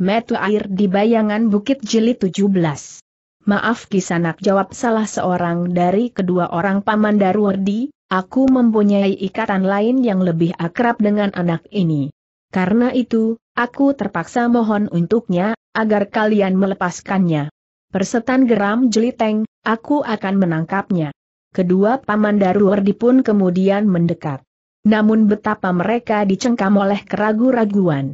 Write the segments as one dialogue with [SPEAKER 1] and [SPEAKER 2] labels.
[SPEAKER 1] metu air di bayangan bukit Jeli 17. Maaf kisanak jawab salah seorang dari kedua orang paman Darwardi, aku mempunyai ikatan lain yang lebih akrab dengan anak ini. Karena itu, aku terpaksa mohon untuknya, agar kalian melepaskannya. Persetan geram jeliteng, aku akan menangkapnya. Kedua paman Darwardi pun kemudian mendekat. Namun betapa mereka dicengkam oleh keraguan. raguan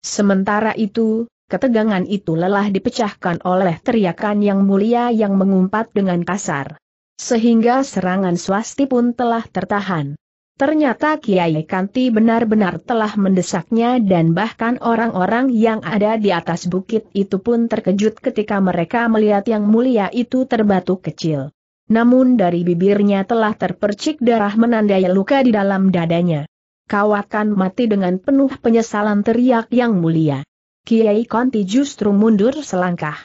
[SPEAKER 1] Sementara itu, ketegangan itu lelah dipecahkan oleh teriakan yang mulia yang mengumpat dengan kasar. Sehingga serangan swasti pun telah tertahan. Ternyata Kiai Kanti benar-benar telah mendesaknya dan bahkan orang-orang yang ada di atas bukit itu pun terkejut ketika mereka melihat yang mulia itu terbatuk kecil. Namun dari bibirnya telah terpercik darah menandai luka di dalam dadanya. Kau akan mati dengan penuh penyesalan teriak yang mulia. Kiai Konti justru mundur selangkah.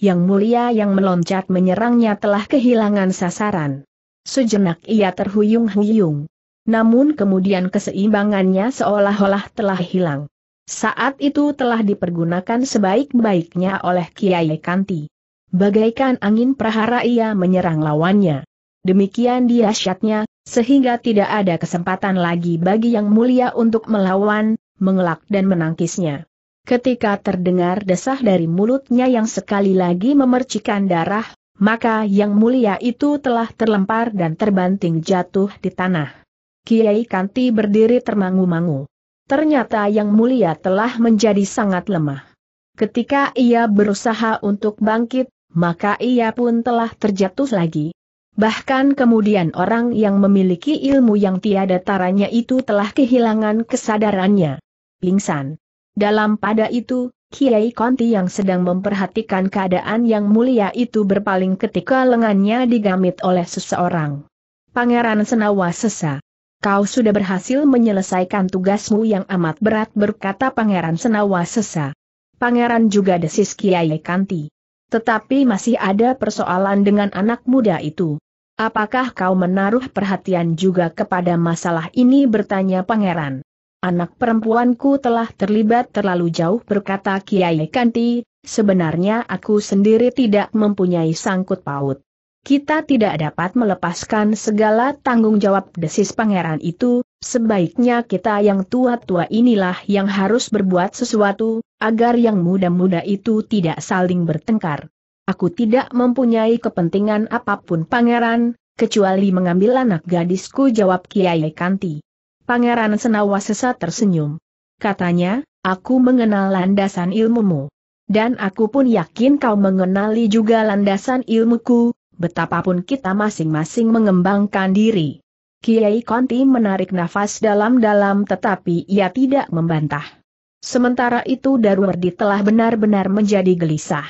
[SPEAKER 1] Yang mulia yang meloncat menyerangnya telah kehilangan sasaran. Sejenak ia terhuyung-huyung. Namun kemudian keseimbangannya seolah-olah telah hilang. Saat itu telah dipergunakan sebaik-baiknya oleh Kiai Kanti. Bagaikan angin prahara ia menyerang lawannya. Demikian dia syatnya, sehingga tidak ada kesempatan lagi bagi yang mulia untuk melawan, mengelak dan menangkisnya. Ketika terdengar desah dari mulutnya yang sekali lagi memercikan darah, maka yang mulia itu telah terlempar dan terbanting jatuh di tanah. Kiai Kanti berdiri termangu-mangu. Ternyata yang mulia telah menjadi sangat lemah. Ketika ia berusaha untuk bangkit, maka ia pun telah terjatuh lagi. Bahkan kemudian orang yang memiliki ilmu yang tiada taranya itu telah kehilangan kesadarannya. Pingsan. Dalam pada itu, Kiai Konti yang sedang memperhatikan keadaan yang mulia itu berpaling ketika lengannya digamit oleh seseorang. Pangeran Senawa sesa. Kau sudah berhasil menyelesaikan tugasmu yang amat berat berkata Pangeran Senawa sesa. Pangeran juga desis Kiai Kanti. Tetapi masih ada persoalan dengan anak muda itu. Apakah kau menaruh perhatian juga kepada masalah ini bertanya pangeran? Anak perempuanku telah terlibat terlalu jauh berkata Kiai Kanti, sebenarnya aku sendiri tidak mempunyai sangkut paut. Kita tidak dapat melepaskan segala tanggung jawab desis pangeran itu, sebaiknya kita yang tua-tua inilah yang harus berbuat sesuatu, agar yang muda-muda itu tidak saling bertengkar. Aku tidak mempunyai kepentingan apapun pangeran, kecuali mengambil anak gadisku jawab Kiai Kanti. Pangeran Senawasesa tersenyum. Katanya, aku mengenal landasan ilmumu. Dan aku pun yakin kau mengenali juga landasan ilmuku, betapapun kita masing-masing mengembangkan diri. Kiai Konti menarik nafas dalam-dalam tetapi ia tidak membantah. Sementara itu Darwardi telah benar-benar menjadi gelisah.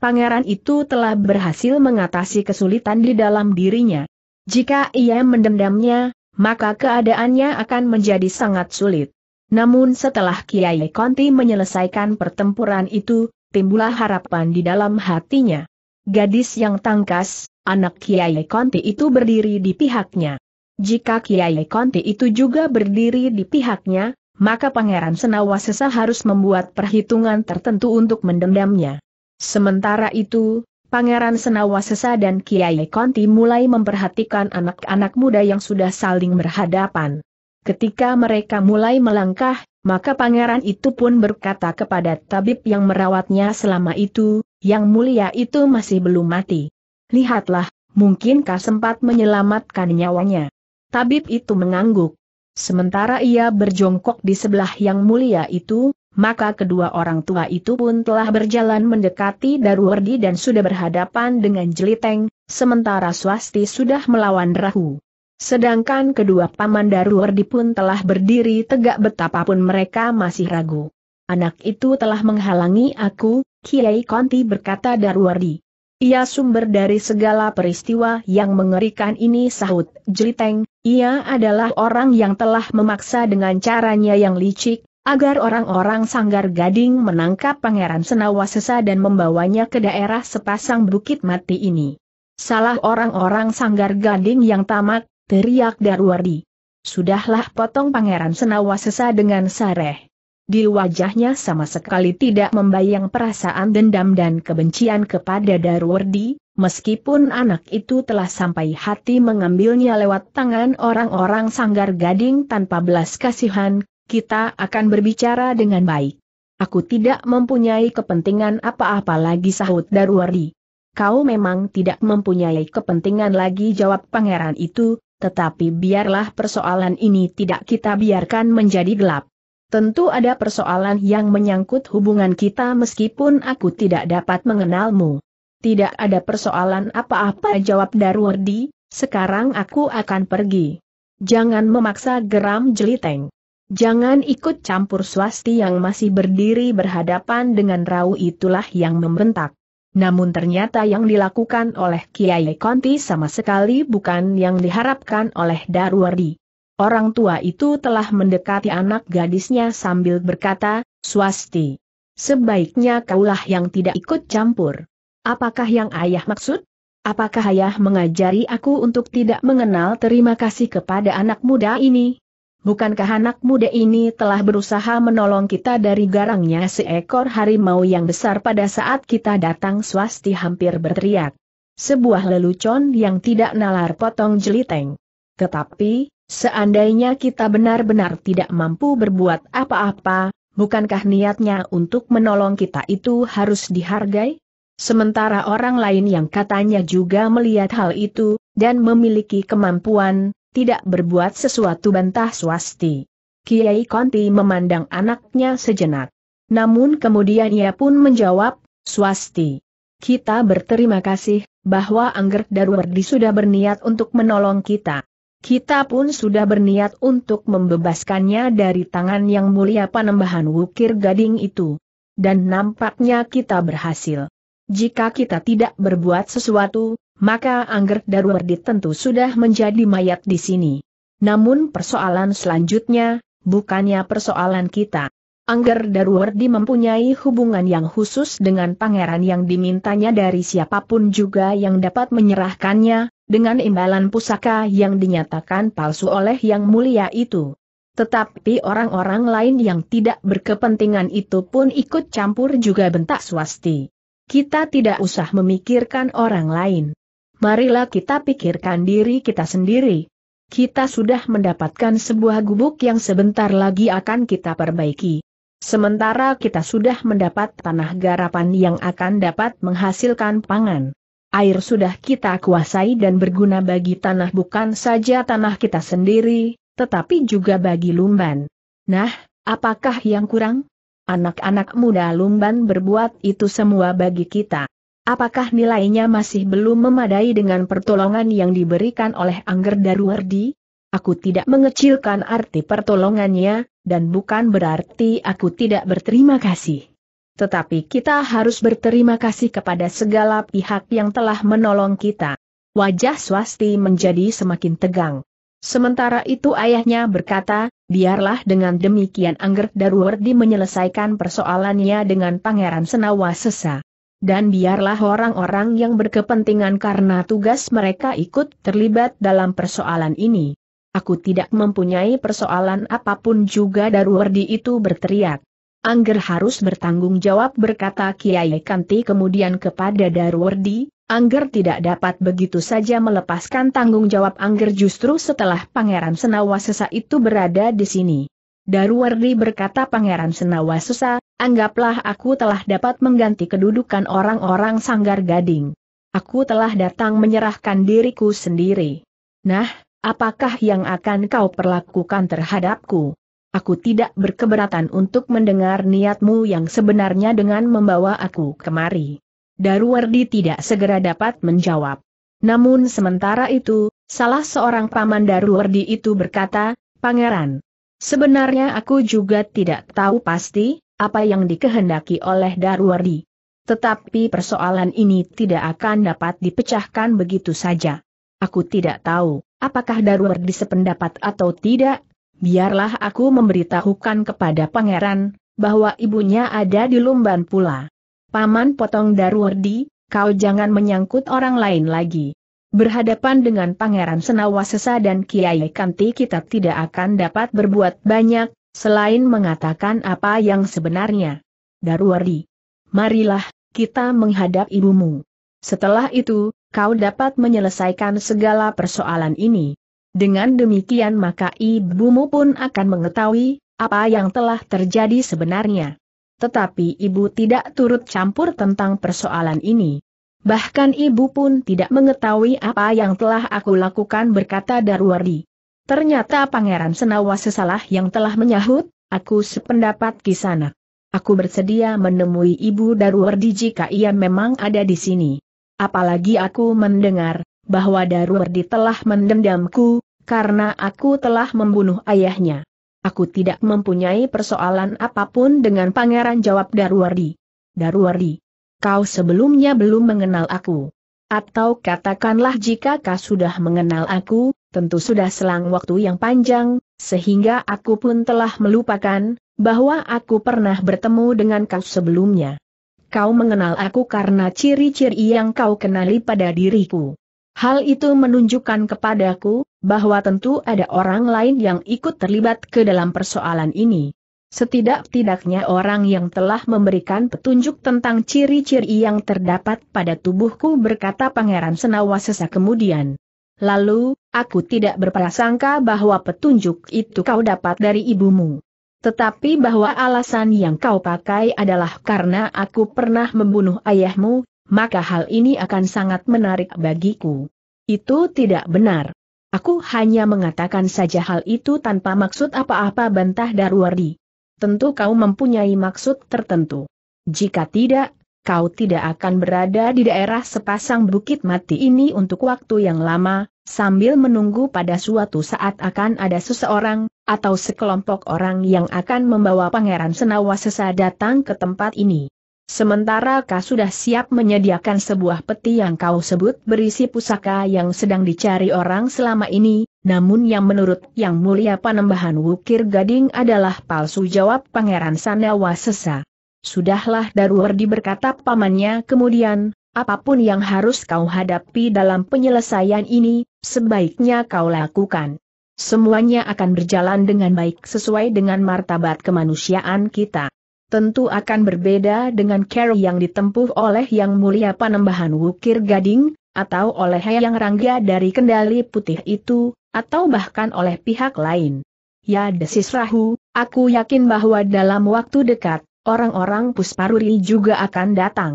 [SPEAKER 1] Pangeran itu telah berhasil mengatasi kesulitan di dalam dirinya. Jika ia mendendamnya, maka keadaannya akan menjadi sangat sulit. Namun setelah Kiai Konti menyelesaikan pertempuran itu, timbullah harapan di dalam hatinya. Gadis yang tangkas, anak Kiai Konti itu berdiri di pihaknya. Jika Kiai Konti itu juga berdiri di pihaknya, maka Pangeran Senawasesa harus membuat perhitungan tertentu untuk mendendamnya. Sementara itu, Pangeran Senawa dan Kiai Konti mulai memperhatikan anak-anak muda yang sudah saling berhadapan. Ketika mereka mulai melangkah, maka pangeran itu pun berkata kepada tabib yang merawatnya selama itu, yang mulia itu masih belum mati. Lihatlah, mungkinkah sempat menyelamatkan nyawanya. Tabib itu mengangguk. Sementara ia berjongkok di sebelah yang mulia itu, maka kedua orang tua itu pun telah berjalan mendekati Daruwardi dan sudah berhadapan dengan Jeliteng, sementara Swasti sudah melawan Rahu. Sedangkan kedua paman Daruwardi pun telah berdiri tegak betapapun mereka masih ragu. Anak itu telah menghalangi aku, Kiai Konti berkata Daruwardi. Ia sumber dari segala peristiwa yang mengerikan ini sahut Jeliteng, ia adalah orang yang telah memaksa dengan caranya yang licik, agar orang-orang Sanggar Gading menangkap Pangeran Senawasesa dan membawanya ke daerah sepasang bukit mati ini. Salah orang-orang Sanggar Gading yang tamak, teriak Darwardi. Sudahlah potong Pangeran Senawasesa dengan sareh. Di wajahnya sama sekali tidak membayang perasaan dendam dan kebencian kepada Darwardi, meskipun anak itu telah sampai hati mengambilnya lewat tangan orang-orang sanggar gading tanpa belas kasihan, kita akan berbicara dengan baik. Aku tidak mempunyai kepentingan apa-apa lagi sahut Darwari. Kau memang tidak mempunyai kepentingan lagi jawab pangeran itu, tetapi biarlah persoalan ini tidak kita biarkan menjadi gelap. Tentu ada persoalan yang menyangkut hubungan kita meskipun aku tidak dapat mengenalmu. Tidak ada persoalan apa-apa jawab Darwardi, sekarang aku akan pergi. Jangan memaksa geram jeliteng. Jangan ikut campur swasti yang masih berdiri berhadapan dengan Rau itulah yang membentak. Namun ternyata yang dilakukan oleh Kiai Konti sama sekali bukan yang diharapkan oleh Darwardi. Orang tua itu telah mendekati anak gadisnya sambil berkata, swasti. Sebaiknya kaulah yang tidak ikut campur. Apakah yang ayah maksud? Apakah ayah mengajari aku untuk tidak mengenal terima kasih kepada anak muda ini? bukankah anak muda ini telah berusaha menolong kita dari garangnya seekor harimau yang besar pada saat kita datang swasti hampir berteriak. Sebuah lelucon yang tidak nalar potong jeliteng. Tetapi, seandainya kita benar-benar tidak mampu berbuat apa-apa, bukankah niatnya untuk menolong kita itu harus dihargai? Sementara orang lain yang katanya juga melihat hal itu, dan memiliki kemampuan, tidak berbuat sesuatu bantah swasti. Kiai Konti memandang anaknya sejenak. Namun kemudian ia pun menjawab, swasti. Kita berterima kasih, bahwa Angger Darwardi sudah berniat untuk menolong kita. Kita pun sudah berniat untuk membebaskannya dari tangan yang mulia panembahan wukir gading itu. Dan nampaknya kita berhasil. Jika kita tidak berbuat sesuatu, maka Angger Darwardi tentu sudah menjadi mayat di sini. Namun persoalan selanjutnya, bukannya persoalan kita. Angger Darwardi mempunyai hubungan yang khusus dengan pangeran yang dimintanya dari siapapun juga yang dapat menyerahkannya, dengan imbalan pusaka yang dinyatakan palsu oleh yang mulia itu. Tetapi orang-orang lain yang tidak berkepentingan itu pun ikut campur juga bentak swasti. Kita tidak usah memikirkan orang lain marilah kita pikirkan diri kita sendiri. Kita sudah mendapatkan sebuah gubuk yang sebentar lagi akan kita perbaiki. Sementara kita sudah mendapat tanah garapan yang akan dapat menghasilkan pangan. Air sudah kita kuasai dan berguna bagi tanah bukan saja tanah kita sendiri, tetapi juga bagi lumban. Nah, apakah yang kurang? Anak-anak muda lumban berbuat itu semua bagi kita. Apakah nilainya masih belum memadai dengan pertolongan yang diberikan oleh Angger Darwardi? Aku tidak mengecilkan arti pertolongannya, dan bukan berarti aku tidak berterima kasih. Tetapi kita harus berterima kasih kepada segala pihak yang telah menolong kita. Wajah swasti menjadi semakin tegang. Sementara itu ayahnya berkata, biarlah dengan demikian Angger Darwardi menyelesaikan persoalannya dengan Pangeran Senawa Sesa dan biarlah orang-orang yang berkepentingan karena tugas mereka ikut terlibat dalam persoalan ini. Aku tidak mempunyai persoalan apapun juga Darwardi itu berteriak. Angger harus bertanggung jawab berkata Kiai Kanti kemudian kepada Darwardi, Angger tidak dapat begitu saja melepaskan tanggung jawab Angger justru setelah Pangeran Senawasesa itu berada di sini. Daruwardi berkata Pangeran Senawa anggaplah aku telah dapat mengganti kedudukan orang-orang sanggar gading. Aku telah datang menyerahkan diriku sendiri. Nah, apakah yang akan kau perlakukan terhadapku? Aku tidak berkeberatan untuk mendengar niatmu yang sebenarnya dengan membawa aku kemari. Daruwardi tidak segera dapat menjawab. Namun sementara itu, salah seorang paman Daruwardi itu berkata, Pangeran, Sebenarnya aku juga tidak tahu pasti, apa yang dikehendaki oleh Darwardi. Tetapi persoalan ini tidak akan dapat dipecahkan begitu saja. Aku tidak tahu, apakah Darwardi sependapat atau tidak, biarlah aku memberitahukan kepada pangeran, bahwa ibunya ada di Lumban pula. Paman potong Darwardi, kau jangan menyangkut orang lain lagi. Berhadapan dengan Pangeran Senawasesa dan Kiai Kanti kita tidak akan dapat berbuat banyak, selain mengatakan apa yang sebenarnya. Darwari. Marilah, kita menghadap ibumu. Setelah itu, kau dapat menyelesaikan segala persoalan ini. Dengan demikian maka ibumu pun akan mengetahui, apa yang telah terjadi sebenarnya. Tetapi ibu tidak turut campur tentang persoalan ini. Bahkan ibu pun tidak mengetahui apa yang telah aku lakukan berkata Darwardi. Ternyata Pangeran Senawa sesalah yang telah menyahut, aku sependapat sana. Aku bersedia menemui ibu Darwardi jika ia memang ada di sini. Apalagi aku mendengar, bahwa Darwardi telah mendendamku, karena aku telah membunuh ayahnya. Aku tidak mempunyai persoalan apapun dengan pangeran jawab Darwardi. Darwardi, kau sebelumnya belum mengenal aku. Atau katakanlah jika kau sudah mengenal aku, tentu sudah selang waktu yang panjang, sehingga aku pun telah melupakan, bahwa aku pernah bertemu dengan kau sebelumnya. Kau mengenal aku karena ciri-ciri yang kau kenali pada diriku. Hal itu menunjukkan kepadaku, bahwa tentu ada orang lain yang ikut terlibat ke dalam persoalan ini. Setidak-tidaknya orang yang telah memberikan petunjuk tentang ciri-ciri yang terdapat pada tubuhku berkata Pangeran Senawa sesak kemudian. Lalu, aku tidak berprasangka bahwa petunjuk itu kau dapat dari ibumu. Tetapi bahwa alasan yang kau pakai adalah karena aku pernah membunuh ayahmu, maka hal ini akan sangat menarik bagiku. Itu tidak benar. Aku hanya mengatakan saja hal itu tanpa maksud apa-apa bantah Darwardi tentu kau mempunyai maksud tertentu. Jika tidak, kau tidak akan berada di daerah sepasang bukit mati ini untuk waktu yang lama, sambil menunggu pada suatu saat akan ada seseorang, atau sekelompok orang yang akan membawa Pangeran Senawasesa datang ke tempat ini. Sementara kau sudah siap menyediakan sebuah peti yang kau sebut berisi pusaka yang sedang dicari orang selama ini, namun yang menurut Yang Mulia Panembahan Wukir Gading adalah palsu jawab Pangeran Sanawa Sesa. Sudahlah Darwardi berkata pamannya kemudian, apapun yang harus kau hadapi dalam penyelesaian ini, sebaiknya kau lakukan. Semuanya akan berjalan dengan baik sesuai dengan martabat kemanusiaan kita. Tentu akan berbeda dengan care yang ditempuh oleh Yang Mulia Panembahan Wukir Gading, atau oleh Yang Rangga dari Kendali Putih itu, atau bahkan oleh pihak lain. Ya desis Rahu, aku yakin bahwa dalam waktu dekat, orang-orang Pusparuri juga akan datang.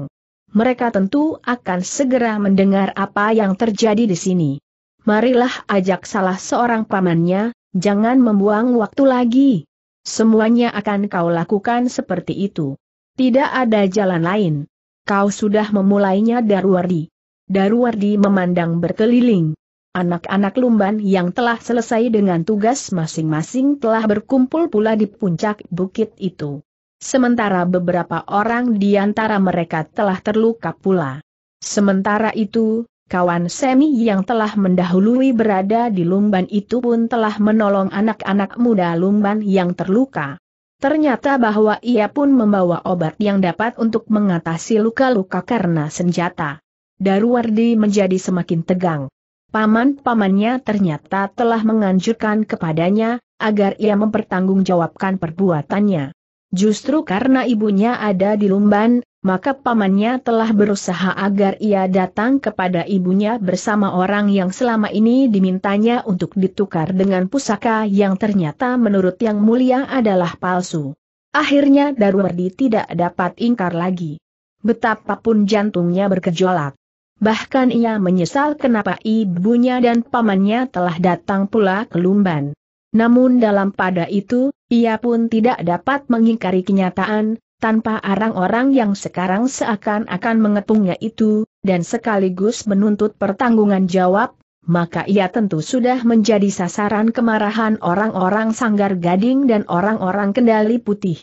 [SPEAKER 1] Mereka tentu akan segera mendengar apa yang terjadi di sini. Marilah ajak salah seorang pamannya, jangan membuang waktu lagi. Semuanya akan kau lakukan seperti itu. Tidak ada jalan lain. Kau sudah memulainya Darwardi. Darwardi memandang berkeliling. Anak-anak lumban yang telah selesai dengan tugas masing-masing telah berkumpul pula di puncak bukit itu. Sementara beberapa orang di antara mereka telah terluka pula. Sementara itu, kawan Semi yang telah mendahului berada di lumban itu pun telah menolong anak-anak muda lumban yang terluka. Ternyata bahwa ia pun membawa obat yang dapat untuk mengatasi luka-luka karena senjata. Darwardi menjadi semakin tegang. Paman-pamannya ternyata telah menganjurkan kepadanya, agar ia mempertanggungjawabkan perbuatannya. Justru karena ibunya ada di Lumban, maka pamannya telah berusaha agar ia datang kepada ibunya bersama orang yang selama ini dimintanya untuk ditukar dengan pusaka yang ternyata menurut yang mulia adalah palsu. Akhirnya Darwardi tidak dapat ingkar lagi. Betapapun jantungnya bergejolak. Bahkan ia menyesal kenapa ibunya dan pamannya telah datang pula ke Lumban. Namun dalam pada itu, ia pun tidak dapat mengingkari kenyataan, tanpa orang-orang yang sekarang seakan-akan mengepungnya itu, dan sekaligus menuntut pertanggungan jawab, maka ia tentu sudah menjadi sasaran kemarahan orang-orang sanggar gading dan orang-orang kendali putih.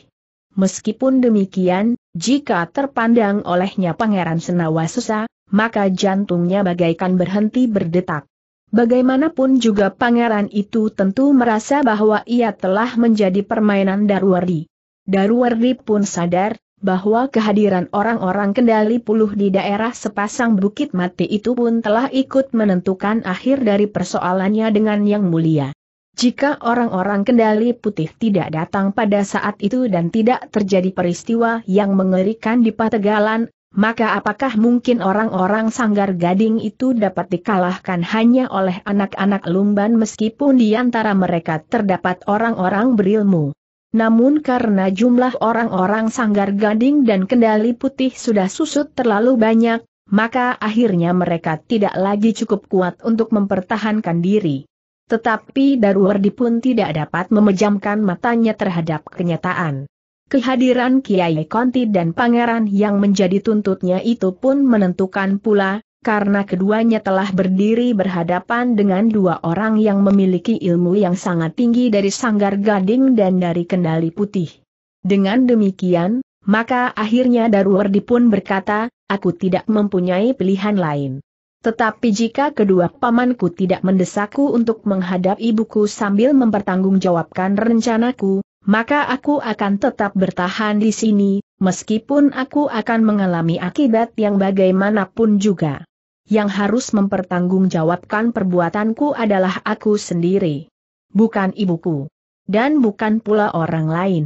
[SPEAKER 1] Meskipun demikian, jika terpandang olehnya Pangeran Senawa Susa, maka jantungnya bagaikan berhenti berdetak. Bagaimanapun juga pangeran itu tentu merasa bahwa ia telah menjadi permainan Darwardi. Darwardi pun sadar bahwa kehadiran orang-orang kendali puluh di daerah sepasang bukit mati itu pun telah ikut menentukan akhir dari persoalannya dengan yang mulia. Jika orang-orang kendali putih tidak datang pada saat itu dan tidak terjadi peristiwa yang mengerikan di Pategalan, maka apakah mungkin orang-orang sanggar gading itu dapat dikalahkan hanya oleh anak-anak lumban meskipun di antara mereka terdapat orang-orang berilmu. Namun karena jumlah orang-orang sanggar gading dan kendali putih sudah susut terlalu banyak, maka akhirnya mereka tidak lagi cukup kuat untuk mempertahankan diri. Tetapi Darwardi pun tidak dapat memejamkan matanya terhadap kenyataan. Kehadiran Kiai Konti dan pangeran yang menjadi tuntutnya itu pun menentukan pula, karena keduanya telah berdiri berhadapan dengan dua orang yang memiliki ilmu yang sangat tinggi dari sanggar gading dan dari kendali putih. Dengan demikian, maka akhirnya Darwardi pun berkata, aku tidak mempunyai pilihan lain. Tetapi jika kedua pamanku tidak mendesakku untuk menghadap ibuku sambil mempertanggungjawabkan rencanaku, maka aku akan tetap bertahan di sini, meskipun aku akan mengalami akibat yang bagaimanapun juga. Yang harus mempertanggungjawabkan perbuatanku adalah aku sendiri. Bukan ibuku. Dan bukan pula orang lain.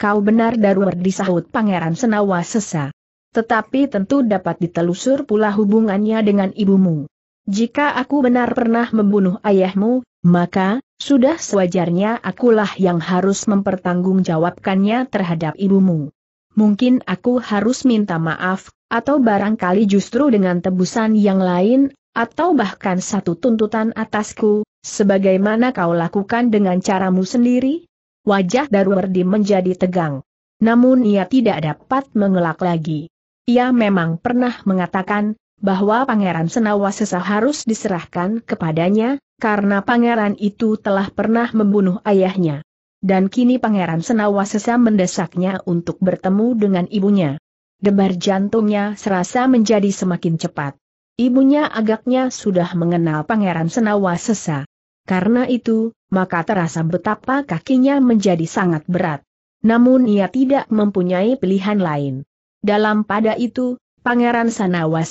[SPEAKER 1] Kau benar darurat disahut Pangeran Senawa sesa. Tetapi tentu dapat ditelusur pula hubungannya dengan ibumu. Jika aku benar pernah membunuh ayahmu, maka, sudah sewajarnya akulah yang harus mempertanggungjawabkannya terhadap ibumu. Mungkin aku harus minta maaf, atau barangkali justru dengan tebusan yang lain, atau bahkan satu tuntutan atasku, sebagaimana kau lakukan dengan caramu sendiri? Wajah Darwardi menjadi tegang. Namun ia tidak dapat mengelak lagi. Ia memang pernah mengatakan, bahwa Pangeran Senawasesa harus diserahkan kepadanya, karena pangeran itu telah pernah membunuh ayahnya. Dan kini pangeran Senawa mendesaknya untuk bertemu dengan ibunya. Debar jantungnya serasa menjadi semakin cepat. Ibunya agaknya sudah mengenal pangeran Senawa sesa. Karena itu, maka terasa betapa kakinya menjadi sangat berat. Namun ia tidak mempunyai pilihan lain. Dalam pada itu, Pangeran Sanawa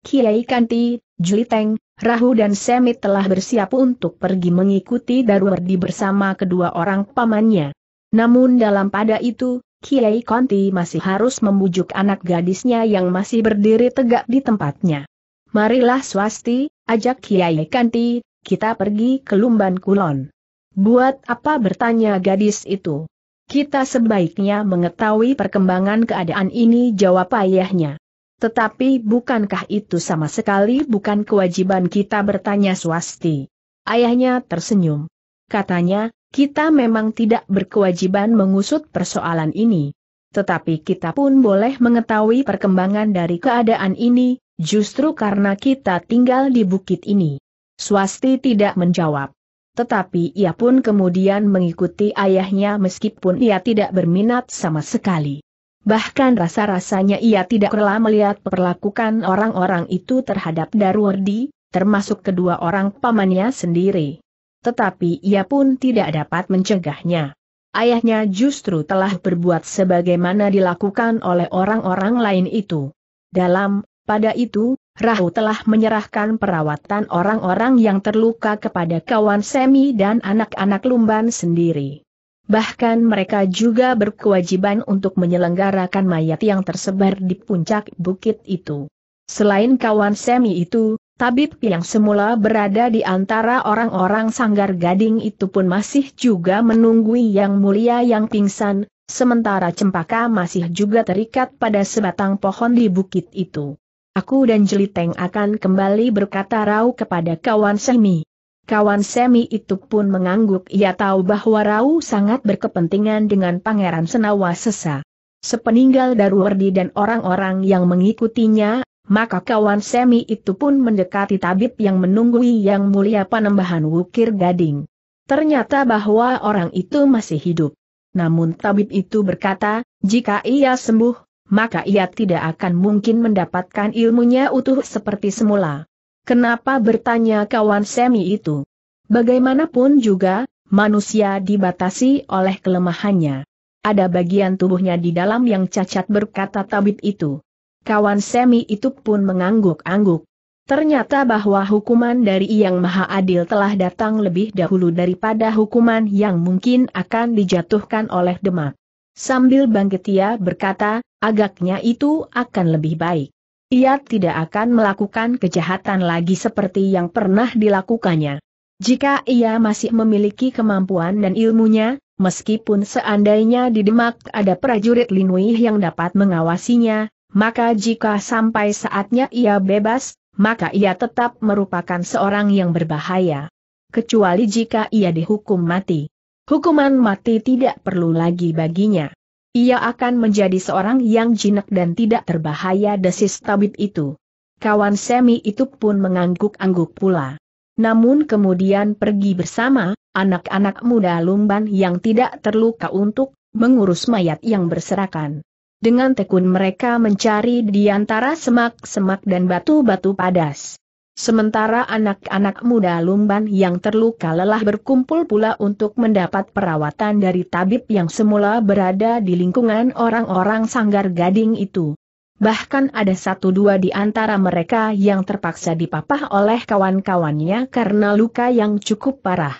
[SPEAKER 1] Kiai Kanti, Juliteng, Rahu dan Semit telah bersiap untuk pergi mengikuti Darwardi bersama kedua orang pamannya. Namun dalam pada itu, Kiai Kanti masih harus membujuk anak gadisnya yang masih berdiri tegak di tempatnya. Marilah swasti, ajak Kiai Kanti, kita pergi ke Lumban Kulon. Buat apa bertanya gadis itu? Kita sebaiknya mengetahui perkembangan keadaan ini jawab ayahnya. Tetapi bukankah itu sama sekali bukan kewajiban kita bertanya swasti? Ayahnya tersenyum. Katanya, kita memang tidak berkewajiban mengusut persoalan ini. Tetapi kita pun boleh mengetahui perkembangan dari keadaan ini, justru karena kita tinggal di bukit ini. Swasti tidak menjawab. Tetapi ia pun kemudian mengikuti ayahnya meskipun ia tidak berminat sama sekali. Bahkan rasa-rasanya ia tidak rela melihat perlakukan orang-orang itu terhadap Darwardi, termasuk kedua orang pamannya sendiri. Tetapi ia pun tidak dapat mencegahnya. Ayahnya justru telah berbuat sebagaimana dilakukan oleh orang-orang lain itu. Dalam, pada itu, Rahu telah menyerahkan perawatan orang-orang yang terluka kepada kawan Semi dan anak-anak Lumban sendiri. Bahkan mereka juga berkewajiban untuk menyelenggarakan mayat yang tersebar di puncak bukit itu. Selain kawan Semi itu, tabib yang semula berada di antara orang-orang sanggar gading itu pun masih juga menunggui yang mulia yang pingsan, sementara cempaka masih juga terikat pada sebatang pohon di bukit itu. Aku dan Jeliteng akan kembali berkata rau kepada kawan Semi. Kawan Semi itu pun mengangguk ia tahu bahwa Rau sangat berkepentingan dengan Pangeran Senawa Sesa. Sepeninggal Darwardi dan orang-orang yang mengikutinya, maka kawan Semi itu pun mendekati tabib yang menunggui yang mulia panembahan Wukir Gading. Ternyata bahwa orang itu masih hidup. Namun tabib itu berkata, jika ia sembuh, maka ia tidak akan mungkin mendapatkan ilmunya utuh seperti semula. Kenapa bertanya kawan Semi itu? Bagaimanapun juga, manusia dibatasi oleh kelemahannya. Ada bagian tubuhnya di dalam yang cacat berkata tabib itu. Kawan Semi itu pun mengangguk-angguk. Ternyata bahwa hukuman dari Yang Maha Adil telah datang lebih dahulu daripada hukuman yang mungkin akan dijatuhkan oleh Demak. Sambil bangkit ia berkata, agaknya itu akan lebih baik. Ia tidak akan melakukan kejahatan lagi seperti yang pernah dilakukannya. Jika ia masih memiliki kemampuan dan ilmunya, meskipun seandainya di Demak ada prajurit Linui yang dapat mengawasinya, maka jika sampai saatnya ia bebas, maka ia tetap merupakan seorang yang berbahaya. Kecuali jika ia dihukum mati. Hukuman mati tidak perlu lagi baginya. Ia akan menjadi seorang yang jinak dan tidak terbahaya desis tabib itu. Kawan Semi itu pun mengangguk-angguk pula. Namun kemudian pergi bersama, anak-anak muda Lumban yang tidak terluka untuk mengurus mayat yang berserakan. Dengan tekun mereka mencari di antara semak-semak dan batu-batu padas. Sementara anak-anak muda Lumban yang terluka lelah berkumpul pula untuk mendapat perawatan dari tabib yang semula berada di lingkungan orang-orang sanggar gading itu. Bahkan ada satu dua di antara mereka yang terpaksa dipapah oleh kawan-kawannya karena luka yang cukup parah.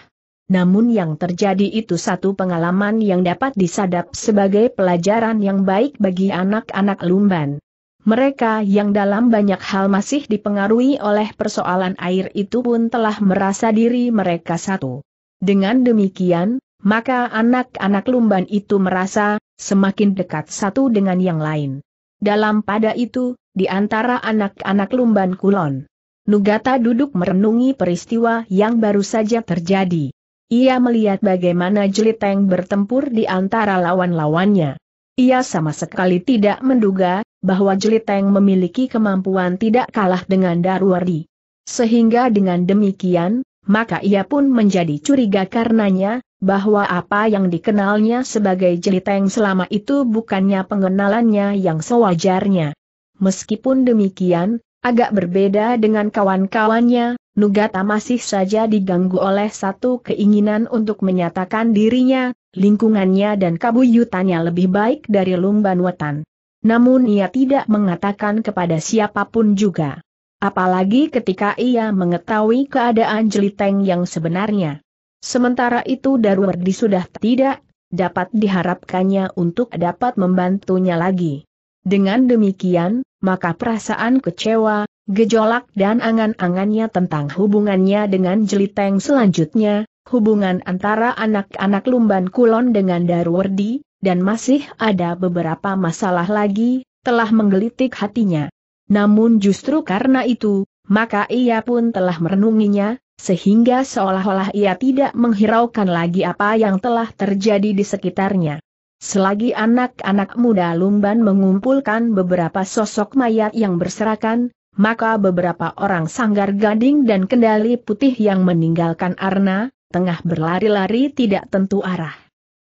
[SPEAKER 1] Namun yang terjadi itu satu pengalaman yang dapat disadap sebagai pelajaran yang baik bagi anak-anak Lumban. Mereka yang dalam banyak hal masih dipengaruhi oleh persoalan air itu pun telah merasa diri mereka satu. Dengan demikian, maka anak-anak lumban itu merasa semakin dekat satu dengan yang lain. Dalam pada itu, di antara anak-anak lumban kulon, Nugata duduk merenungi peristiwa yang baru saja terjadi. Ia melihat bagaimana Jeliteng bertempur di antara lawan-lawannya. Ia sama sekali tidak menduga bahwa Jeliteng memiliki kemampuan tidak kalah dengan Darwardi. Sehingga dengan demikian, maka ia pun menjadi curiga karenanya, bahwa apa yang dikenalnya sebagai Jeliteng selama itu bukannya pengenalannya yang sewajarnya. Meskipun demikian, agak berbeda dengan kawan-kawannya, Nugata masih saja diganggu oleh satu keinginan untuk menyatakan dirinya, lingkungannya dan kabuyutannya lebih baik dari Lumban Wetan. Namun ia tidak mengatakan kepada siapapun juga. Apalagi ketika ia mengetahui keadaan Jeliteng yang sebenarnya. Sementara itu Darwardi sudah tidak dapat diharapkannya untuk dapat membantunya lagi. Dengan demikian, maka perasaan kecewa, gejolak dan angan-angannya tentang hubungannya dengan Jeliteng selanjutnya, hubungan antara anak-anak Lumban Kulon dengan Darwardi, dan masih ada beberapa masalah lagi, telah menggelitik hatinya. Namun justru karena itu, maka ia pun telah merenunginya, sehingga seolah-olah ia tidak menghiraukan lagi apa yang telah terjadi di sekitarnya. Selagi anak-anak muda Lumban mengumpulkan beberapa sosok mayat yang berserakan, maka beberapa orang sanggar gading dan kendali putih yang meninggalkan Arna, tengah berlari-lari tidak tentu arah.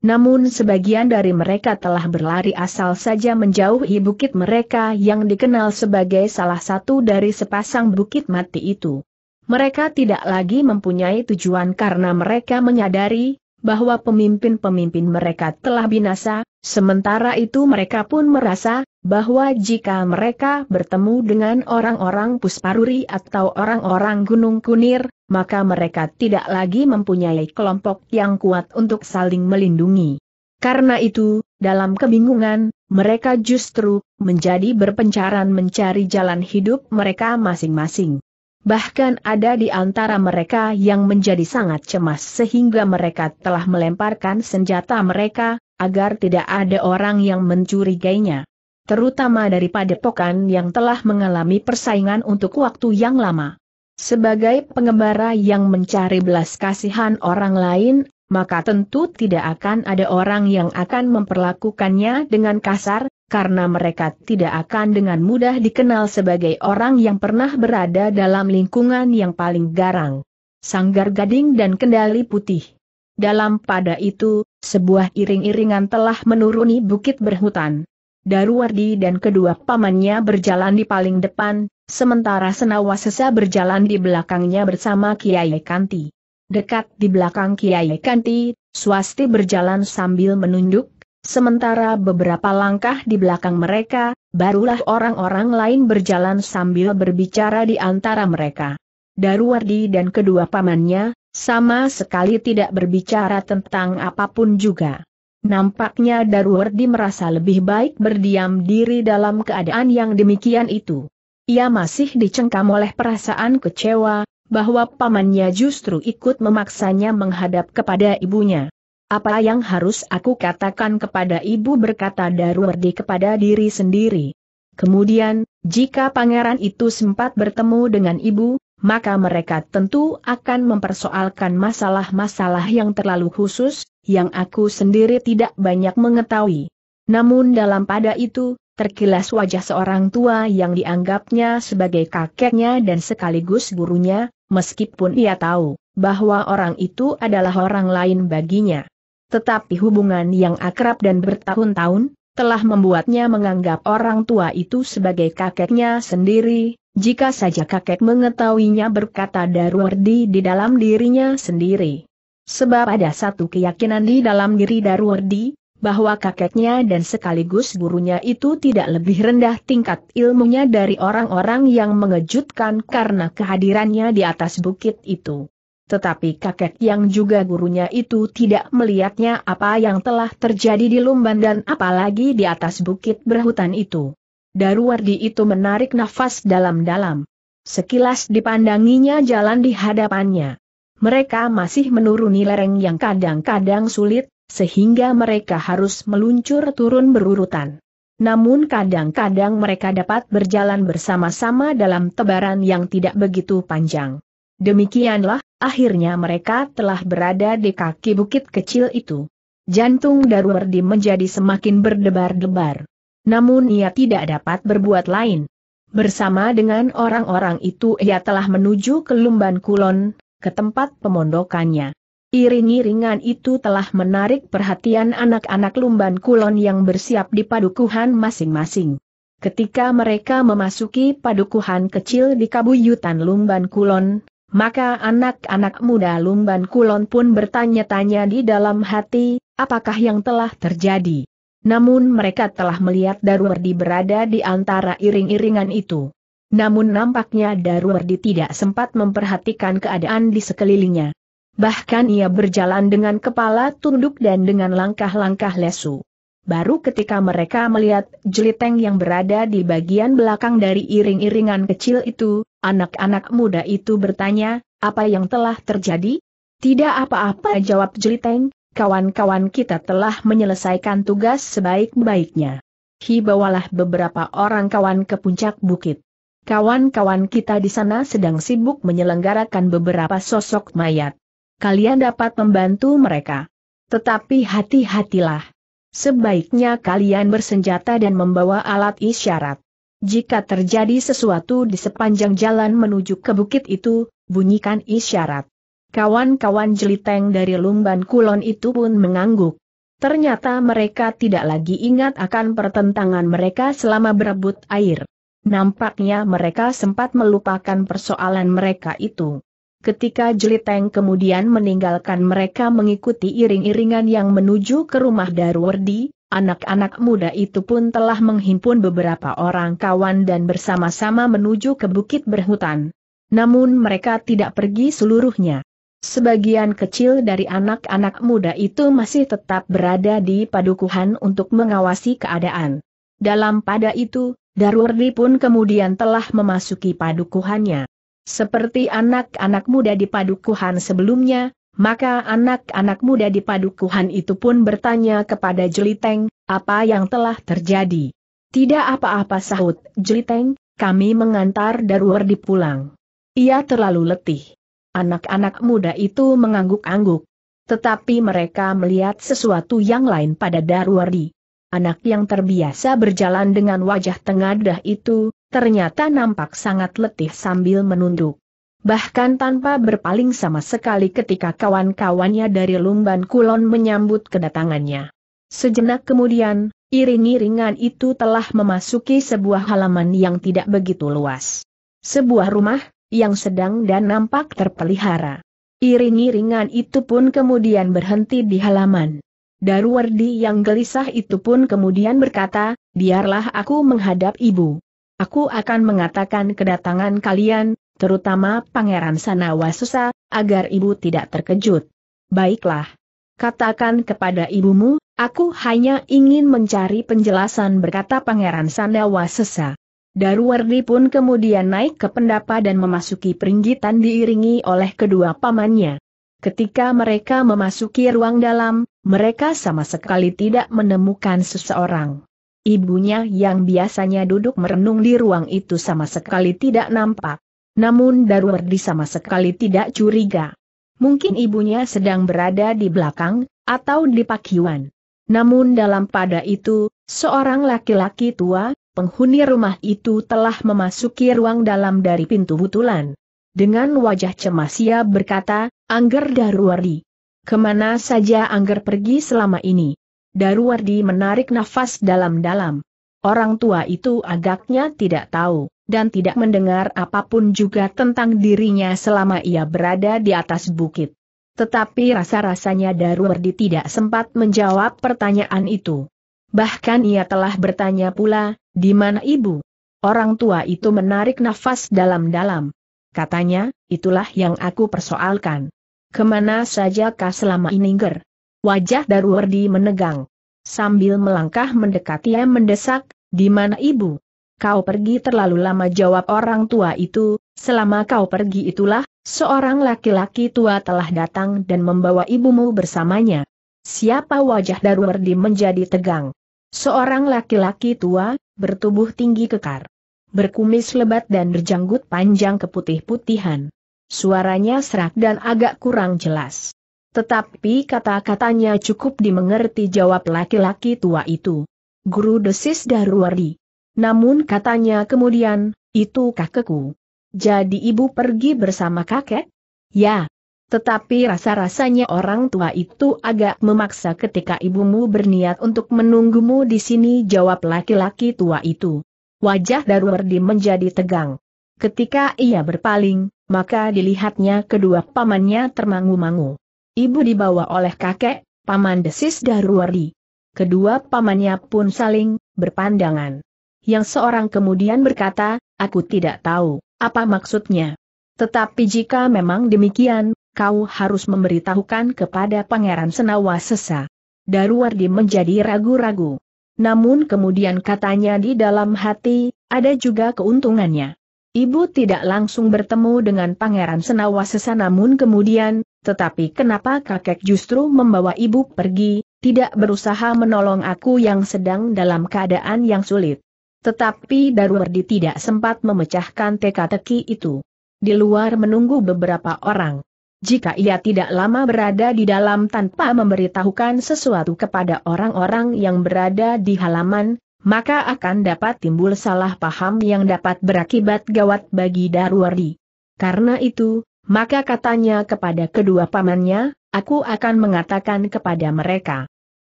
[SPEAKER 1] Namun sebagian dari mereka telah berlari asal saja menjauhi bukit mereka yang dikenal sebagai salah satu dari sepasang bukit mati itu. Mereka tidak lagi mempunyai tujuan karena mereka menyadari bahwa pemimpin-pemimpin mereka telah binasa, sementara itu mereka pun merasa bahwa jika mereka bertemu dengan orang-orang Pusparuri atau orang-orang Gunung Kunir, maka mereka tidak lagi mempunyai kelompok yang kuat untuk saling melindungi. Karena itu, dalam kebingungan, mereka justru menjadi berpencaran mencari jalan hidup mereka masing-masing. Bahkan ada di antara mereka yang menjadi sangat cemas sehingga mereka telah melemparkan senjata mereka, agar tidak ada orang yang mencurigainya. Terutama daripada pokan yang telah mengalami persaingan untuk waktu yang lama. Sebagai pengembara yang mencari belas kasihan orang lain, maka tentu tidak akan ada orang yang akan memperlakukannya dengan kasar, karena mereka tidak akan dengan mudah dikenal sebagai orang yang pernah berada dalam lingkungan yang paling garang. Sanggar Gading dan Kendali Putih. Dalam pada itu, sebuah iring-iringan telah menuruni bukit berhutan. Daruwardi dan kedua pamannya berjalan di paling depan, sementara Senawasesa berjalan di belakangnya bersama Kiai Kanti. Dekat di belakang Kiai Kanti, Swasti berjalan sambil menunduk, sementara beberapa langkah di belakang mereka, barulah orang-orang lain berjalan sambil berbicara di antara mereka. Daruwardi dan kedua pamannya, sama sekali tidak berbicara tentang apapun juga. Nampaknya Darwardi merasa lebih baik berdiam diri dalam keadaan yang demikian itu. Ia masih dicengkam oleh perasaan kecewa, bahwa pamannya justru ikut memaksanya menghadap kepada ibunya. Apa yang harus aku katakan kepada ibu berkata Darwardi kepada diri sendiri. Kemudian, jika pangeran itu sempat bertemu dengan ibu, maka mereka tentu akan mempersoalkan masalah-masalah yang terlalu khusus, yang aku sendiri tidak banyak mengetahui. Namun dalam pada itu, terkilas wajah seorang tua yang dianggapnya sebagai kakeknya dan sekaligus gurunya, meskipun ia tahu bahwa orang itu adalah orang lain baginya. Tetapi hubungan yang akrab dan bertahun-tahun, telah membuatnya menganggap orang tua itu sebagai kakeknya sendiri, jika saja kakek mengetahuinya berkata Darwardi di dalam dirinya sendiri. Sebab ada satu keyakinan di dalam diri Darwardi, bahwa kakeknya dan sekaligus gurunya itu tidak lebih rendah tingkat ilmunya dari orang-orang yang mengejutkan karena kehadirannya di atas bukit itu. Tetapi kakek yang juga gurunya itu tidak melihatnya apa yang telah terjadi di Lumban dan apalagi di atas bukit berhutan itu. Daruwardi itu menarik nafas dalam-dalam. Sekilas dipandanginya jalan di hadapannya. Mereka masih menuruni lereng yang kadang-kadang sulit, sehingga mereka harus meluncur turun berurutan. Namun kadang-kadang mereka dapat berjalan bersama-sama dalam tebaran yang tidak begitu panjang. Demikianlah, akhirnya mereka telah berada di kaki bukit kecil itu. Jantung Darwardi menjadi semakin berdebar-debar. Namun ia tidak dapat berbuat lain. Bersama dengan orang-orang itu ia telah menuju ke Lumban Kulon, ke tempat pemondokannya. Iring-iringan itu telah menarik perhatian anak-anak Lumban Kulon yang bersiap di padukuhan masing-masing. Ketika mereka memasuki padukuhan kecil di Kabuyutan Lumban Kulon, maka anak-anak muda Lumban Kulon pun bertanya-tanya di dalam hati, apakah yang telah terjadi. Namun mereka telah melihat Darwardi berada di antara iring-iringan itu. Namun nampaknya Darwardi tidak sempat memperhatikan keadaan di sekelilingnya. Bahkan ia berjalan dengan kepala tunduk dan dengan langkah-langkah lesu. Baru ketika mereka melihat jeliteng yang berada di bagian belakang dari iring-iringan kecil itu, anak-anak muda itu bertanya, apa yang telah terjadi? Tidak apa-apa jawab jeliteng, kawan-kawan kita telah menyelesaikan tugas sebaik-baiknya. Hibawalah beberapa orang kawan ke puncak bukit. Kawan-kawan kita di sana sedang sibuk menyelenggarakan beberapa sosok mayat. Kalian dapat membantu mereka. Tetapi hati-hatilah. Sebaiknya kalian bersenjata dan membawa alat isyarat. Jika terjadi sesuatu di sepanjang jalan menuju ke bukit itu, bunyikan isyarat. Kawan-kawan jeliteng dari Lumban Kulon itu pun mengangguk. Ternyata mereka tidak lagi ingat akan pertentangan mereka selama berebut air. Nampaknya mereka sempat melupakan persoalan mereka itu. Ketika Jeliteng kemudian meninggalkan mereka mengikuti iring-iringan yang menuju ke rumah Darwardi, anak-anak muda itu pun telah menghimpun beberapa orang kawan dan bersama-sama menuju ke bukit berhutan. Namun mereka tidak pergi seluruhnya. Sebagian kecil dari anak-anak muda itu masih tetap berada di padukuhan untuk mengawasi keadaan. Dalam pada itu, Darwardi pun kemudian telah memasuki padukuhannya. Seperti anak-anak muda di padukuhan sebelumnya, maka anak-anak muda di padukuhan itu pun bertanya kepada Jeliteng, apa yang telah terjadi. Tidak apa-apa sahut, Jeliteng, kami mengantar Darwardi pulang. Ia terlalu letih. Anak-anak muda itu mengangguk-angguk. Tetapi mereka melihat sesuatu yang lain pada Darwardi. Anak yang terbiasa berjalan dengan wajah tengadah itu, ternyata nampak sangat letih sambil menunduk. Bahkan tanpa berpaling sama sekali ketika kawan-kawannya dari Lumban Kulon menyambut kedatangannya. Sejenak kemudian, iring-iringan itu telah memasuki sebuah halaman yang tidak begitu luas. Sebuah rumah, yang sedang dan nampak terpelihara. Iring-iringan itu pun kemudian berhenti di halaman. Darwardi yang gelisah itu pun kemudian berkata, biarlah aku menghadap ibu. Aku akan mengatakan kedatangan kalian, terutama Pangeran Sanawasusa, agar ibu tidak terkejut. Baiklah. Katakan kepada ibumu, aku hanya ingin mencari penjelasan berkata Pangeran Sanawasusa. Darwardi pun kemudian naik ke pendapa dan memasuki peringgitan diiringi oleh kedua pamannya. Ketika mereka memasuki ruang dalam, mereka sama sekali tidak menemukan seseorang. Ibunya yang biasanya duduk merenung di ruang itu sama sekali tidak nampak. Namun Darwardi sama sekali tidak curiga. Mungkin ibunya sedang berada di belakang, atau di pakiwan. Namun dalam pada itu, seorang laki-laki tua, penghuni rumah itu telah memasuki ruang dalam dari pintu butulan. Dengan wajah cemas ia berkata, Angger Darwardi. Kemana saja Angger pergi selama ini? Darwardi menarik nafas dalam-dalam. Orang tua itu agaknya tidak tahu, dan tidak mendengar apapun juga tentang dirinya selama ia berada di atas bukit. Tetapi rasa-rasanya Darwardi tidak sempat menjawab pertanyaan itu. Bahkan ia telah bertanya pula, di mana ibu? Orang tua itu menarik nafas dalam-dalam. Katanya, itulah yang aku persoalkan. Kemana saja kah selama ini ger? Wajah Darwardi menegang. Sambil melangkah mendekati yang mendesak, di mana ibu? Kau pergi terlalu lama jawab orang tua itu, selama kau pergi itulah, seorang laki-laki tua telah datang dan membawa ibumu bersamanya. Siapa wajah Darwardi menjadi tegang? Seorang laki-laki tua, bertubuh tinggi kekar. Berkumis lebat dan berjanggut panjang keputih-putihan. Suaranya serak dan agak kurang jelas. Tetapi kata-katanya cukup dimengerti jawab laki-laki tua itu. Guru desis Darwari. Namun katanya kemudian, itu kakekku. Jadi ibu pergi bersama kakek? Ya, tetapi rasa-rasanya orang tua itu agak memaksa ketika ibumu berniat untuk menunggumu di sini jawab laki-laki tua itu. Wajah Darwardi menjadi tegang. Ketika ia berpaling, maka dilihatnya kedua pamannya termangu-mangu. Ibu dibawa oleh kakek, paman desis Darwardi. Kedua pamannya pun saling berpandangan. Yang seorang kemudian berkata, aku tidak tahu apa maksudnya. Tetapi jika memang demikian, kau harus memberitahukan kepada Pangeran Senawa Sesa. Daruwardi menjadi ragu-ragu. Namun kemudian katanya di dalam hati, ada juga keuntungannya. Ibu tidak langsung bertemu dengan Pangeran Senawa Sesa namun kemudian, tetapi kenapa kakek justru membawa ibu pergi, tidak berusaha menolong aku yang sedang dalam keadaan yang sulit. Tetapi Daruwardi tidak sempat memecahkan teka-teki itu. Di luar menunggu beberapa orang. Jika ia tidak lama berada di dalam tanpa memberitahukan sesuatu kepada orang-orang yang berada di halaman, maka akan dapat timbul salah paham yang dapat berakibat gawat bagi Darwardi. Karena itu, maka katanya kepada kedua pamannya, aku akan mengatakan kepada mereka.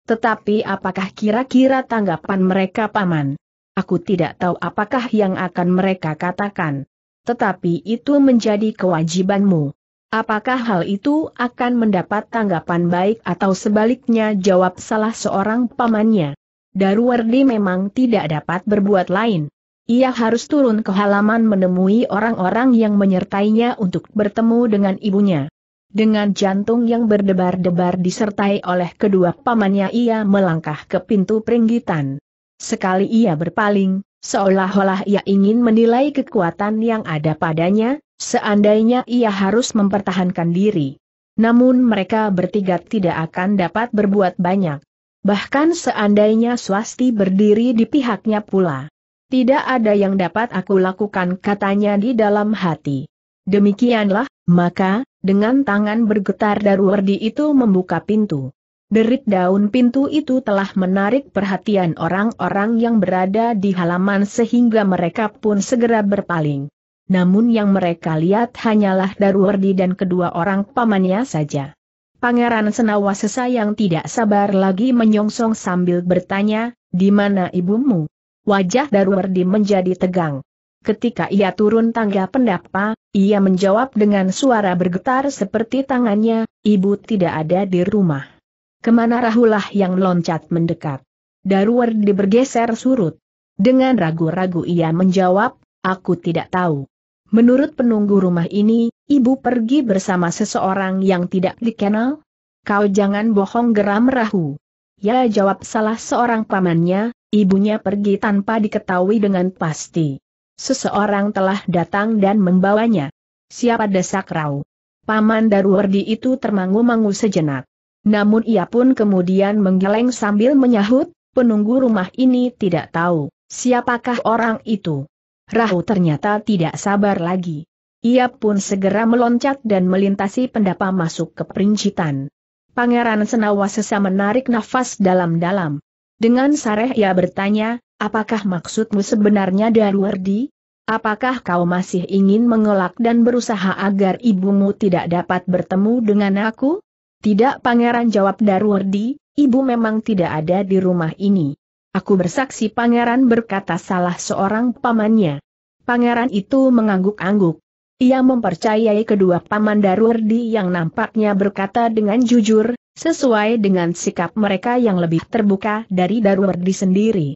[SPEAKER 1] Tetapi apakah kira-kira tanggapan mereka paman? Aku tidak tahu apakah yang akan mereka katakan. Tetapi itu menjadi kewajibanmu. Apakah hal itu akan mendapat tanggapan baik atau sebaliknya jawab salah seorang pamannya. Darwardi memang tidak dapat berbuat lain. Ia harus turun ke halaman menemui orang-orang yang menyertainya untuk bertemu dengan ibunya. Dengan jantung yang berdebar-debar disertai oleh kedua pamannya ia melangkah ke pintu peringgitan. Sekali ia berpaling, seolah-olah ia ingin menilai kekuatan yang ada padanya, seandainya ia harus mempertahankan diri. Namun mereka bertiga tidak akan dapat berbuat banyak. Bahkan seandainya swasti berdiri di pihaknya pula. Tidak ada yang dapat aku lakukan katanya di dalam hati. Demikianlah, maka, dengan tangan bergetar Darwardi itu membuka pintu. Derit daun pintu itu telah menarik perhatian orang-orang yang berada di halaman sehingga mereka pun segera berpaling namun yang mereka lihat hanyalah Darwardi dan kedua orang pamannya saja. Pangeran Senawa sesayang tidak sabar lagi menyongsong sambil bertanya, di mana ibumu? Wajah Darwardi menjadi tegang. Ketika ia turun tangga pendapa, ia menjawab dengan suara bergetar seperti tangannya, ibu tidak ada di rumah. Kemana Rahulah yang loncat mendekat? Darwardi bergeser surut. Dengan ragu-ragu ia menjawab, aku tidak tahu. Menurut penunggu rumah ini, ibu pergi bersama seseorang yang tidak dikenal? Kau jangan bohong geram Rahu. Ya jawab salah seorang pamannya, ibunya pergi tanpa diketahui dengan pasti. Seseorang telah datang dan membawanya. Siapa desak Rau? Paman Darwardi itu termangu-mangu sejenak. Namun ia pun kemudian menggeleng sambil menyahut, penunggu rumah ini tidak tahu, siapakah orang itu. Rahu ternyata tidak sabar lagi. Ia pun segera meloncat dan melintasi pendapa masuk ke perincitan. Pangeran Senawa sesa menarik nafas dalam-dalam. Dengan sareh ia bertanya, apakah maksudmu sebenarnya Darwardi? Apakah kau masih ingin mengelak dan berusaha agar ibumu tidak dapat bertemu dengan aku? Tidak pangeran jawab Darwardi, ibu memang tidak ada di rumah ini. Aku bersaksi pangeran berkata salah seorang pamannya. Pangeran itu mengangguk-angguk. Ia mempercayai kedua paman Darwardi yang nampaknya berkata dengan jujur, sesuai dengan sikap mereka yang lebih terbuka dari Darwardi sendiri.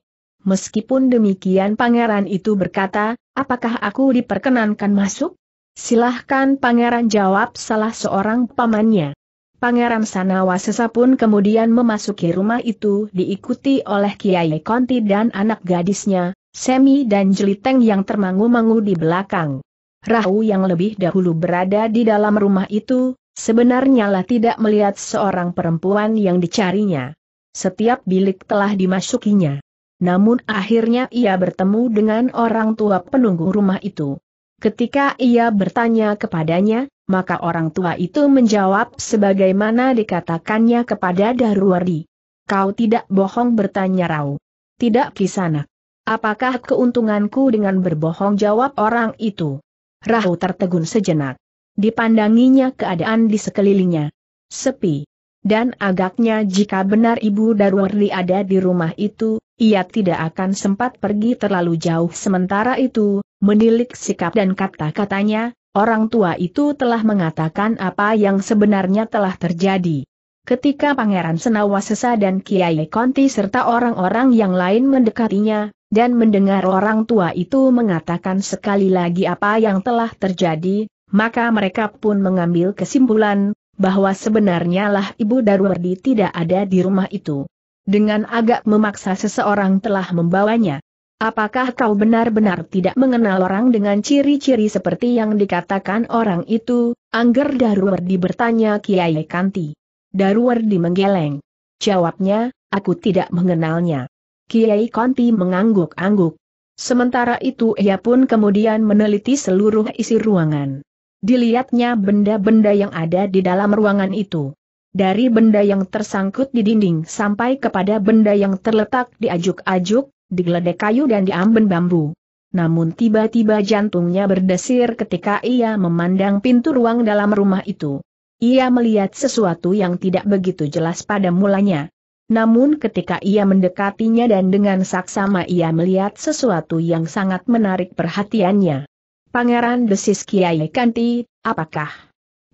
[SPEAKER 1] Meskipun demikian pangeran itu berkata, apakah aku diperkenankan masuk? Silahkan pangeran jawab salah seorang pamannya. Pangeran Sanawasesa pun kemudian memasuki rumah itu diikuti oleh Kiai Konti dan anak gadisnya, Semi dan Jeliteng yang termangu-mangu di belakang. Rahu yang lebih dahulu berada di dalam rumah itu, sebenarnya lah tidak melihat seorang perempuan yang dicarinya. Setiap bilik telah dimasukinya. Namun akhirnya ia bertemu dengan orang tua penunggu rumah itu. Ketika ia bertanya kepadanya, maka orang tua itu menjawab sebagaimana dikatakannya kepada Darwardi. Kau tidak bohong bertanya Rau. Tidak kisanak. Apakah keuntunganku dengan berbohong jawab orang itu? Rau tertegun sejenak. Dipandanginya keadaan di sekelilingnya. Sepi. Dan agaknya jika benar Ibu Darwardi ada di rumah itu, ia tidak akan sempat pergi terlalu jauh sementara itu, menilik sikap dan kata-katanya, orang tua itu telah mengatakan apa yang sebenarnya telah terjadi. Ketika Pangeran Senawasesa dan Kiai Konti serta orang-orang yang lain mendekatinya, dan mendengar orang tua itu mengatakan sekali lagi apa yang telah terjadi, maka mereka pun mengambil kesimpulan, bahwa sebenarnya lah Ibu Darwardi tidak ada di rumah itu. Dengan agak memaksa seseorang telah membawanya. Apakah kau benar-benar tidak mengenal orang dengan ciri-ciri seperti yang dikatakan orang itu? Angger Darwardi bertanya Kiai Kanti. Darwardi menggeleng. Jawabnya, aku tidak mengenalnya. Kiai Kanti mengangguk-angguk. Sementara itu ia pun kemudian meneliti seluruh isi ruangan. Dilihatnya benda-benda yang ada di dalam ruangan itu dari benda yang tersangkut di dinding sampai kepada benda yang terletak di ajuk-ajuk, di geledek kayu dan di amben bambu. Namun tiba-tiba jantungnya berdesir ketika ia memandang pintu ruang dalam rumah itu. Ia melihat sesuatu yang tidak begitu jelas pada mulanya. Namun ketika ia mendekatinya dan dengan saksama ia melihat sesuatu yang sangat menarik perhatiannya. Pangeran Desis Kiai Kanti, apakah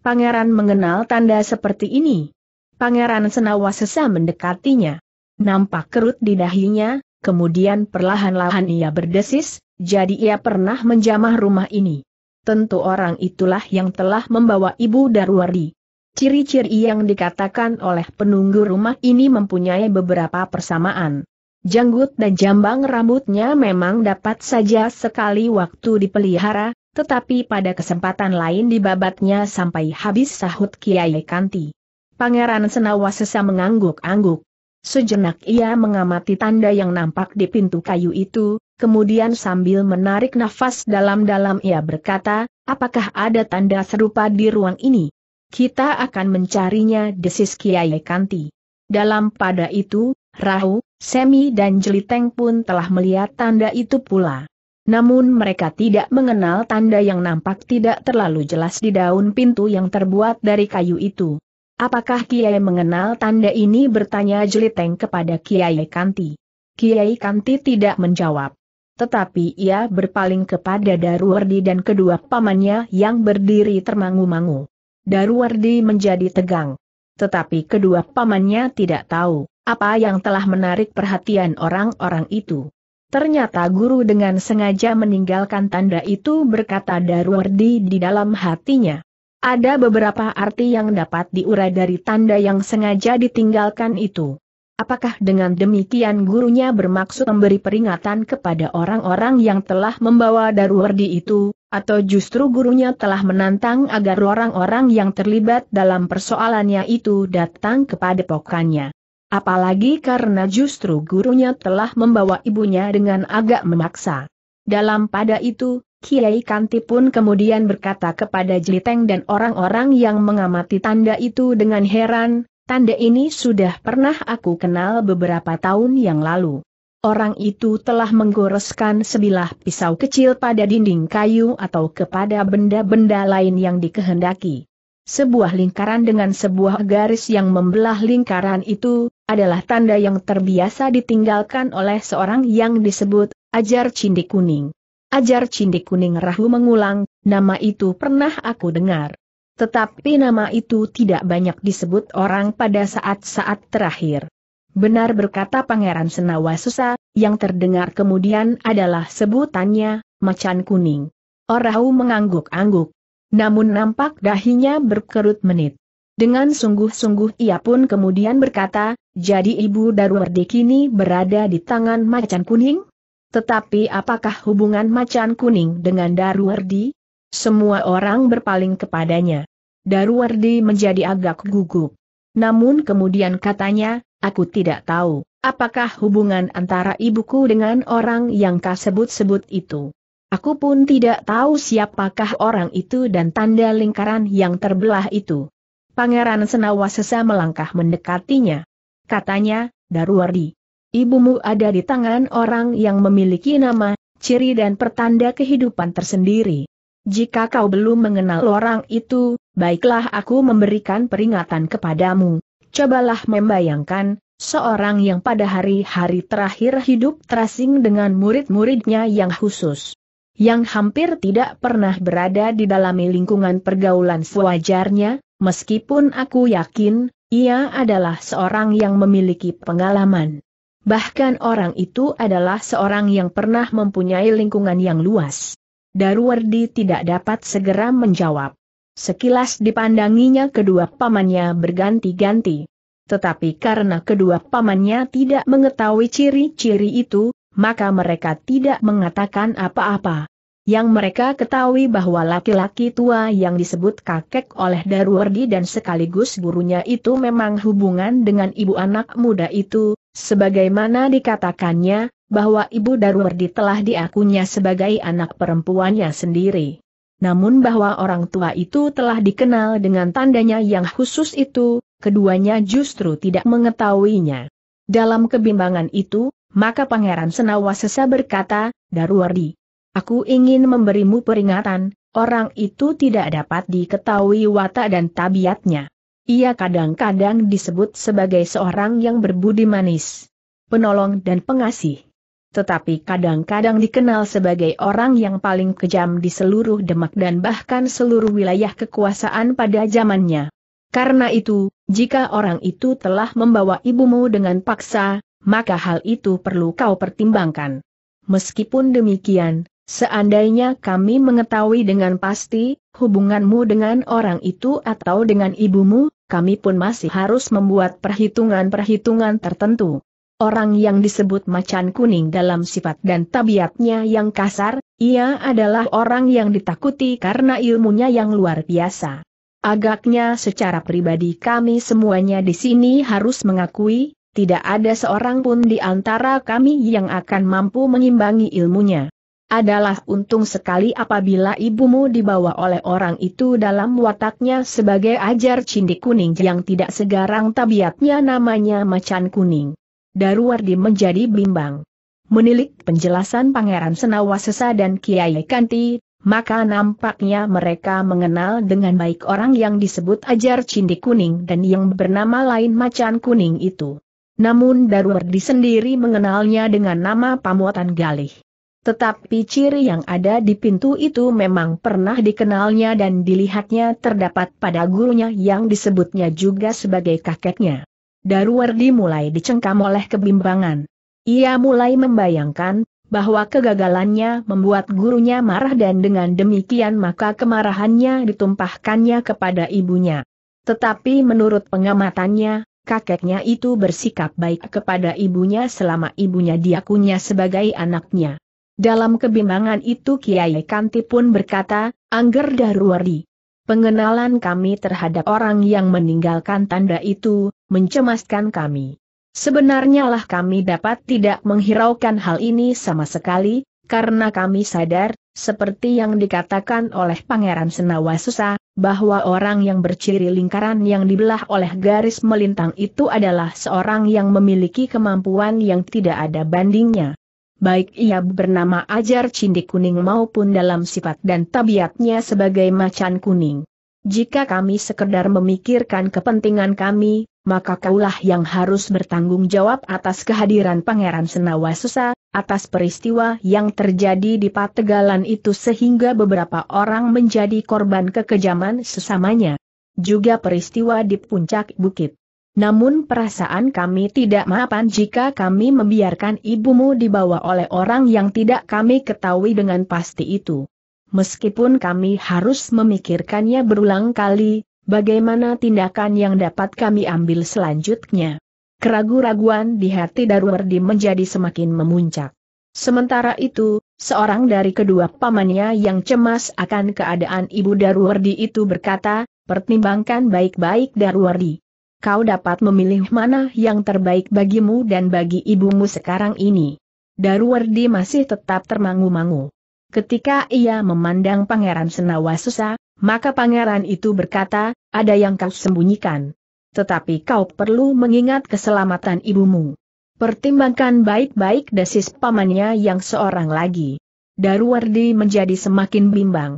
[SPEAKER 1] Pangeran mengenal tanda seperti ini. Pangeran Senawa sesa mendekatinya. Nampak kerut di dahinya, kemudian perlahan-lahan ia berdesis, jadi ia pernah menjamah rumah ini. Tentu orang itulah yang telah membawa Ibu Darwari. Ciri-ciri yang dikatakan oleh penunggu rumah ini mempunyai beberapa persamaan. Janggut dan jambang rambutnya memang dapat saja sekali waktu dipelihara, tetapi pada kesempatan lain dibabatnya sampai habis sahut Kiai Kanti. Pangeran Senawa sesa mengangguk-angguk. Sejenak ia mengamati tanda yang nampak di pintu kayu itu, kemudian sambil menarik nafas dalam-dalam ia berkata, apakah ada tanda serupa di ruang ini? Kita akan mencarinya desis Kiai Kanti. Dalam pada itu, Rahu, Semi dan Jeliteng pun telah melihat tanda itu pula namun mereka tidak mengenal tanda yang nampak tidak terlalu jelas di daun pintu yang terbuat dari kayu itu. Apakah Kiai mengenal tanda ini bertanya Jeliteng kepada Kiai Kanti. Kiai Kanti tidak menjawab. Tetapi ia berpaling kepada Darwardi dan kedua pamannya yang berdiri termangu-mangu. Darwardi menjadi tegang. Tetapi kedua pamannya tidak tahu apa yang telah menarik perhatian orang-orang itu. Ternyata guru dengan sengaja meninggalkan tanda itu berkata Darwardi di dalam hatinya. Ada beberapa arti yang dapat diurai dari tanda yang sengaja ditinggalkan itu. Apakah dengan demikian gurunya bermaksud memberi peringatan kepada orang-orang yang telah membawa Darwardi itu, atau justru gurunya telah menantang agar orang-orang yang terlibat dalam persoalannya itu datang kepada pokannya? Apalagi karena justru gurunya telah membawa ibunya dengan agak memaksa. Dalam pada itu, Kiai Kanti pun kemudian berkata kepada Jeliteng dan orang-orang yang mengamati tanda itu dengan heran, tanda ini sudah pernah aku kenal beberapa tahun yang lalu. Orang itu telah menggoreskan sebilah pisau kecil pada dinding kayu atau kepada benda-benda lain yang dikehendaki. Sebuah lingkaran dengan sebuah garis yang membelah lingkaran itu, adalah tanda yang terbiasa ditinggalkan oleh seorang yang disebut, Ajar Cindik Kuning. Ajar Cindik Kuning Rahu mengulang, nama itu pernah aku dengar. Tetapi nama itu tidak banyak disebut orang pada saat-saat terakhir. Benar berkata Pangeran Senawasusa, yang terdengar kemudian adalah sebutannya, Macan Kuning. Orahu mengangguk-angguk. Namun nampak dahinya berkerut menit. Dengan sungguh-sungguh ia pun kemudian berkata, jadi Ibu Darwardi kini berada di tangan macan kuning? Tetapi apakah hubungan macan kuning dengan Darwardi? Semua orang berpaling kepadanya. Darwardi menjadi agak gugup. Namun kemudian katanya, aku tidak tahu, apakah hubungan antara ibuku dengan orang yang kau sebut itu. Aku pun tidak tahu siapakah orang itu dan tanda lingkaran yang terbelah itu. Pangeran Senawa sesa melangkah mendekatinya. Katanya, Darwardi, Ibumu ada di tangan orang yang memiliki nama, ciri dan pertanda kehidupan tersendiri. Jika kau belum mengenal orang itu, baiklah aku memberikan peringatan kepadamu. Cobalah membayangkan, seorang yang pada hari-hari terakhir hidup terasing dengan murid-muridnya yang khusus yang hampir tidak pernah berada di dalam lingkungan pergaulan sewajarnya, meskipun aku yakin, ia adalah seorang yang memiliki pengalaman. Bahkan orang itu adalah seorang yang pernah mempunyai lingkungan yang luas. Darwardi tidak dapat segera menjawab. Sekilas dipandanginya kedua pamannya berganti-ganti. Tetapi karena kedua pamannya tidak mengetahui ciri-ciri itu, maka mereka tidak mengatakan apa-apa. Yang mereka ketahui bahwa laki-laki tua yang disebut kakek oleh Darwardi dan sekaligus gurunya itu memang hubungan dengan ibu anak muda itu, sebagaimana dikatakannya, bahwa ibu Darwardi telah diakunya sebagai anak perempuannya sendiri. Namun bahwa orang tua itu telah dikenal dengan tandanya yang khusus itu, keduanya justru tidak mengetahuinya. Dalam kebimbangan itu, maka Pangeran Senawasesa berkata, Darwardi, aku ingin memberimu peringatan, orang itu tidak dapat diketahui watak dan tabiatnya. Ia kadang-kadang disebut sebagai seorang yang berbudi manis, penolong dan pengasih. Tetapi kadang-kadang dikenal sebagai orang yang paling kejam di seluruh Demak dan bahkan seluruh wilayah kekuasaan pada zamannya. Karena itu, jika orang itu telah membawa ibumu dengan paksa, maka hal itu perlu kau pertimbangkan. Meskipun demikian, seandainya kami mengetahui dengan pasti hubunganmu dengan orang itu atau dengan ibumu, kami pun masih harus membuat perhitungan-perhitungan tertentu. Orang yang disebut macan kuning dalam sifat dan tabiatnya yang kasar, ia adalah orang yang ditakuti karena ilmunya yang luar biasa. Agaknya secara pribadi kami semuanya di sini harus mengakui, tidak ada seorang pun di antara kami yang akan mampu mengimbangi ilmunya. Adalah untung sekali apabila ibumu dibawa oleh orang itu dalam wataknya sebagai ajar cindik kuning yang tidak segarang tabiatnya namanya macan kuning. Daruwardi menjadi bimbang. Menilik penjelasan Pangeran Senawasesa dan Kiai Kanti, maka nampaknya mereka mengenal dengan baik orang yang disebut ajar cindik kuning dan yang bernama lain macan kuning itu. Namun Darwardi sendiri mengenalnya dengan nama pamuatan Galih. Tetapi ciri yang ada di pintu itu memang pernah dikenalnya dan dilihatnya terdapat pada gurunya yang disebutnya juga sebagai kakeknya. Darwardi mulai dicengkam oleh kebimbangan. Ia mulai membayangkan, bahwa kegagalannya membuat gurunya marah dan dengan demikian maka kemarahannya ditumpahkannya kepada ibunya. Tetapi menurut pengamatannya, kakeknya itu bersikap baik kepada ibunya selama ibunya diakunya sebagai anaknya. Dalam kebimbangan itu Kiai Kanti pun berkata, Angger Darwardi. Pengenalan kami terhadap orang yang meninggalkan tanda itu, mencemaskan kami. Sebenarnya lah kami dapat tidak menghiraukan hal ini sama sekali, karena kami sadar, seperti yang dikatakan oleh Pangeran Senawasusa, bahwa orang yang berciri lingkaran yang dibelah oleh garis melintang itu adalah seorang yang memiliki kemampuan yang tidak ada bandingnya. Baik ia bernama Ajar Cindi Kuning maupun dalam sifat dan tabiatnya sebagai macan kuning. Jika kami sekedar memikirkan kepentingan kami, maka kaulah yang harus bertanggung jawab atas kehadiran Pangeran Senawasusa atas peristiwa yang terjadi di Pategalan itu sehingga beberapa orang menjadi korban kekejaman sesamanya. Juga peristiwa di puncak bukit. Namun perasaan kami tidak mapan jika kami membiarkan ibumu dibawa oleh orang yang tidak kami ketahui dengan pasti itu. Meskipun kami harus memikirkannya berulang kali, bagaimana tindakan yang dapat kami ambil selanjutnya. Keraguan-raguan di hati Darwardi menjadi semakin memuncak. Sementara itu, seorang dari kedua pamannya yang cemas akan keadaan ibu Darwardi itu berkata, pertimbangkan baik-baik Darwardi. Kau dapat memilih mana yang terbaik bagimu dan bagi ibumu sekarang ini. Darwardi masih tetap termangu-mangu. Ketika ia memandang Pangeran Senawasusa, maka pangeran itu berkata, ada yang kau sembunyikan tetapi kau perlu mengingat keselamatan ibumu. Pertimbangkan baik-baik desis pamannya yang seorang lagi. Darwardi menjadi semakin bimbang.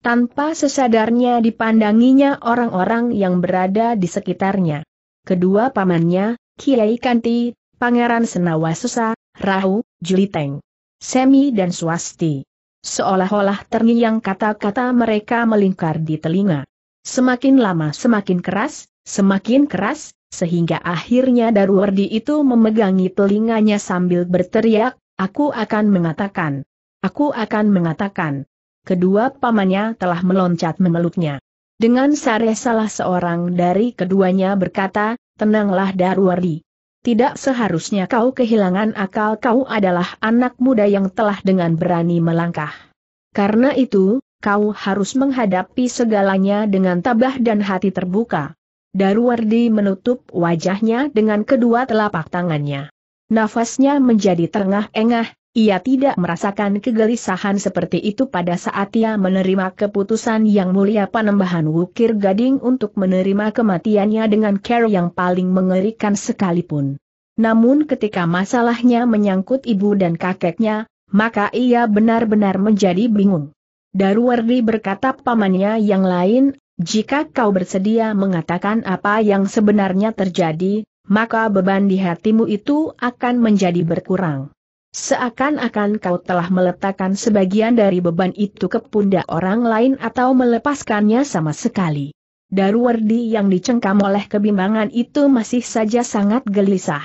[SPEAKER 1] Tanpa sesadarnya dipandanginya orang-orang yang berada di sekitarnya. Kedua pamannya, Kiai Kanti, Pangeran Senawasusa, Rahu, Juliteng, Semi dan Swasti. Seolah-olah terngiang kata-kata mereka melingkar di telinga. Semakin lama semakin keras, Semakin keras, sehingga akhirnya Darwardi itu memegangi telinganya sambil berteriak, aku akan mengatakan. Aku akan mengatakan. Kedua pamannya telah meloncat memeluknya. Dengan sare salah seorang dari keduanya berkata, tenanglah Darwardi. Tidak seharusnya kau kehilangan akal kau adalah anak muda yang telah dengan berani melangkah. Karena itu, kau harus menghadapi segalanya dengan tabah dan hati terbuka. Darwardi menutup wajahnya dengan kedua telapak tangannya. Nafasnya menjadi terengah-engah, ia tidak merasakan kegelisahan seperti itu pada saat ia menerima keputusan yang mulia panembahan Wukir Gading untuk menerima kematiannya dengan care yang paling mengerikan sekalipun. Namun ketika masalahnya menyangkut ibu dan kakeknya, maka ia benar-benar menjadi bingung. Darwardi berkata pamannya yang lain jika kau bersedia mengatakan apa yang sebenarnya terjadi, maka beban di hatimu itu akan menjadi berkurang. Seakan-akan kau telah meletakkan sebagian dari beban itu ke pundak orang lain atau melepaskannya sama sekali. Darwardi yang dicengkam oleh kebimbangan itu masih saja sangat gelisah.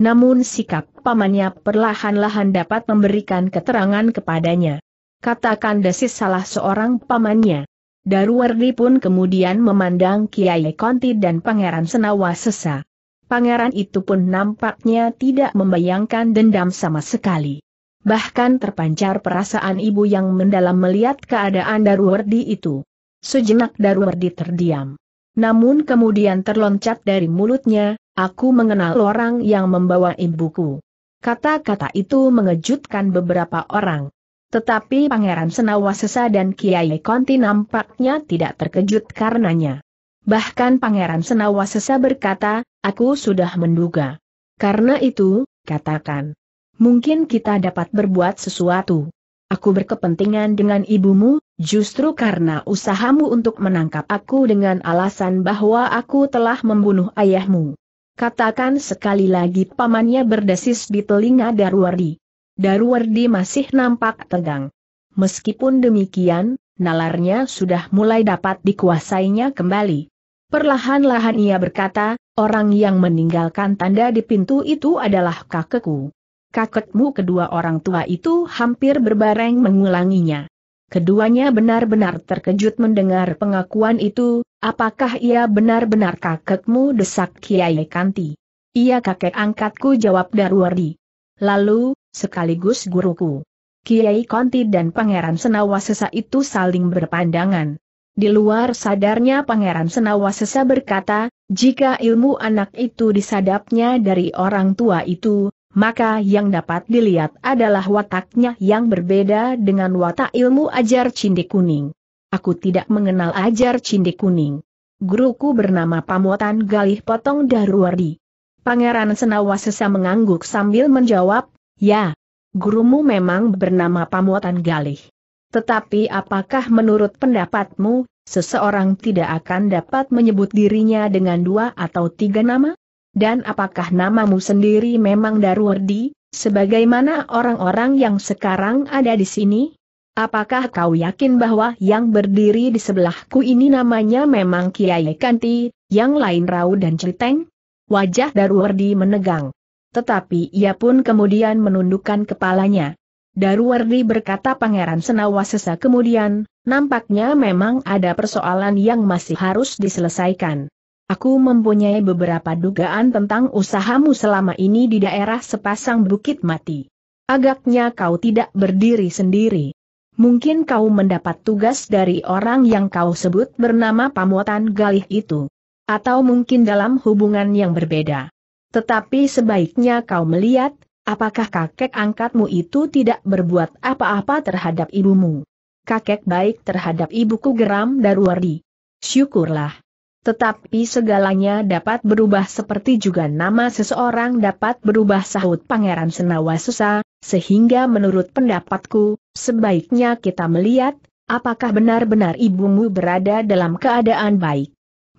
[SPEAKER 1] Namun sikap pamannya perlahan-lahan dapat memberikan keterangan kepadanya. Katakan desis salah seorang pamannya, Daruwardi pun kemudian memandang Kiai Konti dan Pangeran Senawa sesa. Pangeran itu pun nampaknya tidak membayangkan dendam sama sekali. Bahkan terpancar perasaan ibu yang mendalam melihat keadaan Daruwardi itu. Sejenak Daruwardi terdiam. Namun kemudian terloncat dari mulutnya, aku mengenal orang yang membawa ibuku. Kata-kata itu mengejutkan beberapa orang. Tetapi Pangeran Senawasesa dan Kiai Konti nampaknya tidak terkejut karenanya. Bahkan Pangeran Senawasesa berkata, aku sudah menduga. Karena itu, katakan. Mungkin kita dapat berbuat sesuatu. Aku berkepentingan dengan ibumu, justru karena usahamu untuk menangkap aku dengan alasan bahwa aku telah membunuh ayahmu. Katakan sekali lagi pamannya berdesis di telinga Darwari. Darwardi masih nampak tegang. Meskipun demikian, nalarnya sudah mulai dapat dikuasainya kembali. Perlahan-lahan ia berkata, orang yang meninggalkan tanda di pintu itu adalah kakekku. Kakekmu kedua orang tua itu hampir berbareng mengulanginya. Keduanya benar-benar terkejut mendengar pengakuan itu, apakah ia benar-benar kakekmu desak Kiai Kanti? Ia kakek angkatku jawab Darwardi. Lalu, sekaligus guruku. Kiai Konti dan Pangeran Senawasesa itu saling berpandangan. Di luar sadarnya Pangeran Senawasesa berkata, jika ilmu anak itu disadapnya dari orang tua itu, maka yang dapat dilihat adalah wataknya yang berbeda dengan watak ilmu ajar cindik kuning. Aku tidak mengenal ajar cindik kuning. Guruku bernama Pamotan Galih Potong Darwardi. Pangeran Senawasesa mengangguk sambil menjawab, Ya, gurumu memang bernama Pamuatan Galih. Tetapi apakah menurut pendapatmu, seseorang tidak akan dapat menyebut dirinya dengan dua atau tiga nama? Dan apakah namamu sendiri memang Darwardi, sebagaimana orang-orang yang sekarang ada di sini? Apakah kau yakin bahwa yang berdiri di sebelahku ini namanya memang Kiai Kanti, yang lain Rau dan Ceriteng? Wajah Darwardi menegang. Tetapi ia pun kemudian menundukkan kepalanya. Daruwardi berkata Pangeran Senawasesa kemudian, nampaknya memang ada persoalan yang masih harus diselesaikan. Aku mempunyai beberapa dugaan tentang usahamu selama ini di daerah sepasang bukit mati. Agaknya kau tidak berdiri sendiri. Mungkin kau mendapat tugas dari orang yang kau sebut bernama Pamuatan Galih itu. Atau mungkin dalam hubungan yang berbeda. Tetapi sebaiknya kau melihat, apakah kakek angkatmu itu tidak berbuat apa-apa terhadap ibumu. Kakek baik terhadap ibuku geram Darwardi. Syukurlah. Tetapi segalanya dapat berubah seperti juga nama seseorang dapat berubah sahut Pangeran Senawa Susa, sehingga menurut pendapatku, sebaiknya kita melihat, apakah benar-benar ibumu berada dalam keadaan baik.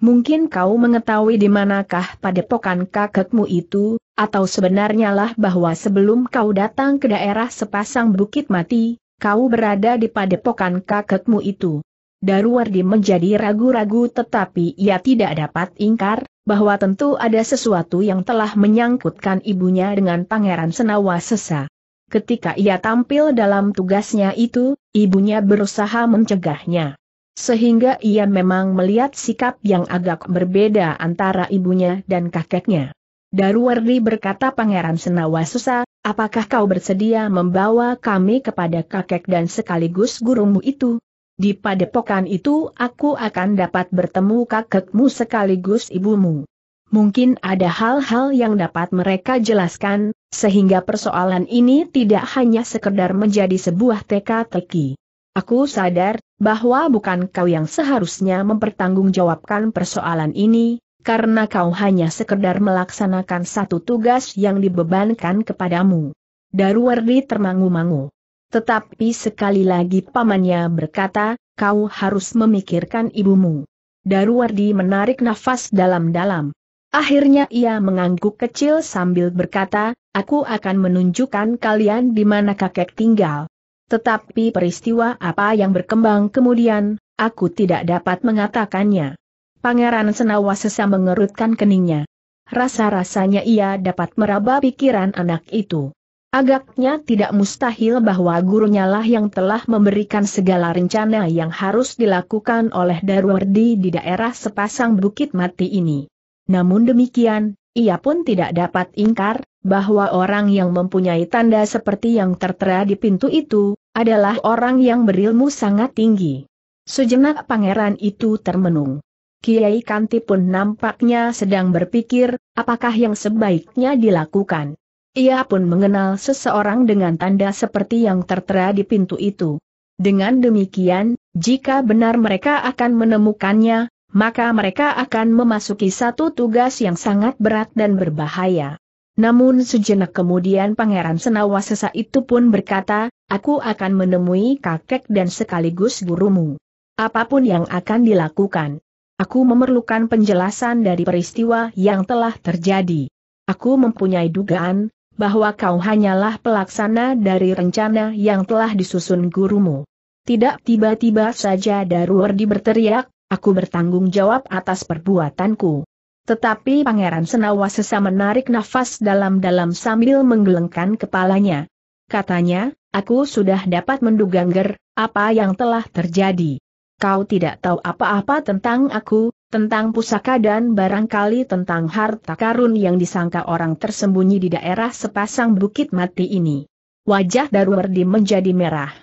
[SPEAKER 1] Mungkin kau mengetahui di manakah padepokan kakekmu itu, atau sebenarnya lah bahwa sebelum kau datang ke daerah sepasang bukit mati, kau berada di padepokan kakekmu itu. Daruwardi menjadi ragu-ragu tetapi ia tidak dapat ingkar, bahwa tentu ada sesuatu yang telah menyangkutkan ibunya dengan Pangeran Senawa Sesa. Ketika ia tampil dalam tugasnya itu, ibunya berusaha mencegahnya sehingga ia memang melihat sikap yang agak berbeda antara ibunya dan kakeknya. Daruwardi berkata Pangeran Senawasusa, apakah kau bersedia membawa kami kepada kakek dan sekaligus gurumu itu? Di padepokan itu aku akan dapat bertemu kakekmu sekaligus ibumu. Mungkin ada hal-hal yang dapat mereka jelaskan, sehingga persoalan ini tidak hanya sekedar menjadi sebuah teka-teki. Aku sadar bahwa bukan kau yang seharusnya mempertanggungjawabkan persoalan ini, karena kau hanya sekedar melaksanakan satu tugas yang dibebankan kepadamu. Darwardi termangu-mangu. Tetapi sekali lagi pamannya berkata, kau harus memikirkan ibumu. Darwardi menarik nafas dalam-dalam. Akhirnya ia mengangguk kecil sambil berkata, aku akan menunjukkan kalian di mana kakek tinggal. Tetapi peristiwa apa yang berkembang kemudian, aku tidak dapat mengatakannya. Pangeran Senawa sesa mengerutkan keningnya. Rasa-rasanya ia dapat meraba pikiran anak itu. Agaknya tidak mustahil bahwa gurunya lah yang telah memberikan segala rencana yang harus dilakukan oleh Darwardi di daerah sepasang bukit mati ini. Namun demikian, ia pun tidak dapat ingkar, bahwa orang yang mempunyai tanda seperti yang tertera di pintu itu, adalah orang yang berilmu sangat tinggi. Sejenak pangeran itu termenung. Kiai Kanti pun nampaknya sedang berpikir, apakah yang sebaiknya dilakukan. Ia pun mengenal seseorang dengan tanda seperti yang tertera di pintu itu. Dengan demikian, jika benar mereka akan menemukannya, maka mereka akan memasuki satu tugas yang sangat berat dan berbahaya. Namun sejenak kemudian Pangeran Senawa Sesa itu pun berkata, aku akan menemui kakek dan sekaligus gurumu. Apapun yang akan dilakukan. Aku memerlukan penjelasan dari peristiwa yang telah terjadi. Aku mempunyai dugaan, bahwa kau hanyalah pelaksana dari rencana yang telah disusun gurumu. Tidak tiba-tiba saja Darwardi berteriak, aku bertanggung jawab atas perbuatanku. Tetapi Pangeran Senawa sesa menarik nafas dalam-dalam sambil menggelengkan kepalanya. Katanya, aku sudah dapat menduga ngger apa yang telah terjadi. Kau tidak tahu apa-apa tentang aku, tentang pusaka dan barangkali tentang harta karun yang disangka orang tersembunyi di daerah sepasang bukit mati ini. Wajah Darwardi menjadi merah.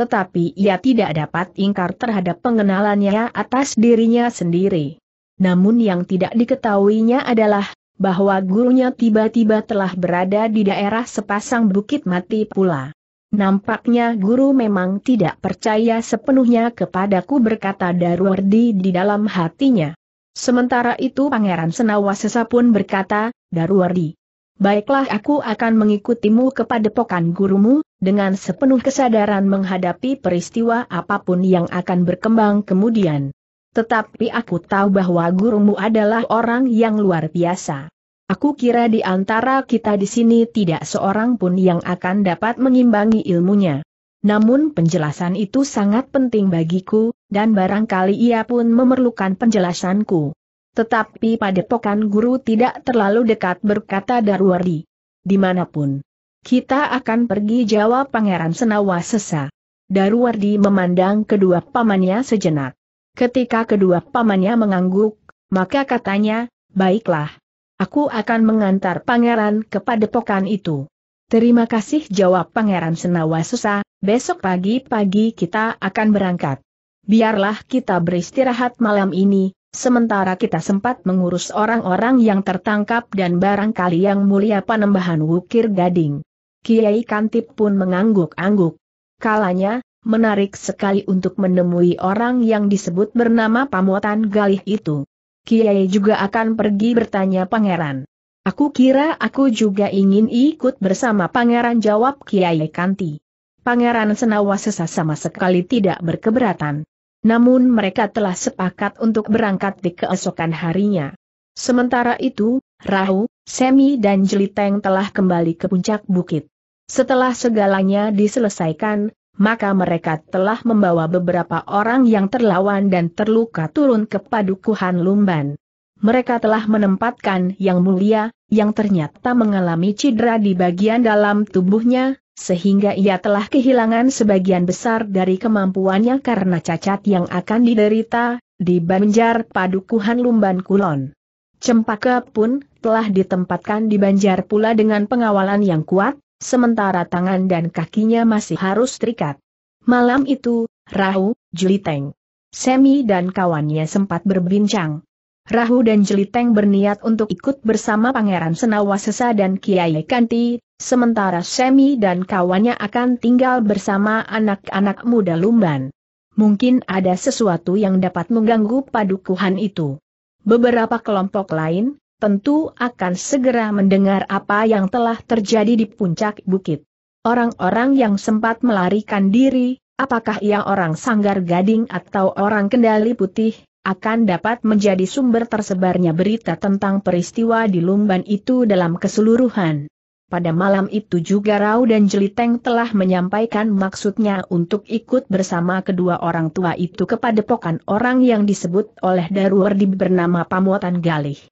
[SPEAKER 1] Tetapi ia tidak dapat ingkar terhadap pengenalannya atas dirinya sendiri. Namun yang tidak diketahuinya adalah, bahwa gurunya tiba-tiba telah berada di daerah sepasang bukit mati pula. Nampaknya guru memang tidak percaya sepenuhnya kepadaku berkata Darwardi di dalam hatinya. Sementara itu Pangeran Senawasesa pun berkata, Darwardi, baiklah aku akan mengikutimu kepada pokan gurumu, dengan sepenuh kesadaran menghadapi peristiwa apapun yang akan berkembang kemudian. Tetapi aku tahu bahwa gurumu adalah orang yang luar biasa. Aku kira di antara kita di sini tidak seorang pun yang akan dapat mengimbangi ilmunya. Namun penjelasan itu sangat penting bagiku, dan barangkali ia pun memerlukan penjelasanku. Tetapi padepokan guru tidak terlalu dekat berkata Darwardi. Dimanapun. Kita akan pergi jawab Pangeran Senawa sesa. Darwardi memandang kedua pamannya sejenak. Ketika kedua pamannya mengangguk, maka katanya, baiklah. Aku akan mengantar pangeran kepada padepokan itu. Terima kasih jawab pangeran Senawa Susa, besok pagi-pagi kita akan berangkat. Biarlah kita beristirahat malam ini, sementara kita sempat mengurus orang-orang yang tertangkap dan barangkali yang mulia panembahan Wukir Gading. Kiai Kantip pun mengangguk-angguk. Kalanya, Menarik sekali untuk menemui orang yang disebut bernama Pamuatan Galih itu. Kiai juga akan pergi bertanya pangeran. Aku kira aku juga ingin ikut bersama pangeran jawab Kiai Kanti. Pangeran Senawa sesa sama sekali tidak berkeberatan. Namun mereka telah sepakat untuk berangkat di keesokan harinya. Sementara itu, Rahu, Semi dan Jeliteng telah kembali ke puncak bukit. Setelah segalanya diselesaikan, maka mereka telah membawa beberapa orang yang terlawan dan terluka turun ke padukuhan Lumban. Mereka telah menempatkan yang mulia, yang ternyata mengalami cedera di bagian dalam tubuhnya, sehingga ia telah kehilangan sebagian besar dari kemampuannya karena cacat yang akan diderita, di Banjar Padukuhan Lumban Kulon. Cempaka pun telah ditempatkan di Banjar pula dengan pengawalan yang kuat, sementara tangan dan kakinya masih harus terikat. Malam itu, Rahu, Jeliteng, Semi dan kawannya sempat berbincang. Rahu dan Jeliteng berniat untuk ikut bersama Pangeran Senawasesa dan Kiai Kanti, sementara Semi dan kawannya akan tinggal bersama anak-anak muda Lumban. Mungkin ada sesuatu yang dapat mengganggu padukuhan itu. Beberapa kelompok lain, tentu akan segera mendengar apa yang telah terjadi di puncak bukit. Orang-orang yang sempat melarikan diri, apakah ia orang sanggar gading atau orang kendali putih, akan dapat menjadi sumber tersebarnya berita tentang peristiwa di Lumban itu dalam keseluruhan. Pada malam itu juga Rau dan Jeliteng telah menyampaikan maksudnya untuk ikut bersama kedua orang tua itu kepada pokan orang yang disebut oleh Darwardi bernama Pamuatan Galih.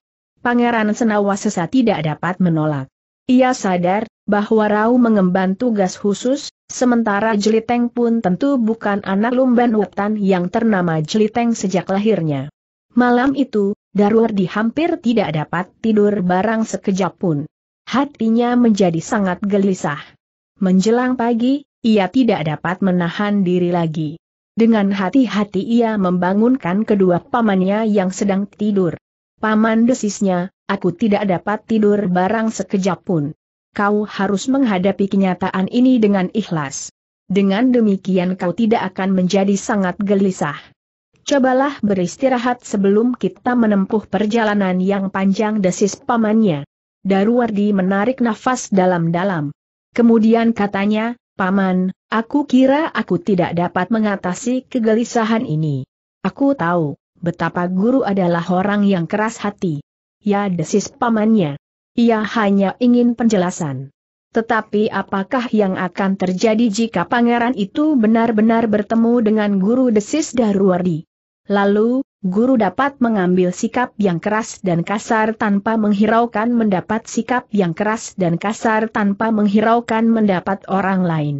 [SPEAKER 1] Pangeran Senawa sesa tidak dapat menolak. Ia sadar, bahwa Rau mengemban tugas khusus, sementara Jeliteng pun tentu bukan anak lumban wetan yang ternama Jeliteng sejak lahirnya. Malam itu, Darwardi hampir tidak dapat tidur barang sekejap pun. Hatinya menjadi sangat gelisah. Menjelang pagi, ia tidak dapat menahan diri lagi. Dengan hati-hati ia membangunkan kedua pamannya yang sedang tidur. Paman desisnya, aku tidak dapat tidur barang sekejap pun. Kau harus menghadapi kenyataan ini dengan ikhlas. Dengan demikian kau tidak akan menjadi sangat gelisah. Cobalah beristirahat sebelum kita menempuh perjalanan yang panjang desis pamannya. Daruwardi menarik nafas dalam-dalam. Kemudian katanya, Paman, aku kira aku tidak dapat mengatasi kegelisahan ini. Aku tahu, betapa guru adalah orang yang keras hati. Ya desis pamannya. Ia hanya ingin penjelasan. Tetapi apakah yang akan terjadi jika pangeran itu benar-benar bertemu dengan guru desis Darwardi? Lalu, guru dapat mengambil sikap yang keras dan kasar tanpa menghiraukan mendapat sikap yang keras dan kasar tanpa menghiraukan mendapat orang lain.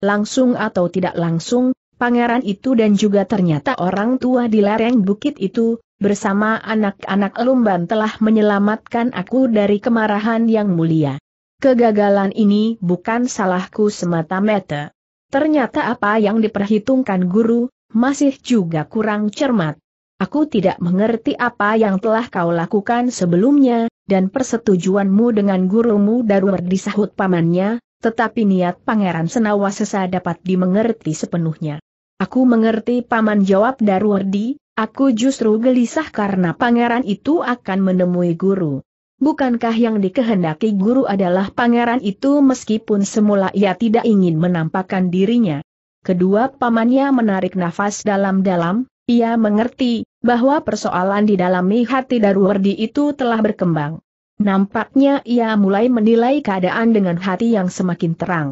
[SPEAKER 1] Langsung atau tidak langsung, pangeran itu dan juga ternyata orang tua di lereng bukit itu, bersama anak-anak Lumban telah menyelamatkan aku dari kemarahan yang mulia. Kegagalan ini bukan salahku semata-mata. Ternyata apa yang diperhitungkan guru, masih juga kurang cermat. Aku tidak mengerti apa yang telah kau lakukan sebelumnya, dan persetujuanmu dengan gurumu darumer disahut pamannya, tetapi niat Pangeran Senawa sesa dapat dimengerti sepenuhnya. Aku mengerti paman jawab Darwardi, aku justru gelisah karena pangeran itu akan menemui guru. Bukankah yang dikehendaki guru adalah pangeran itu meskipun semula ia tidak ingin menampakkan dirinya? Kedua pamannya menarik nafas dalam-dalam, ia mengerti bahwa persoalan di dalam hati Darwardi itu telah berkembang. Nampaknya ia mulai menilai keadaan dengan hati yang semakin terang.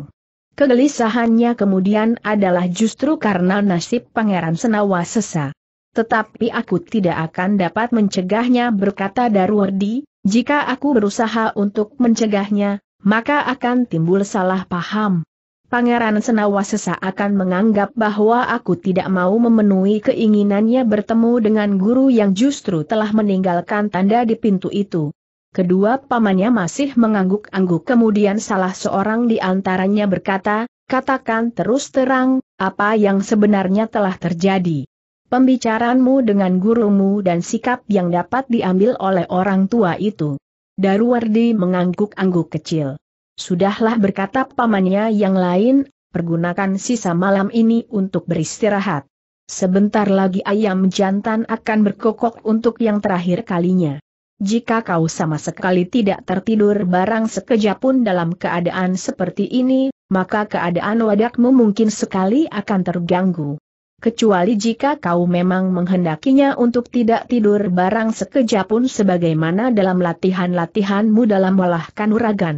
[SPEAKER 1] Kegelisahannya kemudian adalah justru karena nasib Pangeran Senawa sesa. Tetapi aku tidak akan dapat mencegahnya berkata Darwardi, jika aku berusaha untuk mencegahnya, maka akan timbul salah paham. Pangeran Senawa sesa akan menganggap bahwa aku tidak mau memenuhi keinginannya bertemu dengan guru yang justru telah meninggalkan tanda di pintu itu. Kedua pamannya masih mengangguk-angguk kemudian salah seorang di antaranya berkata, katakan terus terang, apa yang sebenarnya telah terjadi. Pembicaraanmu dengan gurumu dan sikap yang dapat diambil oleh orang tua itu. Daruwardi mengangguk-angguk kecil. Sudahlah berkata pamannya yang lain, pergunakan sisa malam ini untuk beristirahat. Sebentar lagi ayam jantan akan berkokok untuk yang terakhir kalinya. Jika kau sama sekali tidak tertidur barang sekejap pun dalam keadaan seperti ini, maka keadaan wadakmu mungkin sekali akan terganggu. Kecuali jika kau memang menghendakinya untuk tidak tidur barang sekejap pun sebagaimana dalam latihan-latihanmu dalam melahkan uragan.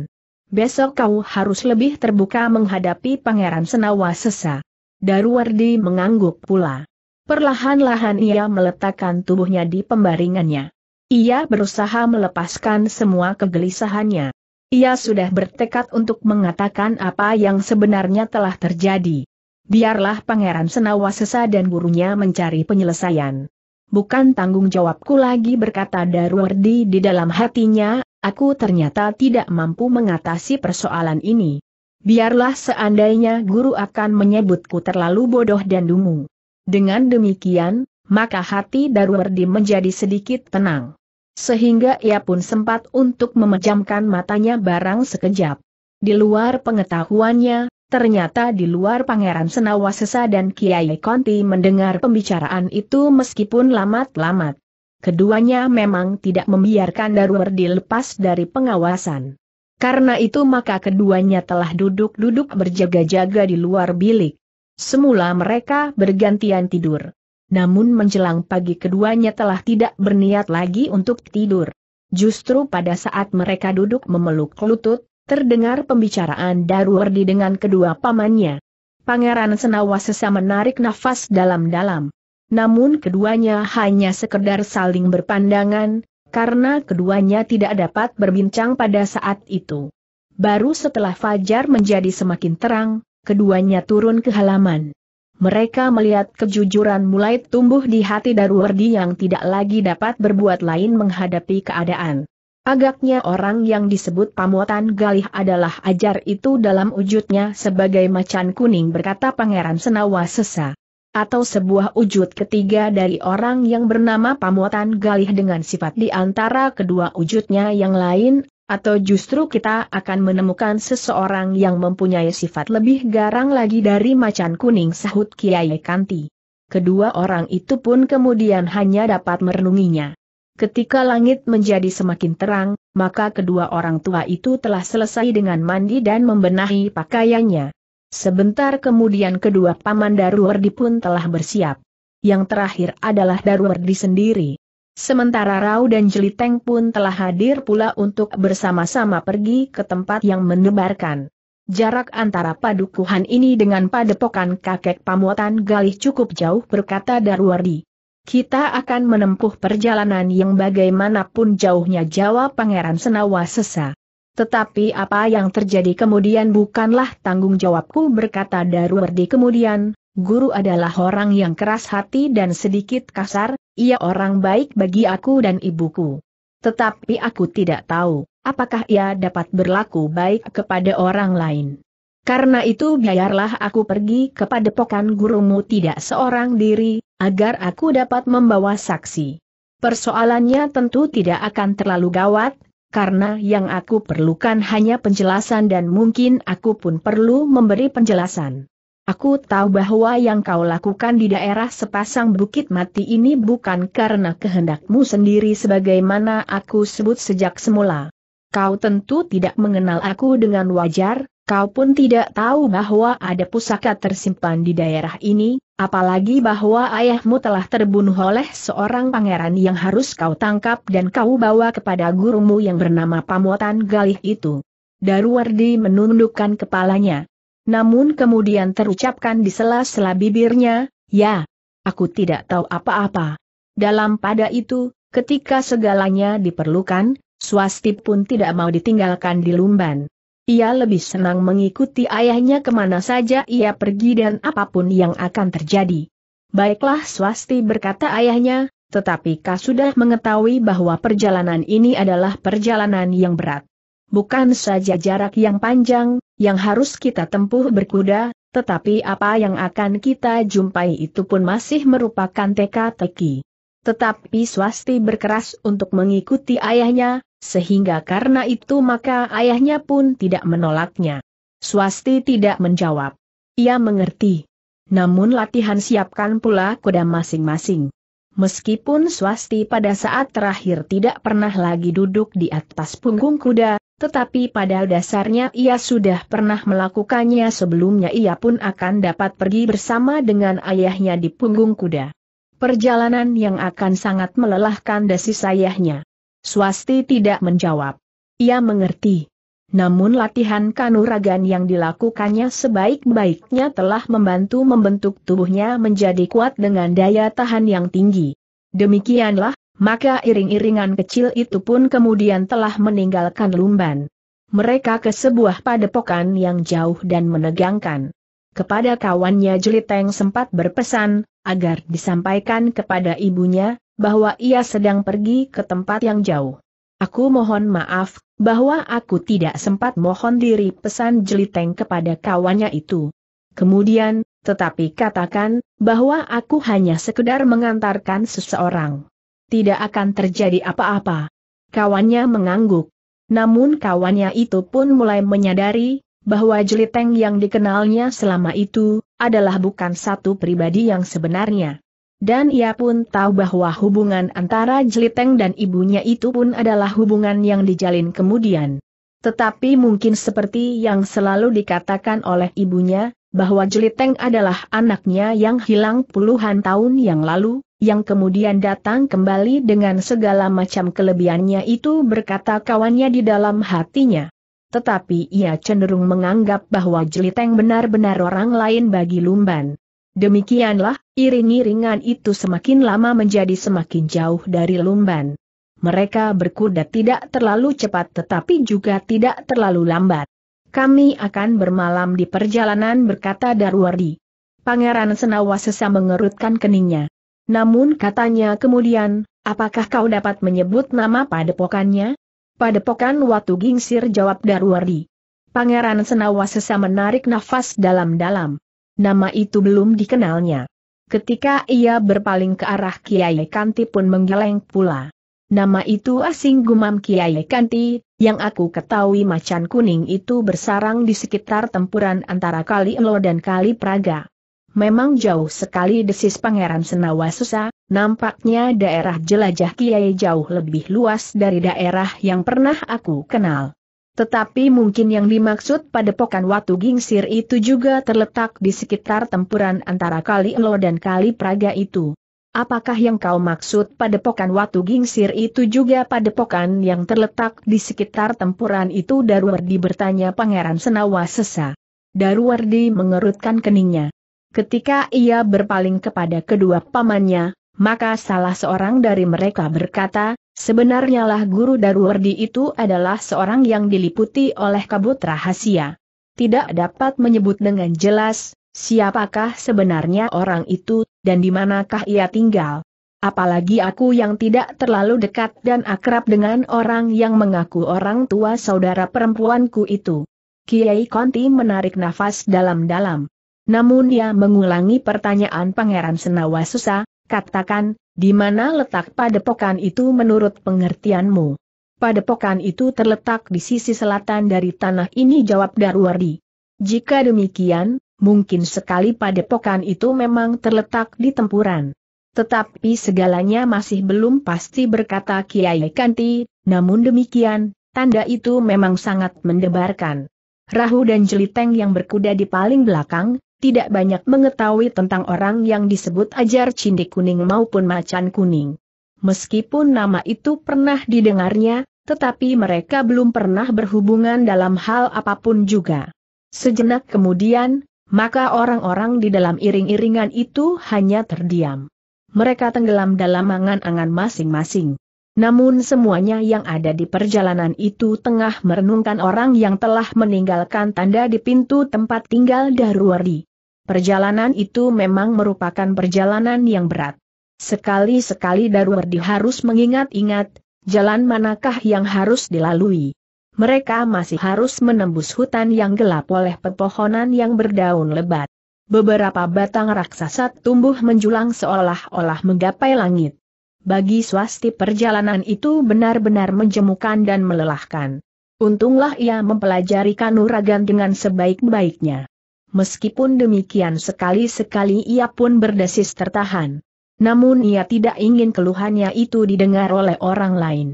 [SPEAKER 1] Besok kau harus lebih terbuka menghadapi Pangeran Senawa Sesa. Darwardi mengangguk pula. Perlahan-lahan ia meletakkan tubuhnya di pembaringannya. Ia berusaha melepaskan semua kegelisahannya. Ia sudah bertekad untuk mengatakan apa yang sebenarnya telah terjadi. Biarlah Pangeran Senawasesa dan gurunya mencari penyelesaian. Bukan tanggung jawabku lagi berkata Darwardi di dalam hatinya, aku ternyata tidak mampu mengatasi persoalan ini. Biarlah seandainya guru akan menyebutku terlalu bodoh dan dungu. Dengan demikian, maka hati Darwardi menjadi sedikit tenang sehingga ia pun sempat untuk memejamkan matanya barang sekejap. Di luar pengetahuannya, ternyata di luar Pangeran Senawasesa dan Kiai Konti mendengar pembicaraan itu meskipun lamat-lamat. Keduanya memang tidak membiarkan Darwer dilepas dari pengawasan. Karena itu maka keduanya telah duduk-duduk berjaga-jaga di luar bilik. Semula mereka bergantian tidur namun menjelang pagi keduanya telah tidak berniat lagi untuk tidur. Justru pada saat mereka duduk memeluk lutut, terdengar pembicaraan Darwardi dengan kedua pamannya. Pangeran Senawa sesama menarik nafas dalam-dalam. Namun keduanya hanya sekedar saling berpandangan, karena keduanya tidak dapat berbincang pada saat itu. Baru setelah fajar menjadi semakin terang, keduanya turun ke halaman. Mereka melihat kejujuran mulai tumbuh di hati Daruwardi yang tidak lagi dapat berbuat lain menghadapi keadaan. Agaknya orang yang disebut pamuatan galih adalah ajar itu dalam wujudnya sebagai macan kuning berkata Pangeran Senawa Sesa. Atau sebuah wujud ketiga dari orang yang bernama pamuatan galih dengan sifat di antara kedua wujudnya yang lain atau justru kita akan menemukan seseorang yang mempunyai sifat lebih garang lagi dari macan kuning sahut Kiai Kanti. Kedua orang itu pun kemudian hanya dapat merenunginya. Ketika langit menjadi semakin terang, maka kedua orang tua itu telah selesai dengan mandi dan membenahi pakaiannya. Sebentar kemudian kedua paman Darwardi pun telah bersiap. Yang terakhir adalah Darwardi sendiri. Sementara Rao dan Jeliteng pun telah hadir pula untuk bersama-sama pergi ke tempat yang menebarkan. Jarak antara padukuhan ini dengan padepokan kakek pamuatan galih cukup jauh berkata Darwardi. Kita akan menempuh perjalanan yang bagaimanapun jauhnya jawab Pangeran Senawa sesa. Tetapi apa yang terjadi kemudian bukanlah tanggung jawabku berkata Darwardi kemudian, guru adalah orang yang keras hati dan sedikit kasar, ia orang baik bagi aku dan ibuku. Tetapi aku tidak tahu, apakah ia dapat berlaku baik kepada orang lain. Karena itu biarlah aku pergi kepada pokan gurumu tidak seorang diri, agar aku dapat membawa saksi. Persoalannya tentu tidak akan terlalu gawat, karena yang aku perlukan hanya penjelasan dan mungkin aku pun perlu memberi penjelasan. Aku tahu bahwa yang kau lakukan di daerah sepasang bukit mati ini bukan karena kehendakmu sendiri sebagaimana aku sebut sejak semula. Kau tentu tidak mengenal aku dengan wajar, kau pun tidak tahu bahwa ada pusaka tersimpan di daerah ini, apalagi bahwa ayahmu telah terbunuh oleh seorang pangeran yang harus kau tangkap dan kau bawa kepada gurumu yang bernama Pamotan Galih itu. Darwardi menundukkan kepalanya namun kemudian terucapkan di sela-sela bibirnya, ya, aku tidak tahu apa-apa. Dalam pada itu, ketika segalanya diperlukan, Swasti pun tidak mau ditinggalkan di Lumban. Ia lebih senang mengikuti ayahnya kemana saja ia pergi dan apapun yang akan terjadi. Baiklah Swasti berkata ayahnya, tetapi kau sudah mengetahui bahwa perjalanan ini adalah perjalanan yang berat bukan saja jarak yang panjang, yang harus kita tempuh berkuda, tetapi apa yang akan kita jumpai itu pun masih merupakan teka-teki. Tetapi Swasti berkeras untuk mengikuti ayahnya, sehingga karena itu maka ayahnya pun tidak menolaknya. Swasti tidak menjawab. Ia mengerti. Namun latihan siapkan pula kuda masing-masing. Meskipun Swasti pada saat terakhir tidak pernah lagi duduk di atas punggung kuda, tetapi pada dasarnya ia sudah pernah melakukannya sebelumnya ia pun akan dapat pergi bersama dengan ayahnya di punggung kuda. Perjalanan yang akan sangat melelahkan dasi sayahnya. Swasti tidak menjawab. Ia mengerti. Namun latihan kanuragan yang dilakukannya sebaik-baiknya telah membantu membentuk tubuhnya menjadi kuat dengan daya tahan yang tinggi. Demikianlah, maka iring-iringan kecil itu pun kemudian telah meninggalkan Lumban. Mereka ke sebuah padepokan yang jauh dan menegangkan. Kepada kawannya Jeliteng sempat berpesan, agar disampaikan kepada ibunya, bahwa ia sedang pergi ke tempat yang jauh. Aku mohon maaf, bahwa aku tidak sempat mohon diri pesan Jeliteng kepada kawannya itu. Kemudian, tetapi katakan, bahwa aku hanya sekedar mengantarkan seseorang tidak akan terjadi apa-apa. Kawannya mengangguk. Namun kawannya itu pun mulai menyadari, bahwa Jeliteng yang dikenalnya selama itu, adalah bukan satu pribadi yang sebenarnya. Dan ia pun tahu bahwa hubungan antara Jeliteng dan ibunya itu pun adalah hubungan yang dijalin kemudian. Tetapi mungkin seperti yang selalu dikatakan oleh ibunya, bahwa Jeliteng adalah anaknya yang hilang puluhan tahun yang lalu, yang kemudian datang kembali dengan segala macam kelebihannya itu berkata kawannya di dalam hatinya. Tetapi ia cenderung menganggap bahwa Jeliteng benar-benar orang lain bagi Lumban. Demikianlah, iring-iringan itu semakin lama menjadi semakin jauh dari Lumban. Mereka berkuda tidak terlalu cepat tetapi juga tidak terlalu lambat. Kami akan bermalam di perjalanan berkata Darwardi. Pangeran Senawa sesa mengerutkan keningnya. Namun katanya kemudian, apakah kau dapat menyebut nama padepokannya? Padepokan Watu Gingsir jawab Darwari. Pangeran Senawa sesa menarik nafas dalam-dalam. Nama itu belum dikenalnya. Ketika ia berpaling ke arah Kiai Kanti pun menggeleng pula. Nama itu asing gumam Kiai Kanti, yang aku ketahui macan kuning itu bersarang di sekitar tempuran antara Kali Elo dan Kali Praga. Memang jauh sekali desis Pangeran Senawa Susa, nampaknya daerah jelajah Kiai jauh lebih luas dari daerah yang pernah aku kenal. Tetapi mungkin yang dimaksud pada pokan Watu Gingsir itu juga terletak di sekitar tempuran antara Kali Elo dan Kali Praga itu. Apakah yang kau maksud pada pokan Watu Gingsir itu juga pada pokan yang terletak di sekitar tempuran itu Darwardi bertanya Pangeran Senawa Sesa. Darwardi mengerutkan keningnya. Ketika ia berpaling kepada kedua pamannya, maka salah seorang dari mereka berkata, sebenarnya lah Guru Daruwardi itu adalah seorang yang diliputi oleh kabut rahasia. Tidak dapat menyebut dengan jelas, siapakah sebenarnya orang itu, dan di manakah ia tinggal. Apalagi aku yang tidak terlalu dekat dan akrab dengan orang yang mengaku orang tua saudara perempuanku itu. Kiai Konti menarik nafas dalam-dalam. Namun dia mengulangi pertanyaan Pangeran Senawa Susa, katakan, di mana letak padepokan itu menurut pengertianmu? Padepokan itu terletak di sisi selatan dari tanah ini jawab Darwardi. Jika demikian, mungkin sekali padepokan itu memang terletak di tempuran. Tetapi segalanya masih belum pasti berkata Kiai Kanti, namun demikian, tanda itu memang sangat mendebarkan. Rahu dan Jeliteng yang berkuda di paling belakang, tidak banyak mengetahui tentang orang yang disebut ajar cindik kuning maupun macan kuning. Meskipun nama itu pernah didengarnya, tetapi mereka belum pernah berhubungan dalam hal apapun juga. Sejenak kemudian, maka orang-orang di dalam iring-iringan itu hanya terdiam. Mereka tenggelam dalam angan-angan masing-masing. Namun semuanya yang ada di perjalanan itu tengah merenungkan orang yang telah meninggalkan tanda di pintu tempat tinggal Darwari. Perjalanan itu memang merupakan perjalanan yang berat. Sekali-sekali Darwardi harus mengingat-ingat, jalan manakah yang harus dilalui. Mereka masih harus menembus hutan yang gelap oleh pepohonan yang berdaun lebat. Beberapa batang raksasa tumbuh menjulang seolah-olah menggapai langit. Bagi swasti perjalanan itu benar-benar menjemukan dan melelahkan. Untunglah ia mempelajari kanuragan dengan sebaik-baiknya meskipun demikian sekali-sekali ia pun berdesis tertahan. Namun ia tidak ingin keluhannya itu didengar oleh orang lain.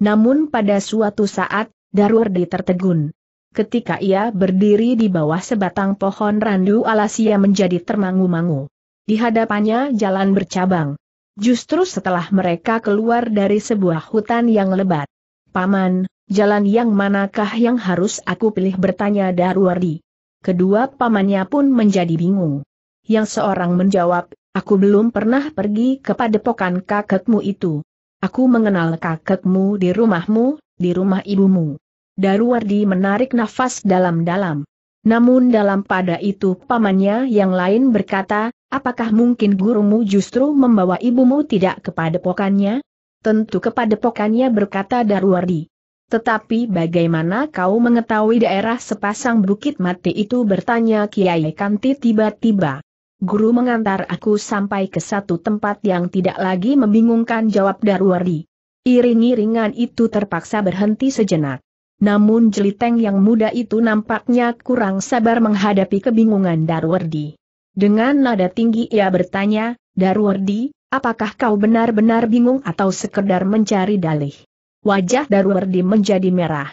[SPEAKER 1] Namun pada suatu saat, Darwardi tertegun. Ketika ia berdiri di bawah sebatang pohon randu alas ia menjadi termangu-mangu. Di hadapannya jalan bercabang. Justru setelah mereka keluar dari sebuah hutan yang lebat. Paman, jalan yang manakah yang harus aku pilih bertanya Darwardi kedua pamannya pun menjadi bingung. Yang seorang menjawab, aku belum pernah pergi kepada padepokan kakekmu itu. Aku mengenal kakekmu di rumahmu, di rumah ibumu. Daruwardi menarik nafas dalam-dalam. Namun dalam pada itu pamannya yang lain berkata, apakah mungkin gurumu justru membawa ibumu tidak kepada pokannya? Tentu kepada pokannya berkata Darwardi. Tetapi bagaimana kau mengetahui daerah sepasang bukit mati itu bertanya Kiai Kanti tiba-tiba. Guru mengantar aku sampai ke satu tempat yang tidak lagi membingungkan jawab Darwardi. Iring-iringan itu terpaksa berhenti sejenak. Namun jeliteng yang muda itu nampaknya kurang sabar menghadapi kebingungan Darwardi. Dengan nada tinggi ia bertanya, Darwardi, apakah kau benar-benar bingung atau sekedar mencari dalih? Wajah Darwardi menjadi merah.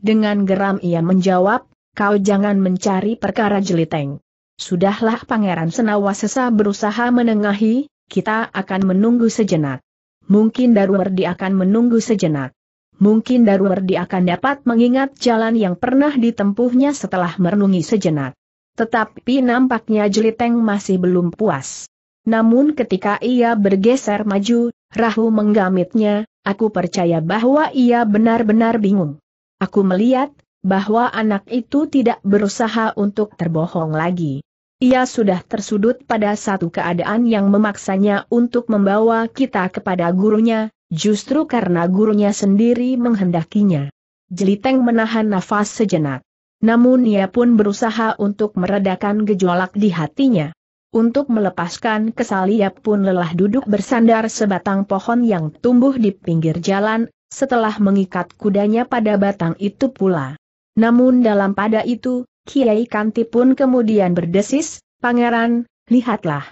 [SPEAKER 1] Dengan geram ia menjawab, kau jangan mencari perkara jeliteng. Sudahlah Pangeran Senawasesa berusaha menengahi, kita akan menunggu sejenak. Mungkin Darwardi akan menunggu sejenak. Mungkin Darwardi akan dapat mengingat jalan yang pernah ditempuhnya setelah merenungi sejenak. Tetapi nampaknya Jeliteng masih belum puas. Namun ketika ia bergeser maju, Rahu menggamitnya, Aku percaya bahwa ia benar-benar bingung. Aku melihat, bahwa anak itu tidak berusaha untuk terbohong lagi. Ia sudah tersudut pada satu keadaan yang memaksanya untuk membawa kita kepada gurunya, justru karena gurunya sendiri menghendakinya. Jeliteng menahan nafas sejenak. Namun ia pun berusaha untuk meredakan gejolak di hatinya. Untuk melepaskan kesal ia pun lelah duduk bersandar sebatang pohon yang tumbuh di pinggir jalan, setelah mengikat kudanya pada batang itu pula. Namun dalam pada itu, Kiai Kanti pun kemudian berdesis, Pangeran, lihatlah.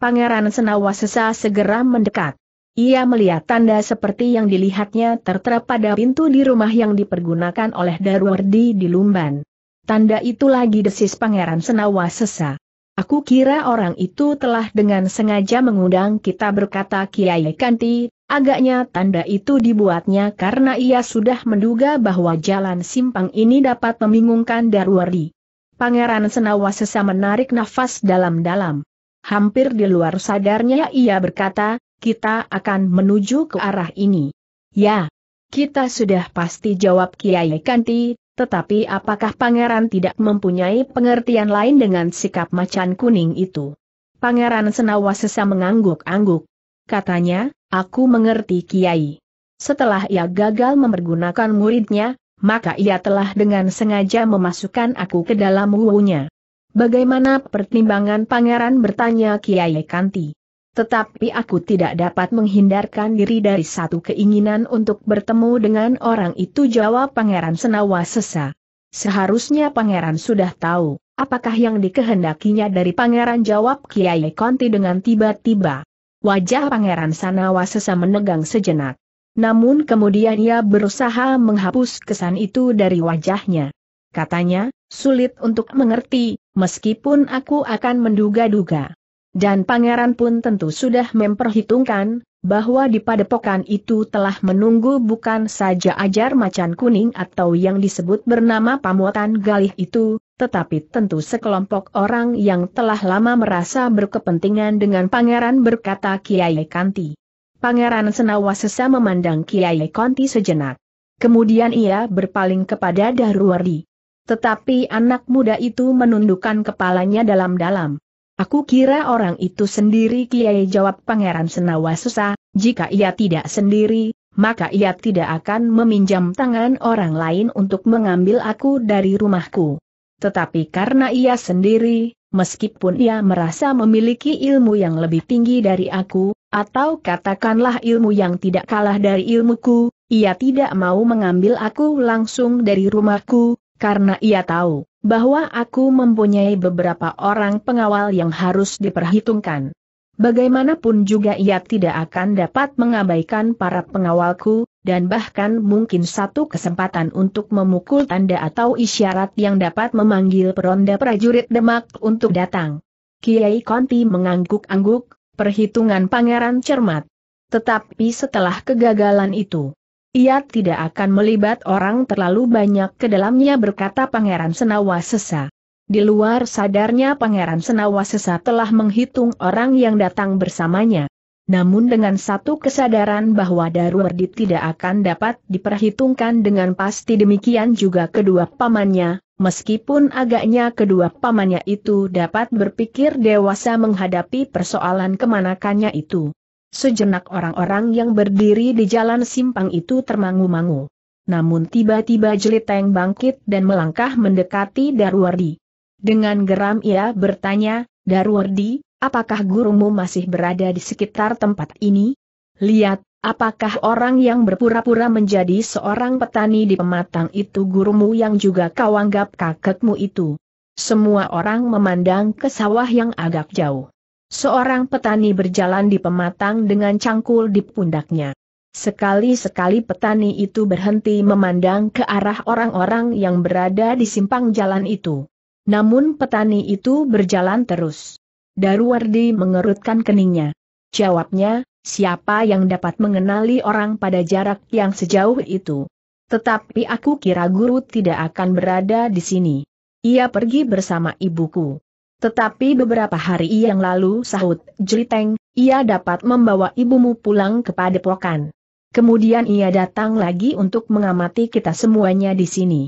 [SPEAKER 1] Pangeran Senawa Sesa segera mendekat. Ia melihat tanda seperti yang dilihatnya tertera pada pintu di rumah yang dipergunakan oleh Darwardi di Lumban. Tanda itu lagi desis Pangeran Senawa Sesa. Aku kira orang itu telah dengan sengaja mengundang kita berkata Kiai Kanti, agaknya tanda itu dibuatnya karena ia sudah menduga bahwa jalan simpang ini dapat membingungkan Darwari. Pangeran Senawa sesa menarik nafas dalam-dalam. Hampir di luar sadarnya ia berkata, kita akan menuju ke arah ini. Ya, kita sudah pasti jawab Kiai Kanti, tetapi apakah pangeran tidak mempunyai pengertian lain dengan sikap macan kuning itu? Pangeran Senawa sesa mengangguk-angguk. Katanya, aku mengerti Kiai. Setelah ia gagal mempergunakan muridnya, maka ia telah dengan sengaja memasukkan aku ke dalam wunya. Bagaimana pertimbangan pangeran bertanya Kiai Kanti? Tetapi aku tidak dapat menghindarkan diri dari satu keinginan untuk bertemu dengan orang itu jawab Pangeran Senawa sesa. Seharusnya Pangeran sudah tahu, apakah yang dikehendakinya dari Pangeran jawab Kiai Konti dengan tiba-tiba. Wajah Pangeran Sanawa sesa menegang sejenak. Namun kemudian ia berusaha menghapus kesan itu dari wajahnya. Katanya, sulit untuk mengerti, meskipun aku akan menduga-duga. Dan pangeran pun tentu sudah memperhitungkan, bahwa di padepokan itu telah menunggu bukan saja ajar macan kuning atau yang disebut bernama pamuatan galih itu, tetapi tentu sekelompok orang yang telah lama merasa berkepentingan dengan pangeran berkata Kiai Kanti. Pangeran Senawa sesa memandang Kiai Kanti sejenak. Kemudian ia berpaling kepada Daruwardi. Tetapi anak muda itu menundukkan kepalanya dalam-dalam. Aku kira orang itu sendiri Kiai jawab Pangeran Senawa susah, jika ia tidak sendiri, maka ia tidak akan meminjam tangan orang lain untuk mengambil aku dari rumahku. Tetapi karena ia sendiri, meskipun ia merasa memiliki ilmu yang lebih tinggi dari aku, atau katakanlah ilmu yang tidak kalah dari ilmuku, ia tidak mau mengambil aku langsung dari rumahku, karena ia tahu bahwa aku mempunyai beberapa orang pengawal yang harus diperhitungkan. Bagaimanapun juga ia tidak akan dapat mengabaikan para pengawalku, dan bahkan mungkin satu kesempatan untuk memukul tanda atau isyarat yang dapat memanggil peronda prajurit Demak untuk datang. Kiai Konti mengangguk-angguk, perhitungan pangeran cermat. Tetapi setelah kegagalan itu, ia tidak akan melibat orang terlalu banyak ke dalamnya berkata Pangeran Senawa Sesa. Di luar sadarnya Pangeran Senawa Sesa telah menghitung orang yang datang bersamanya. Namun dengan satu kesadaran bahwa Darwardi tidak akan dapat diperhitungkan dengan pasti demikian juga kedua pamannya, meskipun agaknya kedua pamannya itu dapat berpikir dewasa menghadapi persoalan kemanakannya itu. Sejenak orang-orang yang berdiri di jalan simpang itu termangu-mangu. Namun tiba-tiba Jeliteng bangkit dan melangkah mendekati Darwardi. Dengan geram ia bertanya, Darwardi, apakah gurumu masih berada di sekitar tempat ini? Lihat, apakah orang yang berpura-pura menjadi seorang petani di pematang itu gurumu yang juga kau anggap kakekmu itu? Semua orang memandang ke sawah yang agak jauh. Seorang petani berjalan di pematang dengan cangkul di pundaknya. Sekali-sekali petani itu berhenti memandang ke arah orang-orang yang berada di simpang jalan itu. Namun petani itu berjalan terus. Daruwardi mengerutkan keningnya. Jawabnya, siapa yang dapat mengenali orang pada jarak yang sejauh itu? Tetapi aku kira guru tidak akan berada di sini. Ia pergi bersama ibuku. Tetapi beberapa hari yang lalu sahut, Jeliteng, ia dapat membawa ibumu pulang kepada Pokan. Kemudian ia datang lagi untuk mengamati kita semuanya di sini.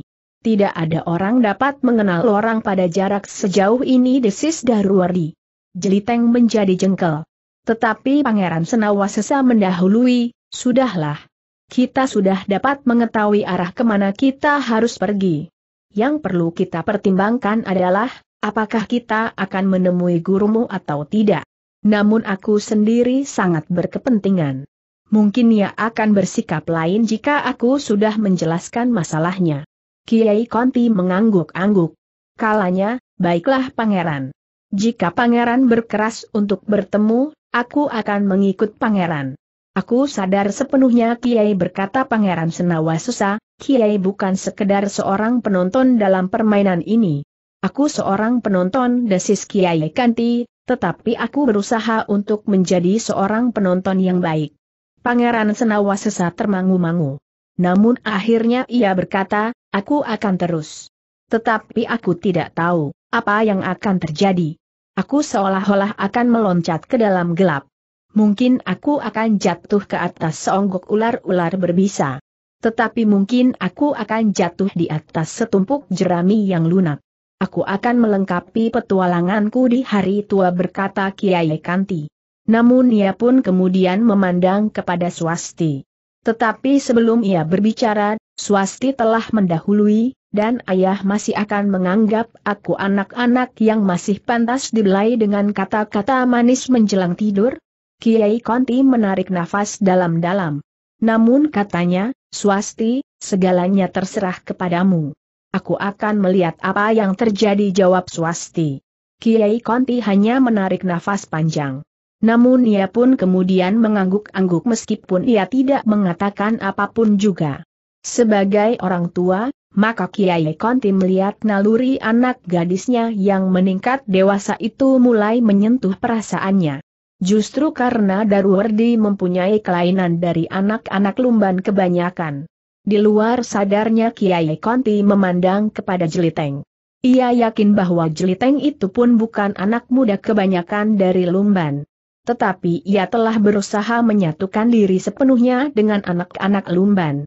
[SPEAKER 1] Tidak ada orang dapat mengenal orang pada jarak sejauh ini desis Daruardi. Jeliteng menjadi jengkel. Tetapi Pangeran Senawa sesa mendahului, sudahlah. Kita sudah dapat mengetahui arah kemana kita harus pergi. Yang perlu kita pertimbangkan adalah, apakah kita akan menemui gurumu atau tidak. Namun aku sendiri sangat berkepentingan. Mungkin ia akan bersikap lain jika aku sudah menjelaskan masalahnya. Kiai Konti mengangguk-angguk. Kalanya, baiklah pangeran. Jika pangeran berkeras untuk bertemu, aku akan mengikut pangeran. Aku sadar sepenuhnya Kiai berkata pangeran Senawa susah, Kiai bukan sekedar seorang penonton dalam permainan ini. Aku seorang penonton desis Kiai Kanti, tetapi aku berusaha untuk menjadi seorang penonton yang baik. Pangeran Senawa sesat termangu-mangu. Namun akhirnya ia berkata, aku akan terus. Tetapi aku tidak tahu, apa yang akan terjadi. Aku seolah-olah akan meloncat ke dalam gelap. Mungkin aku akan jatuh ke atas seonggok ular-ular berbisa. Tetapi mungkin aku akan jatuh di atas setumpuk jerami yang lunak aku akan melengkapi petualanganku di hari tua berkata Kiai Kanti. Namun ia pun kemudian memandang kepada Swasti. Tetapi sebelum ia berbicara, Swasti telah mendahului, dan ayah masih akan menganggap aku anak-anak yang masih pantas dibelai dengan kata-kata manis menjelang tidur? Kiai Kanti menarik nafas dalam-dalam. Namun katanya, Swasti, segalanya terserah kepadamu. Aku akan melihat apa yang terjadi jawab Swasti. Kiai Konti hanya menarik nafas panjang. Namun ia pun kemudian mengangguk-angguk meskipun ia tidak mengatakan apapun juga. Sebagai orang tua, maka Kiai Konti melihat naluri anak gadisnya yang meningkat dewasa itu mulai menyentuh perasaannya. Justru karena Darwardi mempunyai kelainan dari anak-anak lumban kebanyakan. Di luar sadarnya Kiai Konti memandang kepada Jeliteng. Ia yakin bahwa Jeliteng itu pun bukan anak muda kebanyakan dari Lumban. Tetapi ia telah berusaha menyatukan diri sepenuhnya dengan anak-anak Lumban.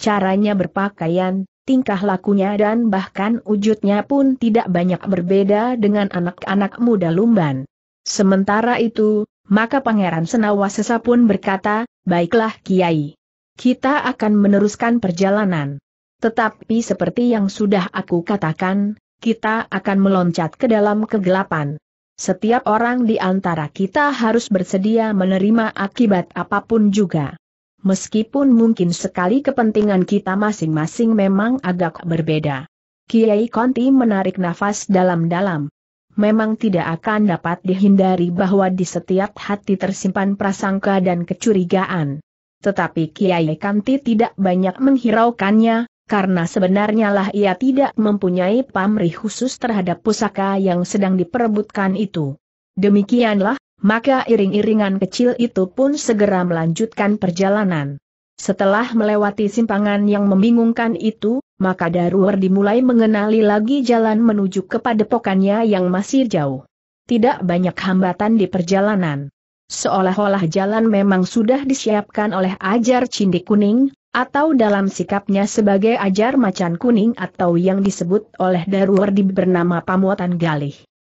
[SPEAKER 1] Caranya berpakaian, tingkah lakunya dan bahkan wujudnya pun tidak banyak berbeda dengan anak-anak muda Lumban. Sementara itu, maka Pangeran Senawa pun berkata, Baiklah Kiai kita akan meneruskan perjalanan. Tetapi seperti yang sudah aku katakan, kita akan meloncat ke dalam kegelapan. Setiap orang di antara kita harus bersedia menerima akibat apapun juga. Meskipun mungkin sekali kepentingan kita masing-masing memang agak berbeda. Kiai Konti menarik nafas dalam-dalam. Memang tidak akan dapat dihindari bahwa di setiap hati tersimpan prasangka dan kecurigaan tetapi Kiai Kanti tidak banyak menghiraukannya, karena sebenarnya lah ia tidak mempunyai pamrih khusus terhadap pusaka yang sedang diperebutkan itu. Demikianlah, maka iring-iringan kecil itu pun segera melanjutkan perjalanan. Setelah melewati simpangan yang membingungkan itu, maka Daruwer dimulai mengenali lagi jalan menuju kepada pokannya yang masih jauh. Tidak banyak hambatan di perjalanan. Seolah-olah jalan memang sudah disiapkan oleh ajar cindik kuning, atau dalam sikapnya sebagai ajar macan kuning atau yang disebut oleh di bernama pamuatan galih.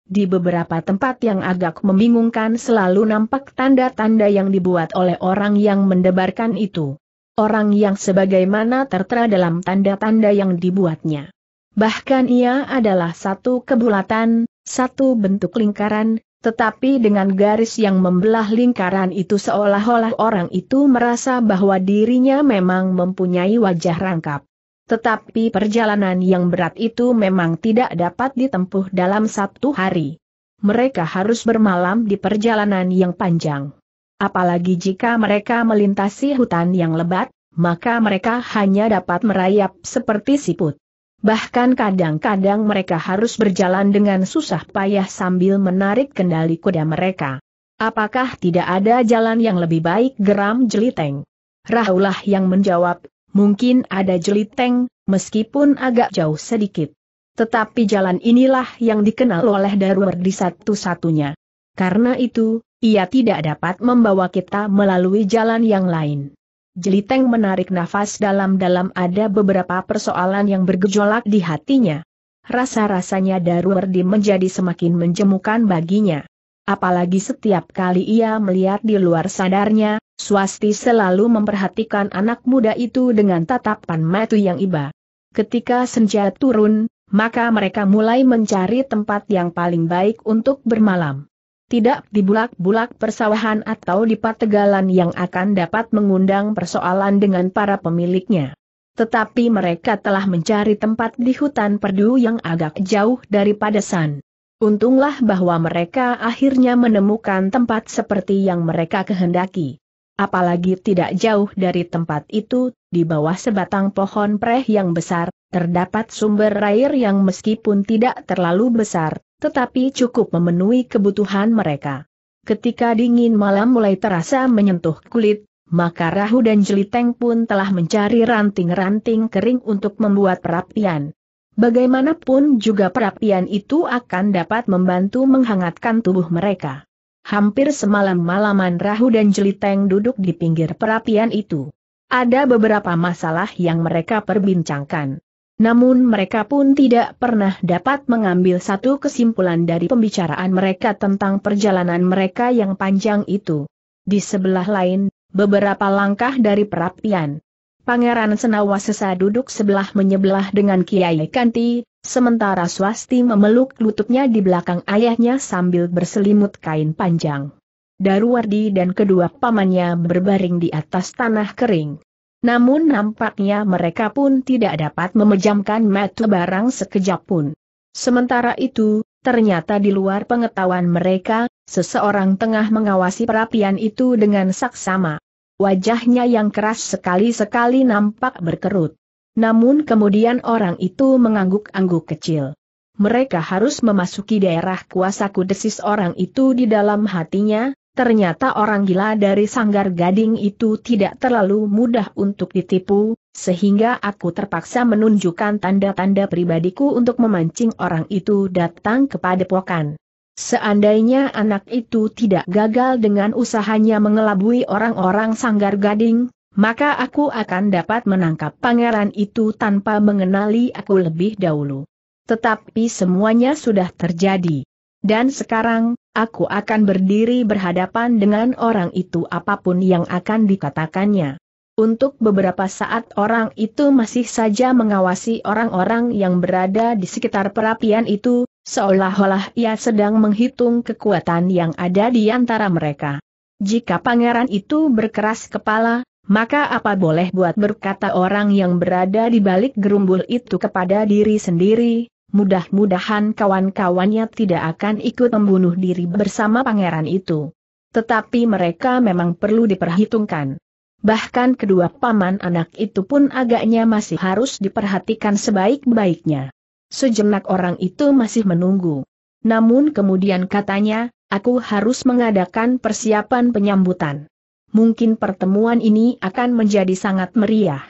[SPEAKER 1] Di beberapa tempat yang agak membingungkan selalu nampak tanda-tanda yang dibuat oleh orang yang mendebarkan itu. Orang yang sebagaimana tertera dalam tanda-tanda yang dibuatnya. Bahkan ia adalah satu kebulatan, satu bentuk lingkaran, tetapi dengan garis yang membelah lingkaran itu seolah-olah orang itu merasa bahwa dirinya memang mempunyai wajah rangkap. Tetapi perjalanan yang berat itu memang tidak dapat ditempuh dalam satu hari. Mereka harus bermalam di perjalanan yang panjang. Apalagi jika mereka melintasi hutan yang lebat, maka mereka hanya dapat merayap seperti siput. Bahkan kadang-kadang mereka harus berjalan dengan susah payah sambil menarik kendali kuda mereka. Apakah tidak ada jalan yang lebih baik geram jeliteng? Rahulah yang menjawab, mungkin ada jeliteng, meskipun agak jauh sedikit. Tetapi jalan inilah yang dikenal oleh Darwar di satu-satunya. Karena itu, ia tidak dapat membawa kita melalui jalan yang lain. Jeliteng menarik nafas dalam-dalam ada beberapa persoalan yang bergejolak di hatinya. Rasa-rasanya Daruwerdi menjadi semakin menjemukan baginya. Apalagi setiap kali ia melihat di luar sadarnya, Swasti selalu memperhatikan anak muda itu dengan tatapan mata yang iba. Ketika senja turun, maka mereka mulai mencari tempat yang paling baik untuk bermalam tidak di bulak-bulak persawahan atau di pategalan yang akan dapat mengundang persoalan dengan para pemiliknya. Tetapi mereka telah mencari tempat di hutan perdu yang agak jauh dari San. Untunglah bahwa mereka akhirnya menemukan tempat seperti yang mereka kehendaki. Apalagi tidak jauh dari tempat itu, di bawah sebatang pohon preh yang besar, terdapat sumber air yang meskipun tidak terlalu besar, tetapi cukup memenuhi kebutuhan mereka. Ketika dingin malam mulai terasa menyentuh kulit, maka Rahu dan Jeliteng pun telah mencari ranting-ranting kering untuk membuat perapian. Bagaimanapun juga perapian itu akan dapat membantu menghangatkan tubuh mereka. Hampir semalam malaman Rahu dan Jeliteng duduk di pinggir perapian itu. Ada beberapa masalah yang mereka perbincangkan. Namun mereka pun tidak pernah dapat mengambil satu kesimpulan dari pembicaraan mereka tentang perjalanan mereka yang panjang itu. Di sebelah lain, beberapa langkah dari perapian. Pangeran Senawasesa duduk sebelah menyebelah dengan Kiai Kanti, sementara Swasti memeluk lututnya di belakang ayahnya sambil berselimut kain panjang. Daruwardi dan kedua pamannya berbaring di atas tanah kering. Namun nampaknya mereka pun tidak dapat memejamkan mata barang sekejap pun. Sementara itu, ternyata di luar pengetahuan mereka, seseorang tengah mengawasi perapian itu dengan saksama. Wajahnya yang keras sekali-sekali nampak berkerut. Namun kemudian orang itu mengangguk-angguk kecil. Mereka harus memasuki daerah kuasa kudesis orang itu di dalam hatinya, Ternyata orang gila dari sanggar gading itu tidak terlalu mudah untuk ditipu, sehingga aku terpaksa menunjukkan tanda-tanda pribadiku untuk memancing orang itu datang kepada pokan. Seandainya anak itu tidak gagal dengan usahanya mengelabui orang-orang sanggar gading, maka aku akan dapat menangkap pangeran itu tanpa mengenali aku lebih dahulu. Tetapi semuanya sudah terjadi. Dan sekarang, aku akan berdiri berhadapan dengan orang itu apapun yang akan dikatakannya. Untuk beberapa saat orang itu masih saja mengawasi orang-orang yang berada di sekitar perapian itu, seolah-olah ia sedang menghitung kekuatan yang ada di antara mereka. Jika pangeran itu berkeras kepala, maka apa boleh buat berkata orang yang berada di balik gerumbul itu kepada diri sendiri, mudah-mudahan kawan-kawannya tidak akan ikut membunuh diri bersama pangeran itu. Tetapi mereka memang perlu diperhitungkan. Bahkan kedua paman anak itu pun agaknya masih harus diperhatikan sebaik-baiknya. Sejenak orang itu masih menunggu. Namun kemudian katanya, aku harus mengadakan persiapan penyambutan. Mungkin pertemuan ini akan menjadi sangat meriah.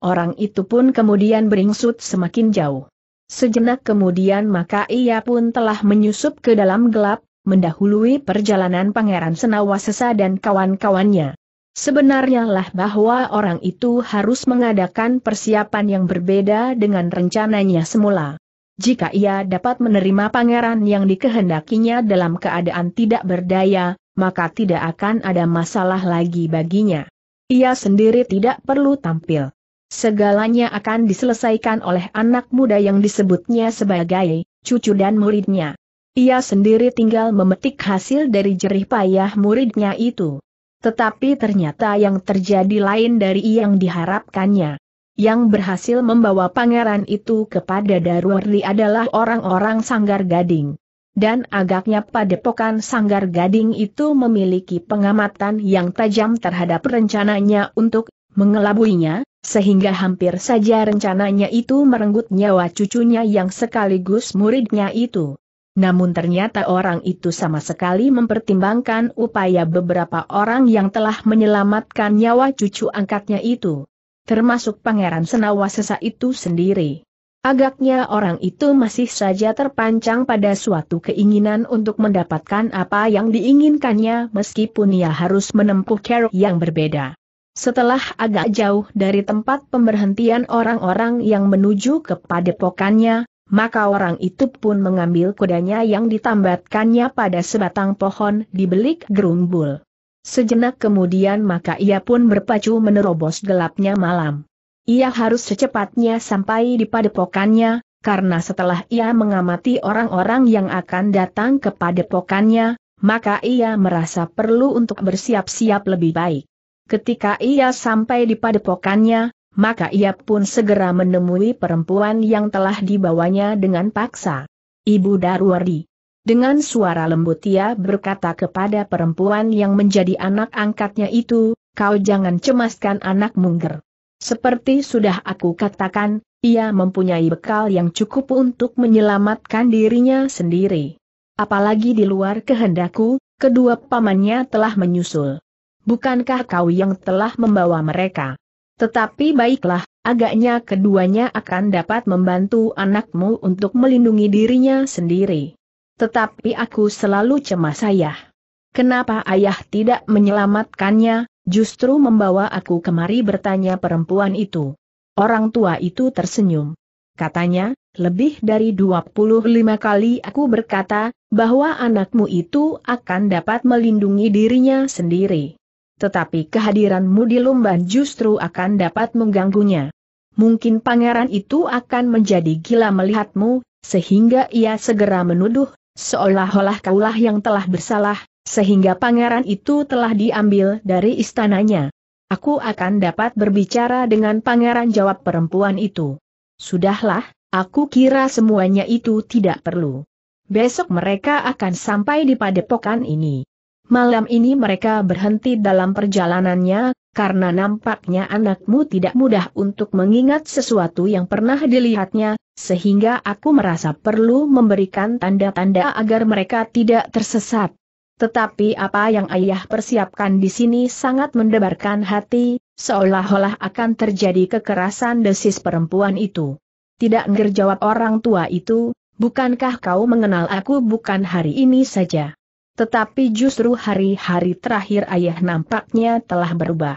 [SPEAKER 1] Orang itu pun kemudian beringsut semakin jauh. Sejenak kemudian maka ia pun telah menyusup ke dalam gelap, mendahului perjalanan Pangeran Senawasesa dan kawan-kawannya. Sebenarnya lah bahwa orang itu harus mengadakan persiapan yang berbeda dengan rencananya semula. Jika ia dapat menerima pangeran yang dikehendakinya dalam keadaan tidak berdaya, maka tidak akan ada masalah lagi baginya. Ia sendiri tidak perlu tampil. Segalanya akan diselesaikan oleh anak muda yang disebutnya sebagai cucu dan muridnya. Ia sendiri tinggal memetik hasil dari jerih payah muridnya itu. Tetapi ternyata yang terjadi lain dari yang diharapkannya. Yang berhasil membawa pangeran itu kepada Darwardi adalah orang-orang Sanggar Gading. Dan agaknya padepokan Sanggar Gading itu memiliki pengamatan yang tajam terhadap rencananya untuk mengelabuinya, sehingga hampir saja rencananya itu merenggut nyawa cucunya yang sekaligus muridnya itu. Namun ternyata orang itu sama sekali mempertimbangkan upaya beberapa orang yang telah menyelamatkan nyawa cucu angkatnya itu. Termasuk Pangeran Senawa itu sendiri. Agaknya orang itu masih saja terpancang pada suatu keinginan untuk mendapatkan apa yang diinginkannya meskipun ia harus menempuh cara yang berbeda. Setelah agak jauh dari tempat pemberhentian orang-orang yang menuju ke padepokannya, maka orang itu pun mengambil kudanya yang ditambatkannya pada sebatang pohon di belik gerumbul. Sejenak kemudian maka ia pun berpacu menerobos gelapnya malam. Ia harus secepatnya sampai di padepokannya, karena setelah ia mengamati orang-orang yang akan datang ke padepokannya, maka ia merasa perlu untuk bersiap-siap lebih baik. Ketika ia sampai di padepokannya, maka ia pun segera menemui perempuan yang telah dibawanya dengan paksa. Ibu Darwari. Dengan suara lembut ia berkata kepada perempuan yang menjadi anak angkatnya itu, kau jangan cemaskan anak mungger. Seperti sudah aku katakan, ia mempunyai bekal yang cukup untuk menyelamatkan dirinya sendiri. Apalagi di luar kehendakku, kedua pamannya telah menyusul bukankah kau yang telah membawa mereka? Tetapi baiklah, agaknya keduanya akan dapat membantu anakmu untuk melindungi dirinya sendiri. Tetapi aku selalu cemas ayah. Kenapa ayah tidak menyelamatkannya, justru membawa aku kemari bertanya perempuan itu. Orang tua itu tersenyum. Katanya, lebih dari 25 kali aku berkata, bahwa anakmu itu akan dapat melindungi dirinya sendiri. Tetapi kehadiranmu di Lumban justru akan dapat mengganggunya. Mungkin pangeran itu akan menjadi gila melihatmu, sehingga ia segera menuduh, seolah-olah kaulah yang telah bersalah, sehingga pangeran itu telah diambil dari istananya. Aku akan dapat berbicara dengan pangeran jawab perempuan itu. Sudahlah, aku kira semuanya itu tidak perlu. Besok mereka akan sampai di padepokan ini. Malam ini mereka berhenti dalam perjalanannya, karena nampaknya anakmu tidak mudah untuk mengingat sesuatu yang pernah dilihatnya, sehingga aku merasa perlu memberikan tanda-tanda agar mereka tidak tersesat. Tetapi apa yang ayah persiapkan di sini sangat mendebarkan hati, seolah-olah akan terjadi kekerasan desis perempuan itu. Tidak ngerjawab orang tua itu, bukankah kau mengenal aku bukan hari ini saja? Tetapi justru hari-hari terakhir ayah nampaknya telah berubah.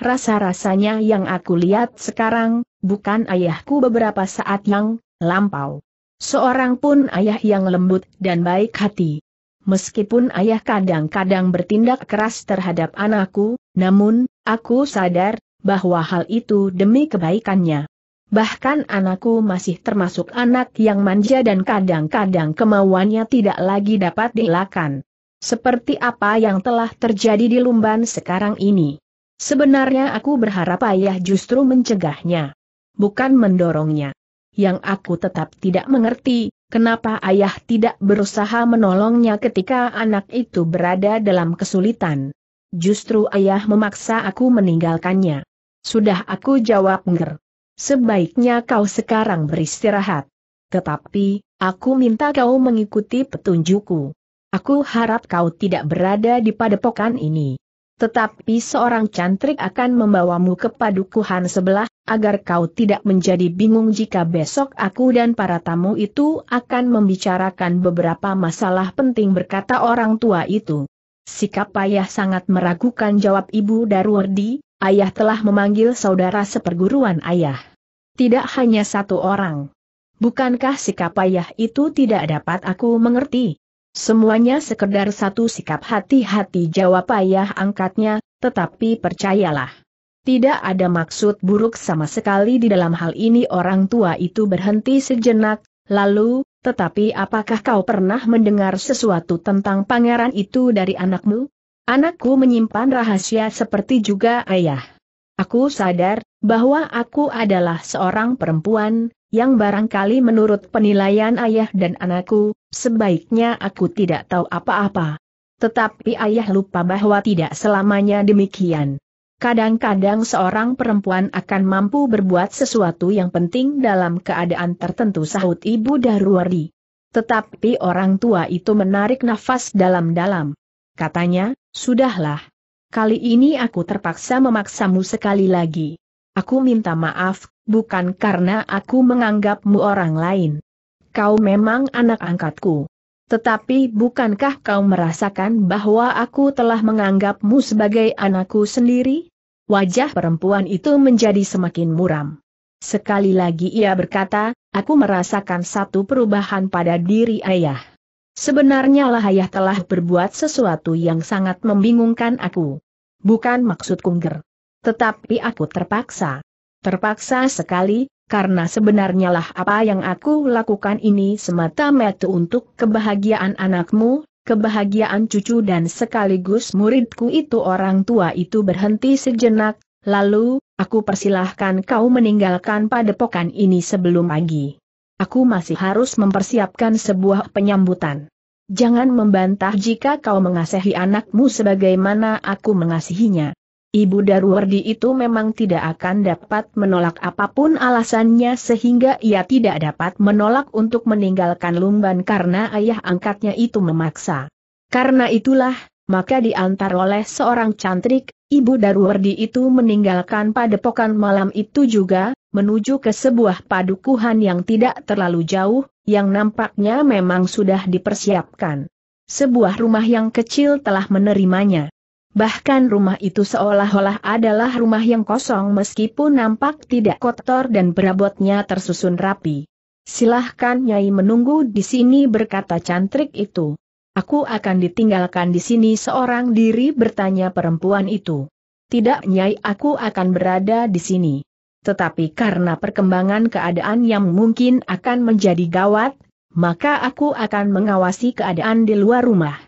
[SPEAKER 1] Rasa-rasanya yang aku lihat sekarang, bukan ayahku beberapa saat yang lampau. Seorang pun ayah yang lembut dan baik hati. Meskipun ayah kadang-kadang bertindak keras terhadap anakku, namun, aku sadar, bahwa hal itu demi kebaikannya. Bahkan anakku masih termasuk anak yang manja dan kadang-kadang kemauannya tidak lagi dapat dielakkan. Seperti apa yang telah terjadi di Lumban sekarang ini. Sebenarnya aku berharap ayah justru mencegahnya. Bukan mendorongnya. Yang aku tetap tidak mengerti, kenapa ayah tidak berusaha menolongnya ketika anak itu berada dalam kesulitan. Justru ayah memaksa aku meninggalkannya. Sudah aku jawab nger. Sebaiknya kau sekarang beristirahat. Tetapi, aku minta kau mengikuti petunjukku. Aku harap kau tidak berada di padepokan ini. Tetapi seorang cantrik akan membawamu ke padukuhan sebelah, agar kau tidak menjadi bingung jika besok aku dan para tamu itu akan membicarakan beberapa masalah penting berkata orang tua itu. Sikap ayah sangat meragukan jawab ibu Darwardi, ayah telah memanggil saudara seperguruan ayah. Tidak hanya satu orang. Bukankah sikap ayah itu tidak dapat aku mengerti? Semuanya sekedar satu sikap hati-hati jawab ayah angkatnya, tetapi percayalah. Tidak ada maksud buruk sama sekali di dalam hal ini orang tua itu berhenti sejenak, lalu, tetapi apakah kau pernah mendengar sesuatu tentang pangeran itu dari anakmu? Anakku menyimpan rahasia seperti juga ayah. Aku sadar, bahwa aku adalah seorang perempuan, yang barangkali menurut penilaian ayah dan anakku, sebaiknya aku tidak tahu apa-apa. Tetapi ayah lupa bahwa tidak selamanya demikian. Kadang-kadang seorang perempuan akan mampu berbuat sesuatu yang penting dalam keadaan tertentu sahut Ibu Darwardi. Tetapi orang tua itu menarik nafas dalam-dalam. Katanya, sudahlah. Kali ini aku terpaksa memaksamu sekali lagi. Aku minta maaf, bukan karena aku menganggapmu orang lain. Kau memang anak angkatku. Tetapi bukankah kau merasakan bahwa aku telah menganggapmu sebagai anakku sendiri? Wajah perempuan itu menjadi semakin muram. Sekali lagi ia berkata, aku merasakan satu perubahan pada diri ayah. Sebenarnya lah ayah telah berbuat sesuatu yang sangat membingungkan aku. Bukan maksud kungger. Tetapi aku terpaksa. Terpaksa sekali, karena sebenarnya lah apa yang aku lakukan ini semata-mata untuk kebahagiaan anakmu, kebahagiaan cucu dan sekaligus muridku itu orang tua itu berhenti sejenak, lalu, aku persilahkan kau meninggalkan padepokan ini sebelum pagi. Aku masih harus mempersiapkan sebuah penyambutan. Jangan membantah jika kau mengasihi anakmu sebagaimana aku mengasihinya. Ibu Darwardi itu memang tidak akan dapat menolak apapun alasannya sehingga ia tidak dapat menolak untuk meninggalkan Lumban karena ayah angkatnya itu memaksa. Karena itulah, maka diantar oleh seorang cantrik, Ibu Darwardi itu meninggalkan padepokan malam itu juga, menuju ke sebuah padukuhan yang tidak terlalu jauh, yang nampaknya memang sudah dipersiapkan. Sebuah rumah yang kecil telah menerimanya. Bahkan rumah itu seolah-olah adalah rumah yang kosong meskipun nampak tidak kotor dan berabotnya tersusun rapi. Silahkan Nyai menunggu di sini berkata cantrik itu. Aku akan ditinggalkan di sini seorang diri bertanya perempuan itu. Tidak Nyai aku akan berada di sini. Tetapi karena perkembangan keadaan yang mungkin akan menjadi gawat, maka aku akan mengawasi keadaan di luar rumah.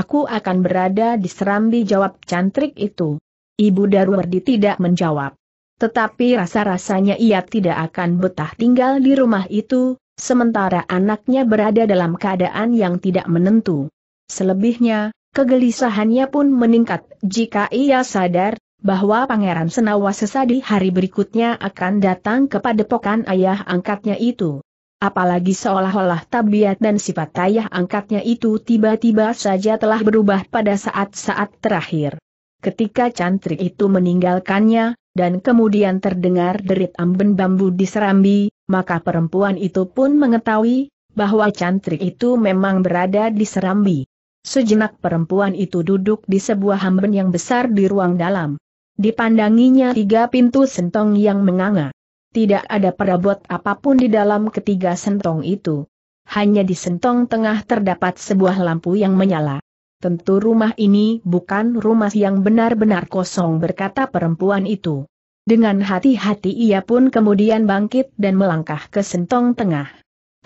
[SPEAKER 1] Aku akan berada di serambi jawab cantrik itu. Ibu Darwardi tidak menjawab. Tetapi rasa-rasanya ia tidak akan betah tinggal di rumah itu, sementara anaknya berada dalam keadaan yang tidak menentu. Selebihnya, kegelisahannya pun meningkat jika ia sadar bahwa Pangeran Senawa Sesadi hari berikutnya akan datang kepada pokan ayah angkatnya itu. Apalagi seolah-olah tabiat dan sifat ayah angkatnya itu tiba-tiba saja telah berubah pada saat-saat terakhir. Ketika cantrik itu meninggalkannya, dan kemudian terdengar derit amben bambu di serambi, maka perempuan itu pun mengetahui bahwa cantrik itu memang berada di serambi. Sejenak perempuan itu duduk di sebuah amben yang besar di ruang dalam. Dipandanginya tiga pintu sentong yang menganga. Tidak ada perabot apapun di dalam ketiga sentong itu. Hanya di sentong tengah terdapat sebuah lampu yang menyala. Tentu rumah ini bukan rumah yang benar-benar kosong berkata perempuan itu. Dengan hati-hati ia pun kemudian bangkit dan melangkah ke sentong tengah.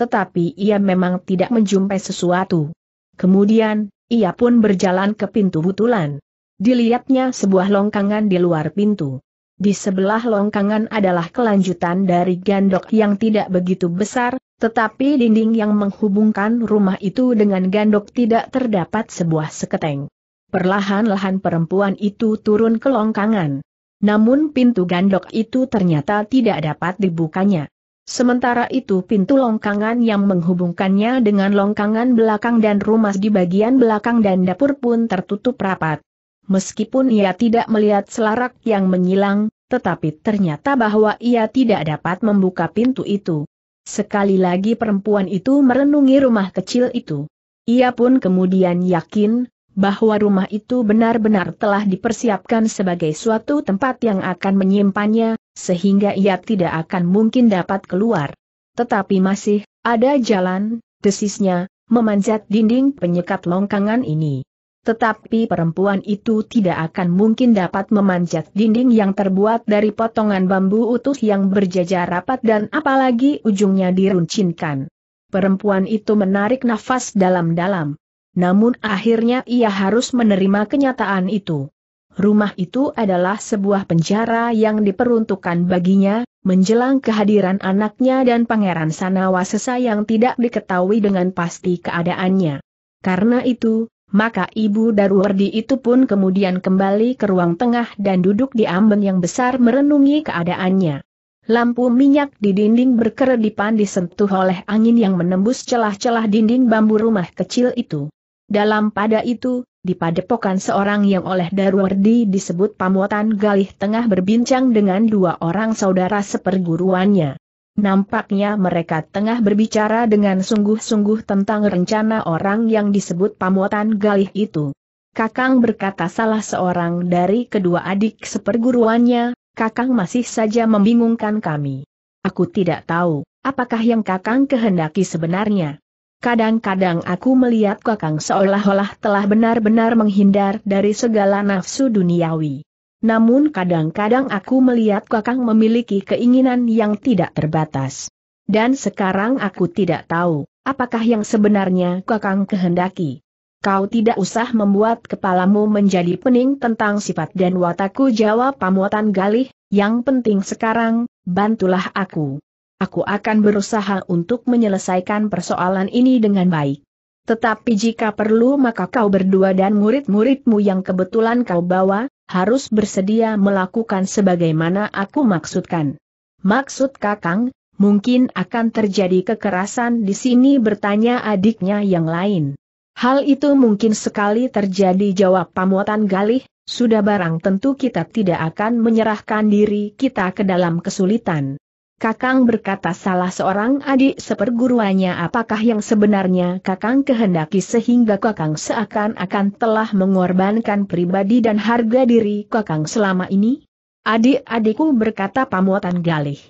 [SPEAKER 1] Tetapi ia memang tidak menjumpai sesuatu. Kemudian, ia pun berjalan ke pintu butulan. Dilihatnya sebuah longkangan di luar pintu. Di sebelah longkangan adalah kelanjutan dari gandok yang tidak begitu besar, tetapi dinding yang menghubungkan rumah itu dengan gandok tidak terdapat sebuah seketeng. Perlahan-lahan perempuan itu turun ke longkangan. Namun pintu gandok itu ternyata tidak dapat dibukanya. Sementara itu pintu longkangan yang menghubungkannya dengan longkangan belakang dan rumah di bagian belakang dan dapur pun tertutup rapat meskipun ia tidak melihat selarak yang menyilang, tetapi ternyata bahwa ia tidak dapat membuka pintu itu. Sekali lagi perempuan itu merenungi rumah kecil itu. Ia pun kemudian yakin, bahwa rumah itu benar-benar telah dipersiapkan sebagai suatu tempat yang akan menyimpannya, sehingga ia tidak akan mungkin dapat keluar. Tetapi masih, ada jalan, desisnya, memanjat dinding penyekat longkangan ini. Tetapi perempuan itu tidak akan mungkin dapat memanjat dinding yang terbuat dari potongan bambu utuh yang berjajar rapat dan apalagi ujungnya diruncinkan. Perempuan itu menarik nafas dalam-dalam. Namun akhirnya ia harus menerima kenyataan itu. Rumah itu adalah sebuah penjara yang diperuntukkan baginya, menjelang kehadiran anaknya dan pangeran Sanawasesa yang tidak diketahui dengan pasti keadaannya. Karena itu, maka Ibu Darwardi itu pun kemudian kembali ke ruang tengah dan duduk di amben yang besar merenungi keadaannya. Lampu minyak di dinding berkeredipan disentuh oleh angin yang menembus celah-celah dinding bambu rumah kecil itu. Dalam pada itu, di padepokan seorang yang oleh Darwardi disebut pamuatan galih tengah berbincang dengan dua orang saudara seperguruannya. Nampaknya mereka tengah berbicara dengan sungguh-sungguh tentang rencana orang yang disebut pamuatan galih itu. Kakang berkata salah seorang dari kedua adik seperguruannya, Kakang masih saja membingungkan kami. Aku tidak tahu, apakah yang Kakang kehendaki sebenarnya. Kadang-kadang aku melihat Kakang seolah-olah telah benar-benar menghindar dari segala nafsu duniawi. Namun kadang-kadang aku melihat Kakang memiliki keinginan yang tidak terbatas. Dan sekarang aku tidak tahu, apakah yang sebenarnya Kakang kehendaki. Kau tidak usah membuat kepalamu menjadi pening tentang sifat dan watakku jawab pamuatan galih, yang penting sekarang, bantulah aku. Aku akan berusaha untuk menyelesaikan persoalan ini dengan baik. Tetapi jika perlu maka kau berdua dan murid-muridmu yang kebetulan kau bawa, harus bersedia melakukan sebagaimana aku maksudkan. Maksud Kakang, mungkin akan terjadi kekerasan di sini bertanya adiknya yang lain. Hal itu mungkin sekali terjadi jawab pamuatan Galih, sudah barang tentu kita tidak akan menyerahkan diri kita ke dalam kesulitan. Kakang berkata salah seorang adik seperguruannya apakah yang sebenarnya Kakang kehendaki sehingga Kakang seakan-akan telah mengorbankan pribadi dan harga diri Kakang selama ini? Adik-adikku berkata pamuatan galih.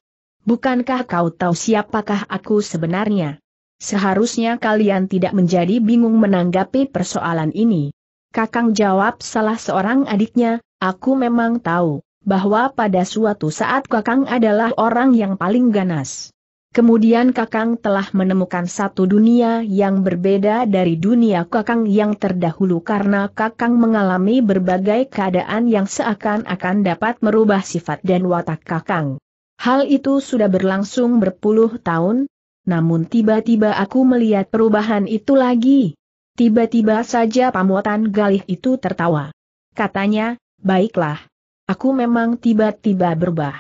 [SPEAKER 1] Bukankah kau tahu siapakah aku sebenarnya? Seharusnya kalian tidak menjadi bingung menanggapi persoalan ini. Kakang jawab salah seorang adiknya, aku memang tahu bahwa pada suatu saat Kakang adalah orang yang paling ganas. Kemudian Kakang telah menemukan satu dunia yang berbeda dari dunia Kakang yang terdahulu karena Kakang mengalami berbagai keadaan yang seakan-akan dapat merubah sifat dan watak Kakang. Hal itu sudah berlangsung berpuluh tahun, namun tiba-tiba aku melihat perubahan itu lagi. Tiba-tiba saja pamuatan galih itu tertawa. Katanya, baiklah, Aku memang tiba-tiba berubah.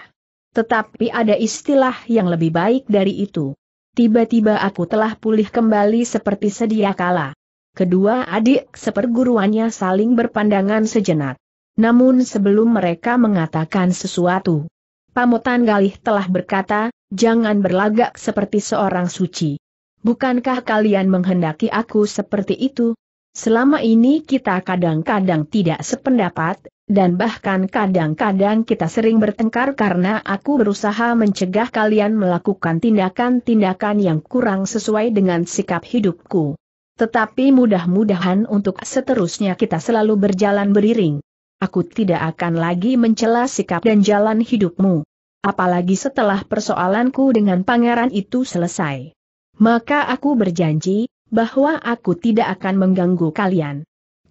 [SPEAKER 1] Tetapi ada istilah yang lebih baik dari itu. Tiba-tiba aku telah pulih kembali seperti sedia kala. Kedua adik seperguruannya saling berpandangan sejenak. Namun sebelum mereka mengatakan sesuatu, Pamutan Galih telah berkata, jangan berlagak seperti seorang suci. Bukankah kalian menghendaki aku seperti itu? Selama ini kita kadang-kadang tidak sependapat, dan bahkan kadang-kadang kita sering bertengkar karena aku berusaha mencegah kalian melakukan tindakan-tindakan yang kurang sesuai dengan sikap hidupku. Tetapi mudah-mudahan untuk seterusnya kita selalu berjalan beriring. Aku tidak akan lagi mencela sikap dan jalan hidupmu. Apalagi setelah persoalanku dengan pangeran itu selesai. Maka aku berjanji, bahwa aku tidak akan mengganggu kalian.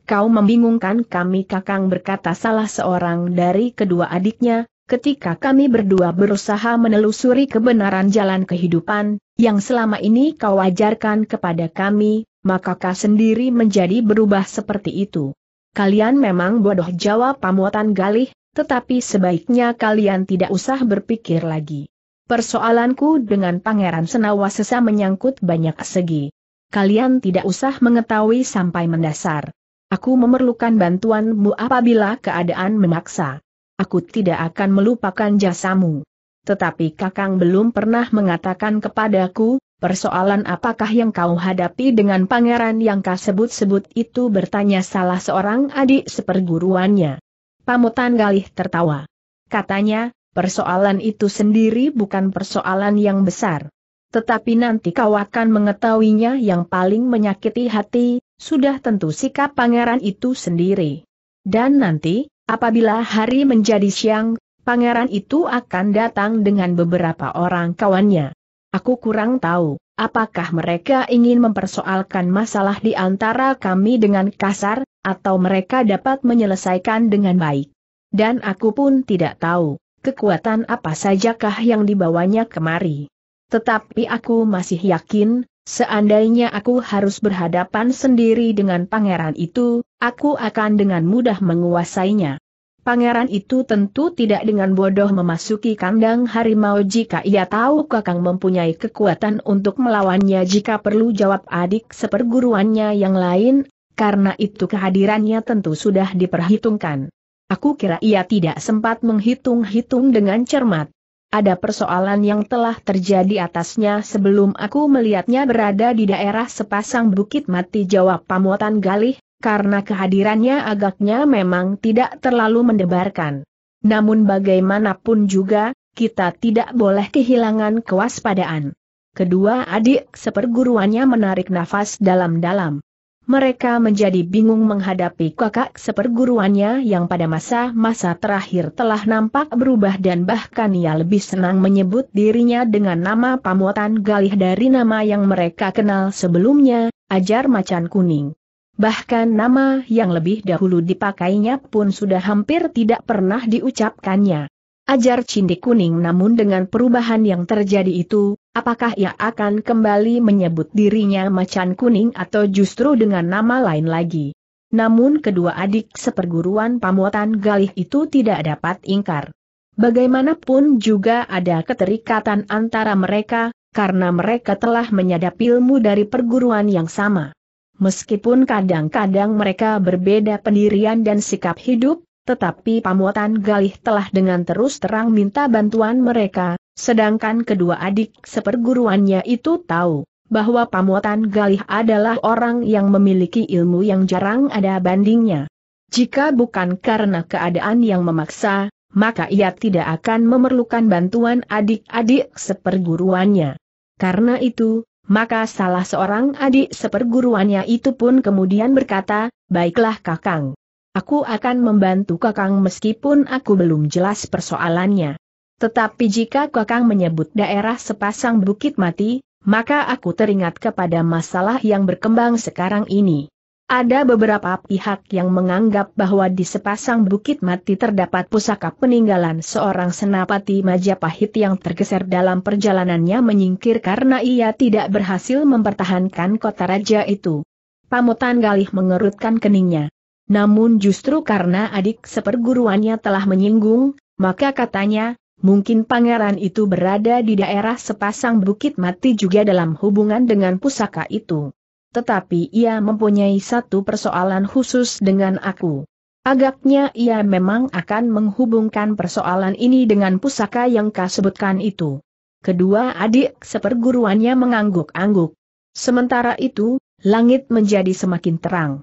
[SPEAKER 1] Kau membingungkan kami kakang berkata salah seorang dari kedua adiknya, ketika kami berdua berusaha menelusuri kebenaran jalan kehidupan, yang selama ini kau ajarkan kepada kami, maka kau sendiri menjadi berubah seperti itu. Kalian memang bodoh jawab pamuatan galih, tetapi sebaiknya kalian tidak usah berpikir lagi. Persoalanku dengan Pangeran Senawasesa menyangkut banyak segi. Kalian tidak usah mengetahui sampai mendasar. Aku memerlukan bantuanmu apabila keadaan memaksa. Aku tidak akan melupakan jasamu. Tetapi Kakang belum pernah mengatakan kepadaku, persoalan apakah yang kau hadapi dengan pangeran yang kau sebut-sebut itu bertanya salah seorang adik seperguruannya. Pamutan Galih tertawa. Katanya, persoalan itu sendiri bukan persoalan yang besar. Tetapi nanti kau akan mengetahuinya yang paling menyakiti hati, sudah tentu sikap pangeran itu sendiri. Dan nanti, apabila hari menjadi siang, pangeran itu akan datang dengan beberapa orang kawannya. Aku kurang tahu, apakah mereka ingin mempersoalkan masalah di antara kami dengan kasar, atau mereka dapat menyelesaikan dengan baik. Dan aku pun tidak tahu, kekuatan apa sajakah yang dibawanya kemari. Tetapi aku masih yakin, Seandainya aku harus berhadapan sendiri dengan pangeran itu, aku akan dengan mudah menguasainya. Pangeran itu tentu tidak dengan bodoh memasuki kandang harimau jika ia tahu kakang mempunyai kekuatan untuk melawannya jika perlu jawab adik seperguruannya yang lain, karena itu kehadirannya tentu sudah diperhitungkan. Aku kira ia tidak sempat menghitung-hitung dengan cermat ada persoalan yang telah terjadi atasnya sebelum aku melihatnya berada di daerah sepasang bukit mati jawab pamotan galih, karena kehadirannya agaknya memang tidak terlalu mendebarkan. Namun bagaimanapun juga, kita tidak boleh kehilangan kewaspadaan. Kedua adik seperguruannya menarik nafas dalam-dalam mereka menjadi bingung menghadapi kakak seperguruannya yang pada masa-masa terakhir telah nampak berubah dan bahkan ia lebih senang menyebut dirinya dengan nama pamuatan galih dari nama yang mereka kenal sebelumnya, ajar macan kuning. Bahkan nama yang lebih dahulu dipakainya pun sudah hampir tidak pernah diucapkannya. Ajar Cindik Kuning namun dengan perubahan yang terjadi itu, apakah ia akan kembali menyebut dirinya Macan Kuning atau justru dengan nama lain lagi? Namun kedua adik seperguruan pamuatan Galih itu tidak dapat ingkar. Bagaimanapun juga ada keterikatan antara mereka, karena mereka telah menyadap ilmu dari perguruan yang sama. Meskipun kadang-kadang mereka berbeda pendirian dan sikap hidup, tetapi pamuatan Galih telah dengan terus terang minta bantuan mereka, sedangkan kedua adik seperguruannya itu tahu bahwa pamuatan Galih adalah orang yang memiliki ilmu yang jarang ada bandingnya. Jika bukan karena keadaan yang memaksa, maka ia tidak akan memerlukan bantuan adik-adik seperguruannya. Karena itu, maka salah seorang adik seperguruannya itu pun kemudian berkata, Baiklah kakang. Aku akan membantu Kakang meskipun aku belum jelas persoalannya. Tetapi jika Kakang menyebut daerah sepasang bukit mati, maka aku teringat kepada masalah yang berkembang sekarang ini. Ada beberapa pihak yang menganggap bahwa di sepasang bukit mati terdapat pusaka peninggalan seorang senapati Majapahit yang tergeser dalam perjalanannya menyingkir karena ia tidak berhasil mempertahankan kota raja itu. Pamutan Galih mengerutkan keningnya. Namun justru karena adik seperguruannya telah menyinggung, maka katanya, mungkin pangeran itu berada di daerah sepasang bukit mati juga dalam hubungan dengan pusaka itu. Tetapi ia mempunyai satu persoalan khusus dengan aku. Agaknya ia memang akan menghubungkan persoalan ini dengan pusaka yang kau sebutkan itu. Kedua adik seperguruannya mengangguk-angguk. Sementara itu, langit menjadi semakin terang.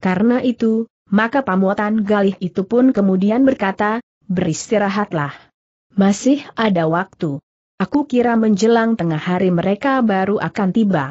[SPEAKER 1] Karena itu, maka pamuatan galih itu pun kemudian berkata, beristirahatlah. Masih ada waktu. Aku kira menjelang tengah hari mereka baru akan tiba.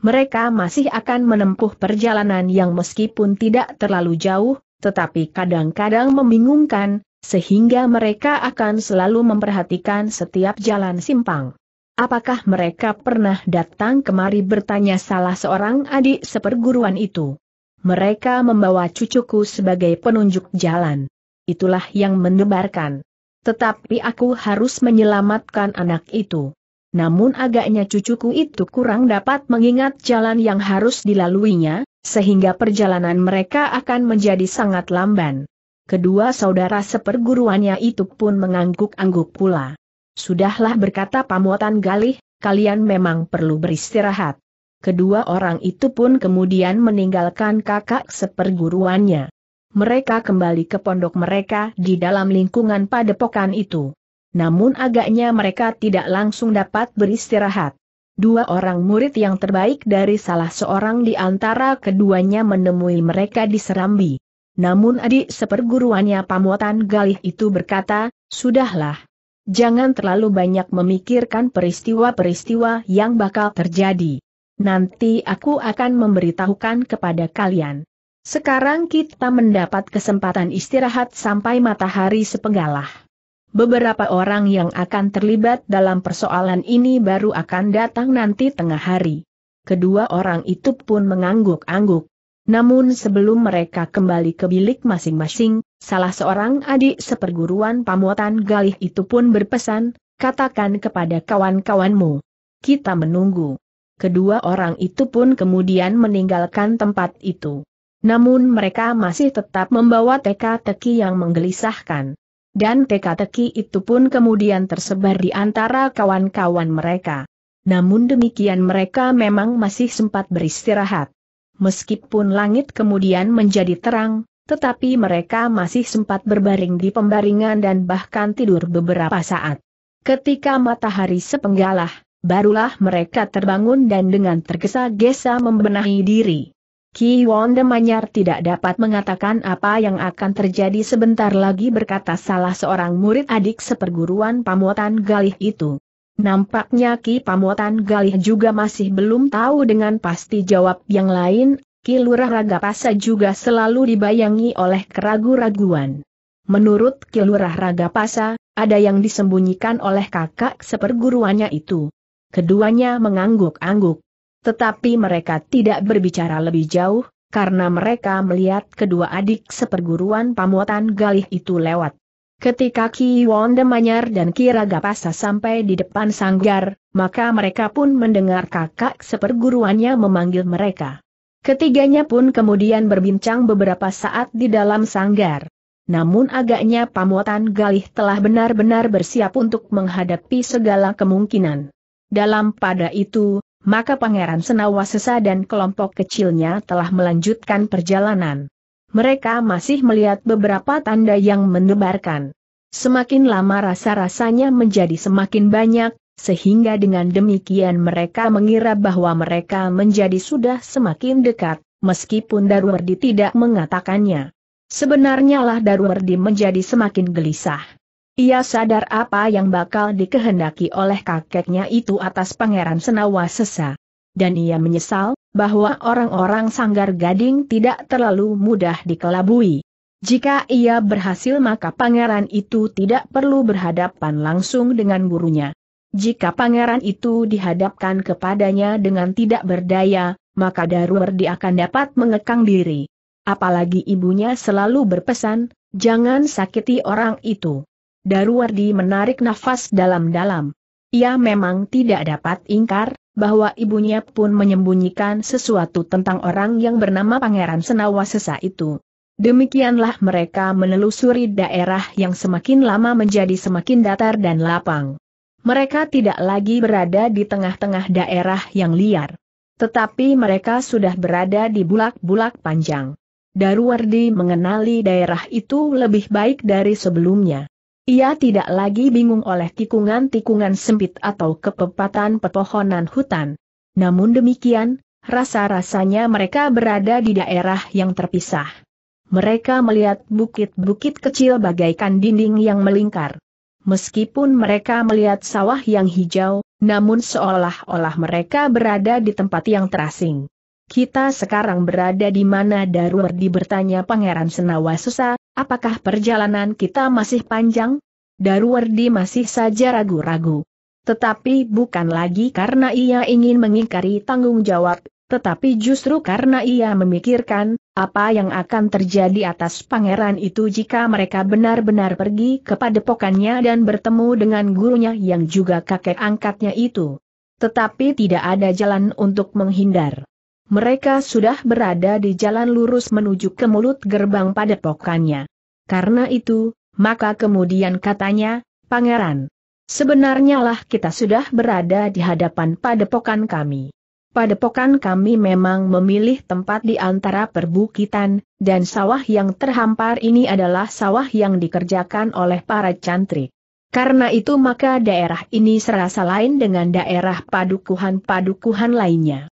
[SPEAKER 1] Mereka masih akan menempuh perjalanan yang meskipun tidak terlalu jauh, tetapi kadang-kadang membingungkan, sehingga mereka akan selalu memperhatikan setiap jalan simpang. Apakah mereka pernah datang kemari bertanya salah seorang adik seperguruan itu? Mereka membawa cucuku sebagai penunjuk jalan. Itulah yang mendebarkan. Tetapi aku harus menyelamatkan anak itu. Namun agaknya cucuku itu kurang dapat mengingat jalan yang harus dilaluinya, sehingga perjalanan mereka akan menjadi sangat lamban. Kedua saudara seperguruannya itu pun mengangguk-angguk pula. Sudahlah berkata pamuatan Galih, kalian memang perlu beristirahat. Kedua orang itu pun kemudian meninggalkan kakak seperguruannya. Mereka kembali ke pondok mereka di dalam lingkungan padepokan itu. Namun agaknya mereka tidak langsung dapat beristirahat. Dua orang murid yang terbaik dari salah seorang di antara keduanya menemui mereka di Serambi. Namun adik seperguruannya Pamotan Galih itu berkata, Sudahlah. Jangan terlalu banyak memikirkan peristiwa-peristiwa yang bakal terjadi nanti aku akan memberitahukan kepada kalian. Sekarang kita mendapat kesempatan istirahat sampai matahari sepenggalah. Beberapa orang yang akan terlibat dalam persoalan ini baru akan datang nanti tengah hari. Kedua orang itu pun mengangguk-angguk. Namun sebelum mereka kembali ke bilik masing-masing, salah seorang adik seperguruan pamuatan Galih itu pun berpesan, katakan kepada kawan-kawanmu. Kita menunggu kedua orang itu pun kemudian meninggalkan tempat itu. Namun mereka masih tetap membawa teka-teki yang menggelisahkan. Dan teka-teki itu pun kemudian tersebar di antara kawan-kawan mereka. Namun demikian mereka memang masih sempat beristirahat. Meskipun langit kemudian menjadi terang, tetapi mereka masih sempat berbaring di pembaringan dan bahkan tidur beberapa saat. Ketika matahari sepenggalah, Barulah mereka terbangun dan dengan tergesa-gesa membenahi diri. Ki Won Demanyar tidak dapat mengatakan apa yang akan terjadi sebentar lagi berkata salah seorang murid adik seperguruan pamuatan galih itu. Nampaknya Ki Pamuatan Galih juga masih belum tahu dengan pasti jawab yang lain, Ki Lurah Raga Pasa juga selalu dibayangi oleh keragu-raguan. Menurut Ki Lurah Raga Pasa, ada yang disembunyikan oleh kakak seperguruannya itu. Keduanya mengangguk-angguk. Tetapi mereka tidak berbicara lebih jauh, karena mereka melihat kedua adik seperguruan pamuatan galih itu lewat. Ketika Ki Wonde Demanyar dan Kiraga Pasa sampai di depan sanggar, maka mereka pun mendengar kakak seperguruannya memanggil mereka. Ketiganya pun kemudian berbincang beberapa saat di dalam sanggar. Namun agaknya pamuatan Galih telah benar-benar bersiap untuk menghadapi segala kemungkinan. Dalam pada itu, maka Pangeran Senawasesa dan kelompok kecilnya telah melanjutkan perjalanan. Mereka masih melihat beberapa tanda yang menebarkan. Semakin lama rasa-rasanya menjadi semakin banyak, sehingga dengan demikian mereka mengira bahwa mereka menjadi sudah semakin dekat, meskipun Darwardi tidak mengatakannya. Sebenarnya lah Darwardi menjadi semakin gelisah. Ia sadar apa yang bakal dikehendaki oleh kakeknya itu atas Pangeran Senawa Sesa. Dan ia menyesal, bahwa orang-orang sanggar gading tidak terlalu mudah dikelabui. Jika ia berhasil maka pangeran itu tidak perlu berhadapan langsung dengan gurunya. Jika pangeran itu dihadapkan kepadanya dengan tidak berdaya, maka Darwardi akan dapat mengekang diri. Apalagi ibunya selalu berpesan, jangan sakiti orang itu. Daruwardi menarik nafas dalam-dalam. Ia memang tidak dapat ingkar, bahwa ibunya pun menyembunyikan sesuatu tentang orang yang bernama Pangeran Senawasesa itu. Demikianlah mereka menelusuri daerah yang semakin lama menjadi semakin datar dan lapang. Mereka tidak lagi berada di tengah-tengah daerah yang liar. Tetapi mereka sudah berada di bulak-bulak panjang. Daruwardi mengenali daerah itu lebih baik dari sebelumnya. Ia tidak lagi bingung oleh tikungan-tikungan sempit atau kepepatan pepohonan hutan. Namun demikian, rasa-rasanya mereka berada di daerah yang terpisah. Mereka melihat bukit-bukit kecil bagaikan dinding yang melingkar. Meskipun mereka melihat sawah yang hijau, namun seolah-olah mereka berada di tempat yang terasing. Kita sekarang berada di mana Darwardi bertanya Pangeran Senawa Susa, apakah perjalanan kita masih panjang? Darwardi masih saja ragu-ragu. Tetapi bukan lagi karena ia ingin mengingkari tanggung jawab, tetapi justru karena ia memikirkan, apa yang akan terjadi atas pangeran itu jika mereka benar-benar pergi kepada pokannya dan bertemu dengan gurunya yang juga kakek angkatnya itu. Tetapi tidak ada jalan untuk menghindar. Mereka sudah berada di jalan lurus menuju ke mulut gerbang padepokannya. Karena itu, maka kemudian katanya, Pangeran, sebenarnya lah kita sudah berada di hadapan padepokan kami. Padepokan kami memang memilih tempat di antara perbukitan, dan sawah yang terhampar ini adalah sawah yang dikerjakan oleh para cantrik. Karena itu maka daerah ini serasa lain dengan daerah padukuhan-padukuhan lainnya.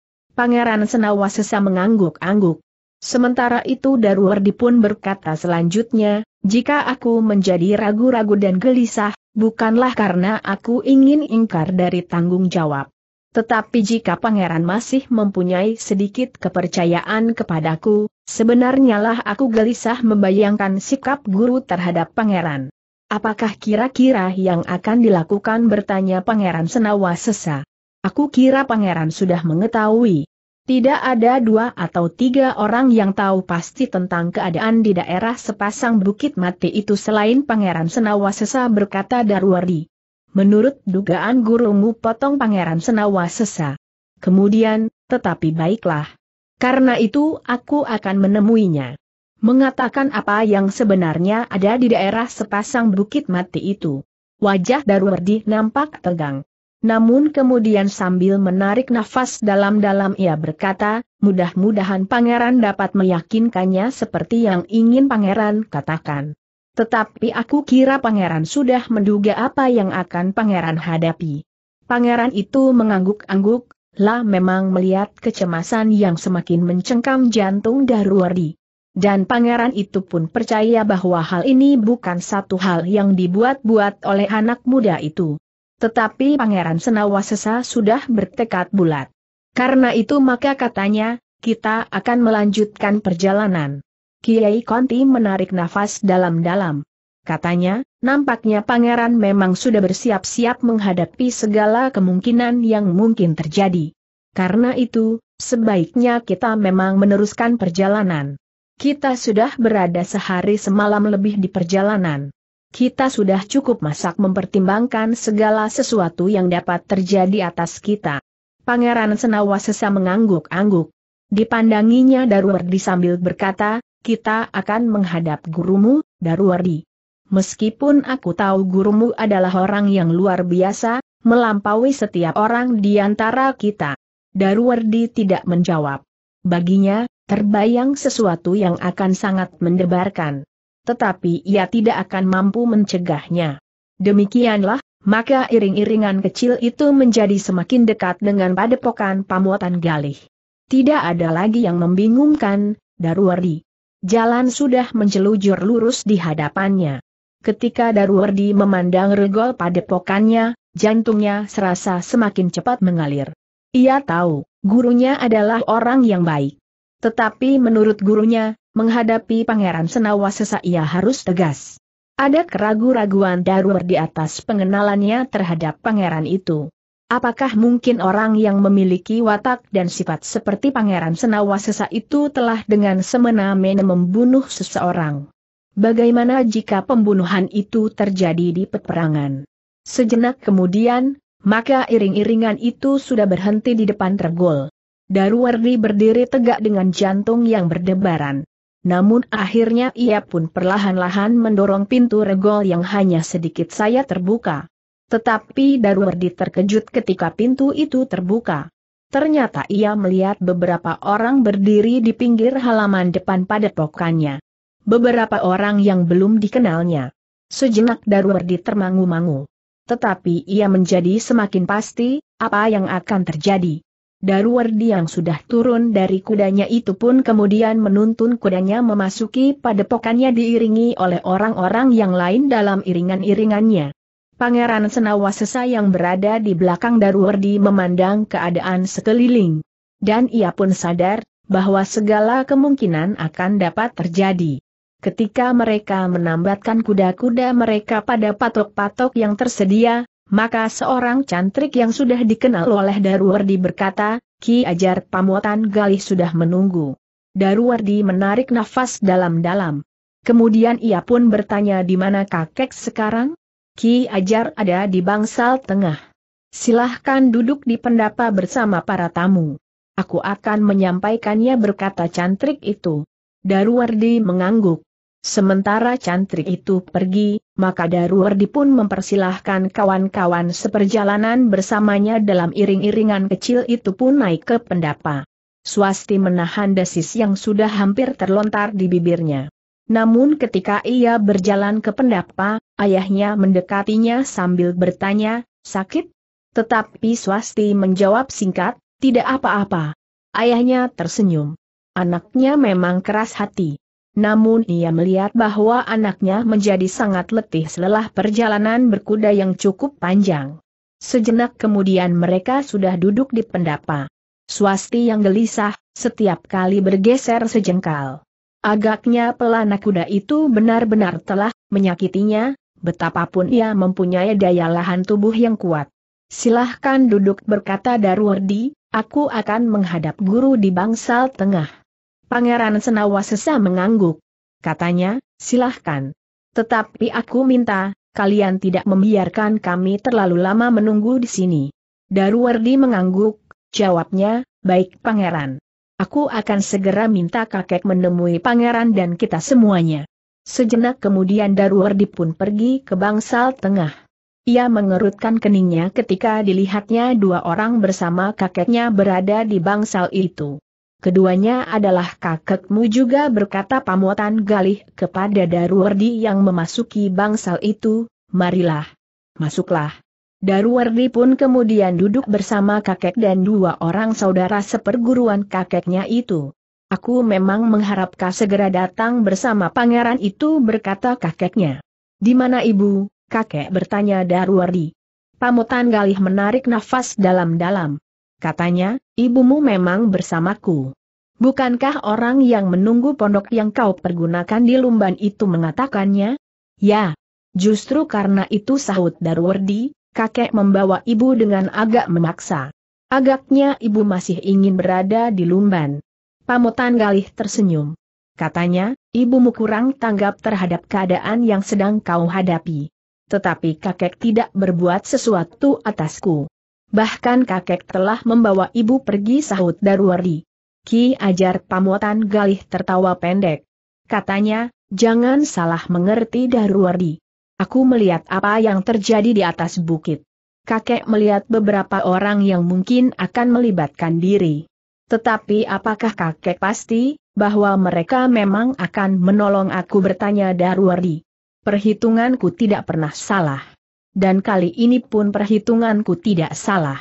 [SPEAKER 1] Pangeran Senawa sesa mengangguk-angguk. Sementara itu Darwardi pun berkata selanjutnya, jika aku menjadi ragu-ragu dan gelisah, bukanlah karena aku ingin ingkar dari tanggung jawab. Tetapi jika pangeran masih mempunyai sedikit kepercayaan kepadaku, sebenarnya lah aku gelisah membayangkan sikap guru terhadap pangeran. Apakah kira-kira yang akan dilakukan bertanya pangeran senawa sesa? Aku kira pangeran sudah mengetahui. Tidak ada dua atau tiga orang yang tahu pasti tentang keadaan di daerah sepasang bukit mati itu selain Pangeran Senawasesa berkata Darwari. Menurut dugaan gurumu potong Pangeran Senawasesa. Kemudian, tetapi baiklah. Karena itu aku akan menemuinya. Mengatakan apa yang sebenarnya ada di daerah sepasang bukit mati itu. Wajah Darwardi nampak tegang. Namun kemudian sambil menarik nafas dalam-dalam ia berkata, mudah-mudahan pangeran dapat meyakinkannya seperti yang ingin pangeran katakan. Tetapi aku kira pangeran sudah menduga apa yang akan pangeran hadapi. Pangeran itu mengangguk-angguk, lah memang melihat kecemasan yang semakin mencengkam jantung darwadi. Dan pangeran itu pun percaya bahwa hal ini bukan satu hal yang dibuat-buat oleh anak muda itu. Tetapi Pangeran Senawasesa sudah bertekad bulat. Karena itu maka katanya, kita akan melanjutkan perjalanan. Kiai Konti menarik nafas dalam-dalam. Katanya, nampaknya pangeran memang sudah bersiap-siap menghadapi segala kemungkinan yang mungkin terjadi. Karena itu, sebaiknya kita memang meneruskan perjalanan. Kita sudah berada sehari semalam lebih di perjalanan. Kita sudah cukup masak mempertimbangkan segala sesuatu yang dapat terjadi atas kita. Pangeran Senawa sesa mengangguk-angguk. Dipandanginya Darwardi sambil berkata, kita akan menghadap gurumu, Darwardi. Meskipun aku tahu gurumu adalah orang yang luar biasa, melampaui setiap orang di antara kita. Darwardi tidak menjawab. Baginya, terbayang sesuatu yang akan sangat mendebarkan tetapi ia tidak akan mampu mencegahnya. Demikianlah, maka iring-iringan kecil itu menjadi semakin dekat dengan padepokan pamuatan galih. Tidak ada lagi yang membingungkan, Darwardi. Jalan sudah menjelujur lurus di hadapannya. Ketika Darwardi memandang regol padepokannya, jantungnya serasa semakin cepat mengalir. Ia tahu, gurunya adalah orang yang baik. Tetapi menurut gurunya, Menghadapi Pangeran Senawasesa ia harus tegas. Ada keraguan-raguan darurat di atas pengenalannya terhadap pangeran itu. Apakah mungkin orang yang memiliki watak dan sifat seperti Pangeran Senawasesa itu telah dengan semena-mena membunuh seseorang? Bagaimana jika pembunuhan itu terjadi di peperangan? Sejenak kemudian, maka iring-iringan itu sudah berhenti di depan tergol. Daruwardi berdiri tegak dengan jantung yang berdebaran namun akhirnya ia pun perlahan-lahan mendorong pintu regol yang hanya sedikit saya terbuka. Tetapi Darwardi terkejut ketika pintu itu terbuka. Ternyata ia melihat beberapa orang berdiri di pinggir halaman depan padepokannya. Beberapa orang yang belum dikenalnya. Sejenak Darwardi termangu-mangu. Tetapi ia menjadi semakin pasti, apa yang akan terjadi. Darwardi yang sudah turun dari kudanya itu pun kemudian menuntun kudanya memasuki padepokannya diiringi oleh orang-orang yang lain dalam iringan-iringannya. Pangeran Senawasesa yang berada di belakang Darwardi memandang keadaan sekeliling. Dan ia pun sadar, bahwa segala kemungkinan akan dapat terjadi. Ketika mereka menambatkan kuda-kuda mereka pada patok-patok yang tersedia, maka seorang cantrik yang sudah dikenal oleh Darwardi berkata, Ki Ajar Pamuatan Galih sudah menunggu. Darwardi menarik nafas dalam-dalam. Kemudian ia pun bertanya di mana kakek sekarang? Ki Ajar ada di bangsal tengah. Silahkan duduk di pendapa bersama para tamu. Aku akan menyampaikannya berkata cantrik itu. Darwardi mengangguk. Sementara cantrik itu pergi, maka Daruwardi pun mempersilahkan kawan-kawan seperjalanan bersamanya dalam iring-iringan kecil itu pun naik ke pendapa. Swasti menahan desis yang sudah hampir terlontar di bibirnya. Namun ketika ia berjalan ke pendapa, ayahnya mendekatinya sambil bertanya, sakit? Tetapi Swasti menjawab singkat, tidak apa-apa. Ayahnya tersenyum. Anaknya memang keras hati. Namun ia melihat bahwa anaknya menjadi sangat letih setelah perjalanan berkuda yang cukup panjang. Sejenak kemudian mereka sudah duduk di pendapa. Swasti yang gelisah, setiap kali bergeser sejengkal. Agaknya pelana kuda itu benar-benar telah menyakitinya, betapapun ia mempunyai daya lahan tubuh yang kuat. Silahkan duduk berkata Darwardi, aku akan menghadap guru di bangsal tengah. Pangeran Senawa sesa mengangguk. Katanya, silahkan. Tetapi aku minta, kalian tidak membiarkan kami terlalu lama menunggu di sini. Daruwardi mengangguk, jawabnya, baik pangeran. Aku akan segera minta kakek menemui pangeran dan kita semuanya. Sejenak kemudian Daruwardi pun pergi ke bangsal tengah. Ia mengerutkan keningnya ketika dilihatnya dua orang bersama kakeknya berada di bangsal itu. Keduanya adalah kakekmu juga berkata pamuatan galih kepada darwardi yang memasuki bangsal itu, marilah. Masuklah. darwardi pun kemudian duduk bersama kakek dan dua orang saudara seperguruan kakeknya itu. Aku memang mengharapkan segera datang bersama pangeran itu berkata kakeknya. Di mana ibu? Kakek bertanya darwardi Pamutan Galih menarik nafas dalam-dalam. Katanya, ibumu memang bersamaku. Bukankah orang yang menunggu pondok yang kau pergunakan di Lumban itu mengatakannya? Ya, justru karena itu sahut Darwardi, kakek membawa ibu dengan agak memaksa. Agaknya ibu masih ingin berada di Lumban. Pamutan Galih tersenyum. Katanya, ibumu kurang tanggap terhadap keadaan yang sedang kau hadapi. Tetapi kakek tidak berbuat sesuatu atasku. Bahkan kakek telah membawa ibu pergi sahut Darwari. Ki Ajar Pamotan Galih tertawa pendek. Katanya, jangan salah mengerti Darwari. Aku melihat apa yang terjadi di atas bukit. Kakek melihat beberapa orang yang mungkin akan melibatkan diri. Tetapi apakah kakek pasti, bahwa mereka memang akan menolong aku bertanya Darwari? Perhitunganku tidak pernah salah. Dan kali ini pun perhitunganku tidak salah.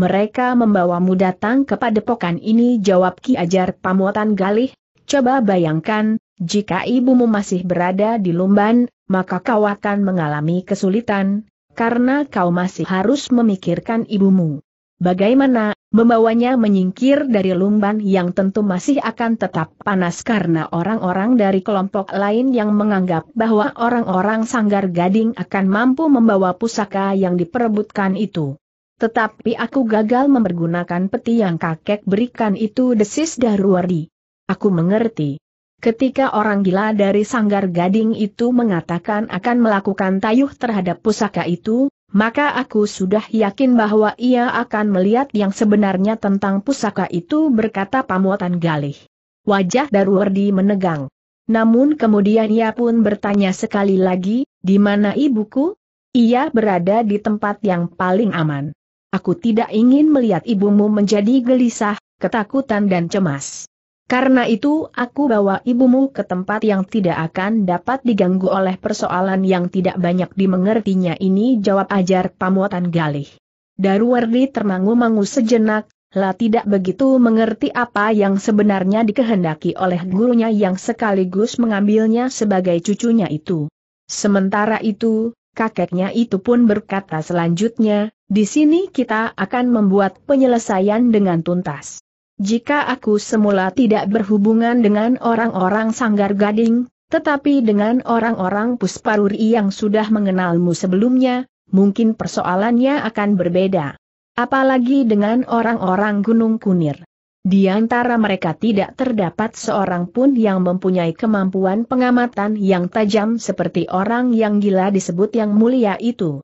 [SPEAKER 1] Mereka membawamu datang ke padepokan ini jawab Ki Ajar Pamuatan Galih, coba bayangkan, jika ibumu masih berada di Lumban, maka kau akan mengalami kesulitan, karena kau masih harus memikirkan ibumu. Bagaimana, membawanya menyingkir dari lumban yang tentu masih akan tetap panas karena orang-orang dari kelompok lain yang menganggap bahwa orang-orang sanggar gading akan mampu membawa pusaka yang diperebutkan itu. Tetapi aku gagal mempergunakan peti yang kakek berikan itu desis Darwardi. Aku mengerti. Ketika orang gila dari sanggar gading itu mengatakan akan melakukan tayuh terhadap pusaka itu, maka aku sudah yakin bahwa ia akan melihat yang sebenarnya tentang pusaka itu berkata pamuatan galih. Wajah Darwardi menegang. Namun kemudian ia pun bertanya sekali lagi, di mana ibuku? Ia berada di tempat yang paling aman. Aku tidak ingin melihat ibumu menjadi gelisah, ketakutan dan cemas. Karena itu aku bawa ibumu ke tempat yang tidak akan dapat diganggu oleh persoalan yang tidak banyak dimengertinya ini jawab ajar pamuatan galih. Darwardi termangu-mangu sejenak, lah tidak begitu mengerti apa yang sebenarnya dikehendaki oleh gurunya yang sekaligus mengambilnya sebagai cucunya itu. Sementara itu, kakeknya itu pun berkata selanjutnya, di sini kita akan membuat penyelesaian dengan tuntas. Jika aku semula tidak berhubungan dengan orang-orang sanggar gading, tetapi dengan orang-orang pusparuri yang sudah mengenalmu sebelumnya, mungkin persoalannya akan berbeda. Apalagi dengan orang-orang Gunung Kunir. Di antara mereka tidak terdapat seorang pun yang mempunyai kemampuan pengamatan yang tajam seperti orang yang gila disebut yang mulia itu.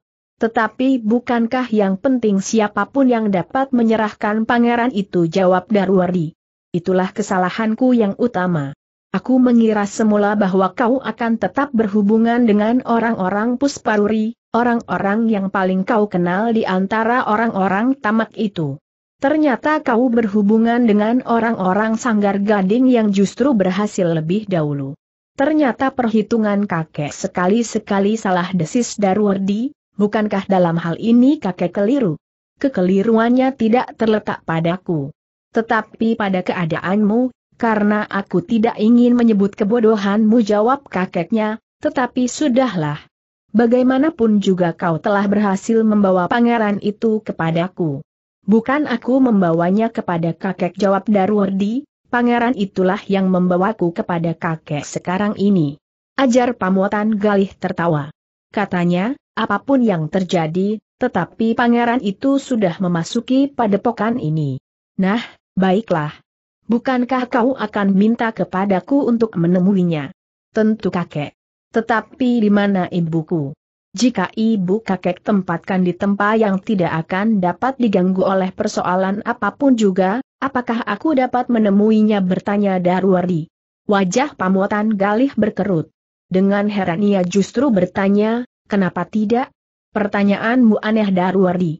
[SPEAKER 1] Tetapi bukankah yang penting siapapun yang dapat menyerahkan pangeran itu jawab Darwardi. Itulah kesalahanku yang utama. Aku mengira semula bahwa kau akan tetap berhubungan dengan orang-orang Pusparuri, orang-orang yang paling kau kenal di antara orang-orang tamak itu. Ternyata kau berhubungan dengan orang-orang sanggar gading yang justru berhasil lebih dahulu. Ternyata perhitungan kakek sekali-sekali salah desis Darwardi, bukankah dalam hal ini kakek keliru? Kekeliruannya tidak terletak padaku. Tetapi pada keadaanmu, karena aku tidak ingin menyebut kebodohanmu jawab kakeknya, tetapi sudahlah. Bagaimanapun juga kau telah berhasil membawa pangeran itu kepadaku. Bukan aku membawanya kepada kakek jawab Darwardi, pangeran itulah yang membawaku kepada kakek sekarang ini. Ajar pamuatan Galih tertawa. Katanya, apapun yang terjadi, tetapi pangeran itu sudah memasuki padepokan ini. Nah, baiklah. Bukankah kau akan minta kepadaku untuk menemuinya? Tentu kakek. Tetapi di mana ibuku? Jika ibu kakek tempatkan di tempat yang tidak akan dapat diganggu oleh persoalan apapun juga, apakah aku dapat menemuinya bertanya Darwardi. Wajah pamuatan galih berkerut. Dengan heran ia justru bertanya, kenapa tidak? Pertanyaanmu aneh Darwardi.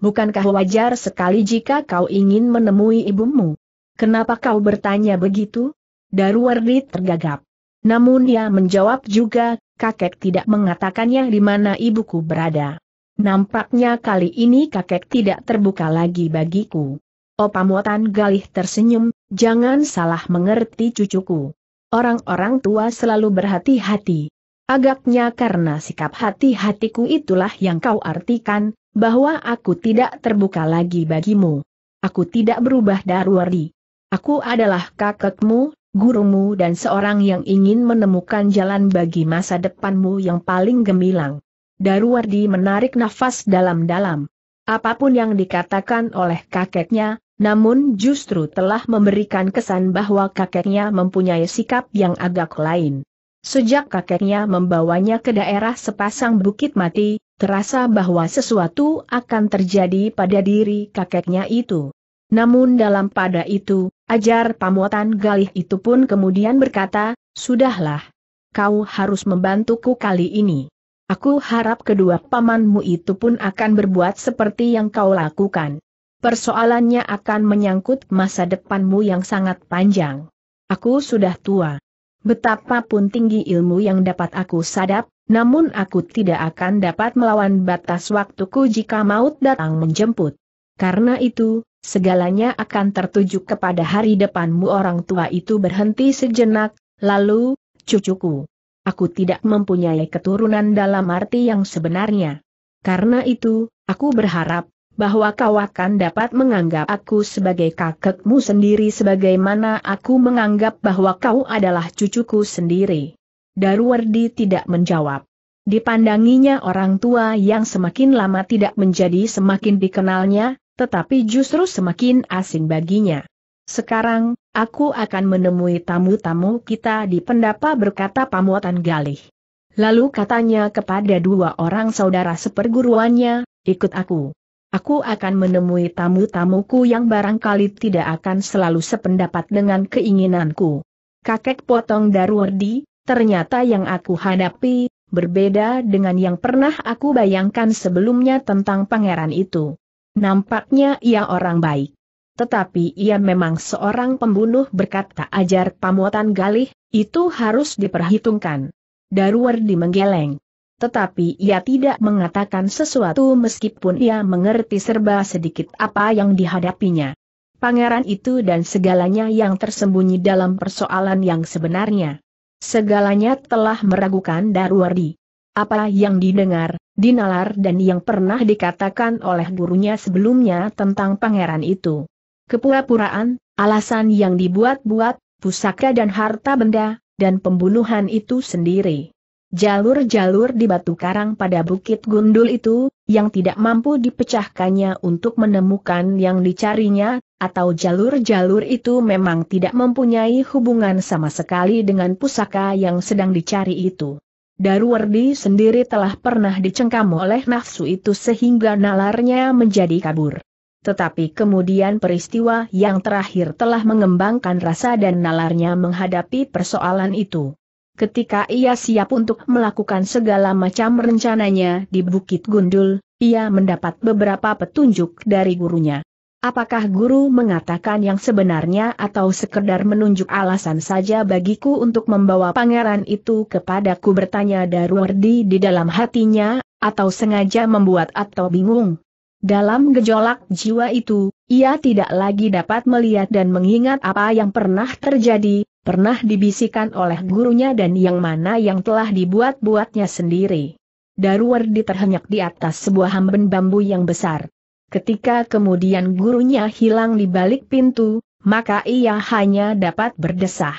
[SPEAKER 1] Bukankah wajar sekali jika kau ingin menemui ibumu? Kenapa kau bertanya begitu? Darwardi tergagap. Namun ia menjawab juga, kakek tidak mengatakannya di mana ibuku berada. Nampaknya kali ini kakek tidak terbuka lagi bagiku. Opamuatan Galih tersenyum, jangan salah mengerti cucuku. Orang-orang tua selalu berhati-hati. Agaknya karena sikap hati-hatiku itulah yang kau artikan, bahwa aku tidak terbuka lagi bagimu. Aku tidak berubah Darwari. Aku adalah kakekmu, gurumu dan seorang yang ingin menemukan jalan bagi masa depanmu yang paling gemilang. Darwardi menarik nafas dalam-dalam. Apapun yang dikatakan oleh kakeknya, namun justru telah memberikan kesan bahwa kakeknya mempunyai sikap yang agak lain. Sejak kakeknya membawanya ke daerah sepasang bukit mati, terasa bahwa sesuatu akan terjadi pada diri kakeknya itu. Namun dalam pada itu, ajar pamuatan galih itu pun kemudian berkata, Sudahlah, kau harus membantuku kali ini. Aku harap kedua pamanmu itu pun akan berbuat seperti yang kau lakukan. Persoalannya akan menyangkut masa depanmu yang sangat panjang. Aku sudah tua. Betapapun tinggi ilmu yang dapat aku sadap, namun aku tidak akan dapat melawan batas waktuku jika maut datang menjemput. Karena itu, segalanya akan tertuju kepada hari depanmu orang tua itu berhenti sejenak, lalu, cucuku. Aku tidak mempunyai keturunan dalam arti yang sebenarnya. Karena itu, aku berharap, bahwa kau akan dapat menganggap aku sebagai kakekmu sendiri sebagaimana aku menganggap bahwa kau adalah cucuku sendiri. Darwardi tidak menjawab. Dipandanginya orang tua yang semakin lama tidak menjadi semakin dikenalnya, tetapi justru semakin asing baginya. Sekarang, aku akan menemui tamu-tamu kita di pendapa berkata pamuatan galih. Lalu katanya kepada dua orang saudara seperguruannya, ikut aku. Aku akan menemui tamu-tamuku yang barangkali tidak akan selalu sependapat dengan keinginanku. Kakek potong Darwardi, ternyata yang aku hadapi, berbeda dengan yang pernah aku bayangkan sebelumnya tentang pangeran itu. Nampaknya ia orang baik. Tetapi ia memang seorang pembunuh berkata ajar pamuatan galih, itu harus diperhitungkan. Darwardi menggeleng. Tetapi ia tidak mengatakan sesuatu meskipun ia mengerti serba sedikit apa yang dihadapinya. Pangeran itu dan segalanya yang tersembunyi dalam persoalan yang sebenarnya. Segalanya telah meragukan Darwardi. Apa yang didengar, dinalar dan yang pernah dikatakan oleh gurunya sebelumnya tentang pangeran itu. Kepura-puraan, alasan yang dibuat-buat, pusaka dan harta benda, dan pembunuhan itu sendiri. Jalur-jalur di batu karang pada bukit gundul itu, yang tidak mampu dipecahkannya untuk menemukan yang dicarinya, atau jalur-jalur itu memang tidak mempunyai hubungan sama sekali dengan pusaka yang sedang dicari itu. Darwardi sendiri telah pernah dicengkam oleh nafsu itu sehingga nalarnya menjadi kabur. Tetapi kemudian peristiwa yang terakhir telah mengembangkan rasa dan nalarnya menghadapi persoalan itu. Ketika ia siap untuk melakukan segala macam rencananya di Bukit Gundul, ia mendapat beberapa petunjuk dari gurunya. Apakah guru mengatakan yang sebenarnya atau sekedar menunjuk alasan saja bagiku untuk membawa pangeran itu kepadaku bertanya Darwardi di dalam hatinya, atau sengaja membuat atau bingung. Dalam gejolak jiwa itu, ia tidak lagi dapat melihat dan mengingat apa yang pernah terjadi, pernah dibisikkan oleh gurunya dan yang mana yang telah dibuat-buatnya sendiri. Darwardi terhenyak di atas sebuah hamben bambu yang besar. Ketika kemudian gurunya hilang di balik pintu, maka ia hanya dapat berdesah.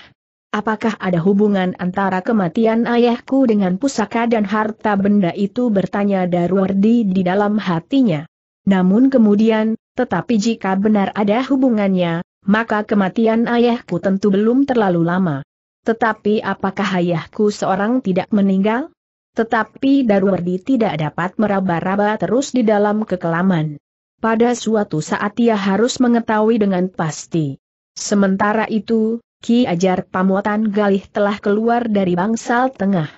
[SPEAKER 1] Apakah ada hubungan antara kematian ayahku dengan pusaka dan harta benda itu bertanya Darwardi di dalam hatinya. Namun kemudian, tetapi jika benar ada hubungannya, maka kematian ayahku tentu belum terlalu lama. Tetapi apakah ayahku seorang tidak meninggal? Tetapi Darwardi tidak dapat meraba-raba terus di dalam kekelaman. Pada suatu saat ia harus mengetahui dengan pasti. Sementara itu, Ki Ajar Pamuatan Galih telah keluar dari bangsal tengah.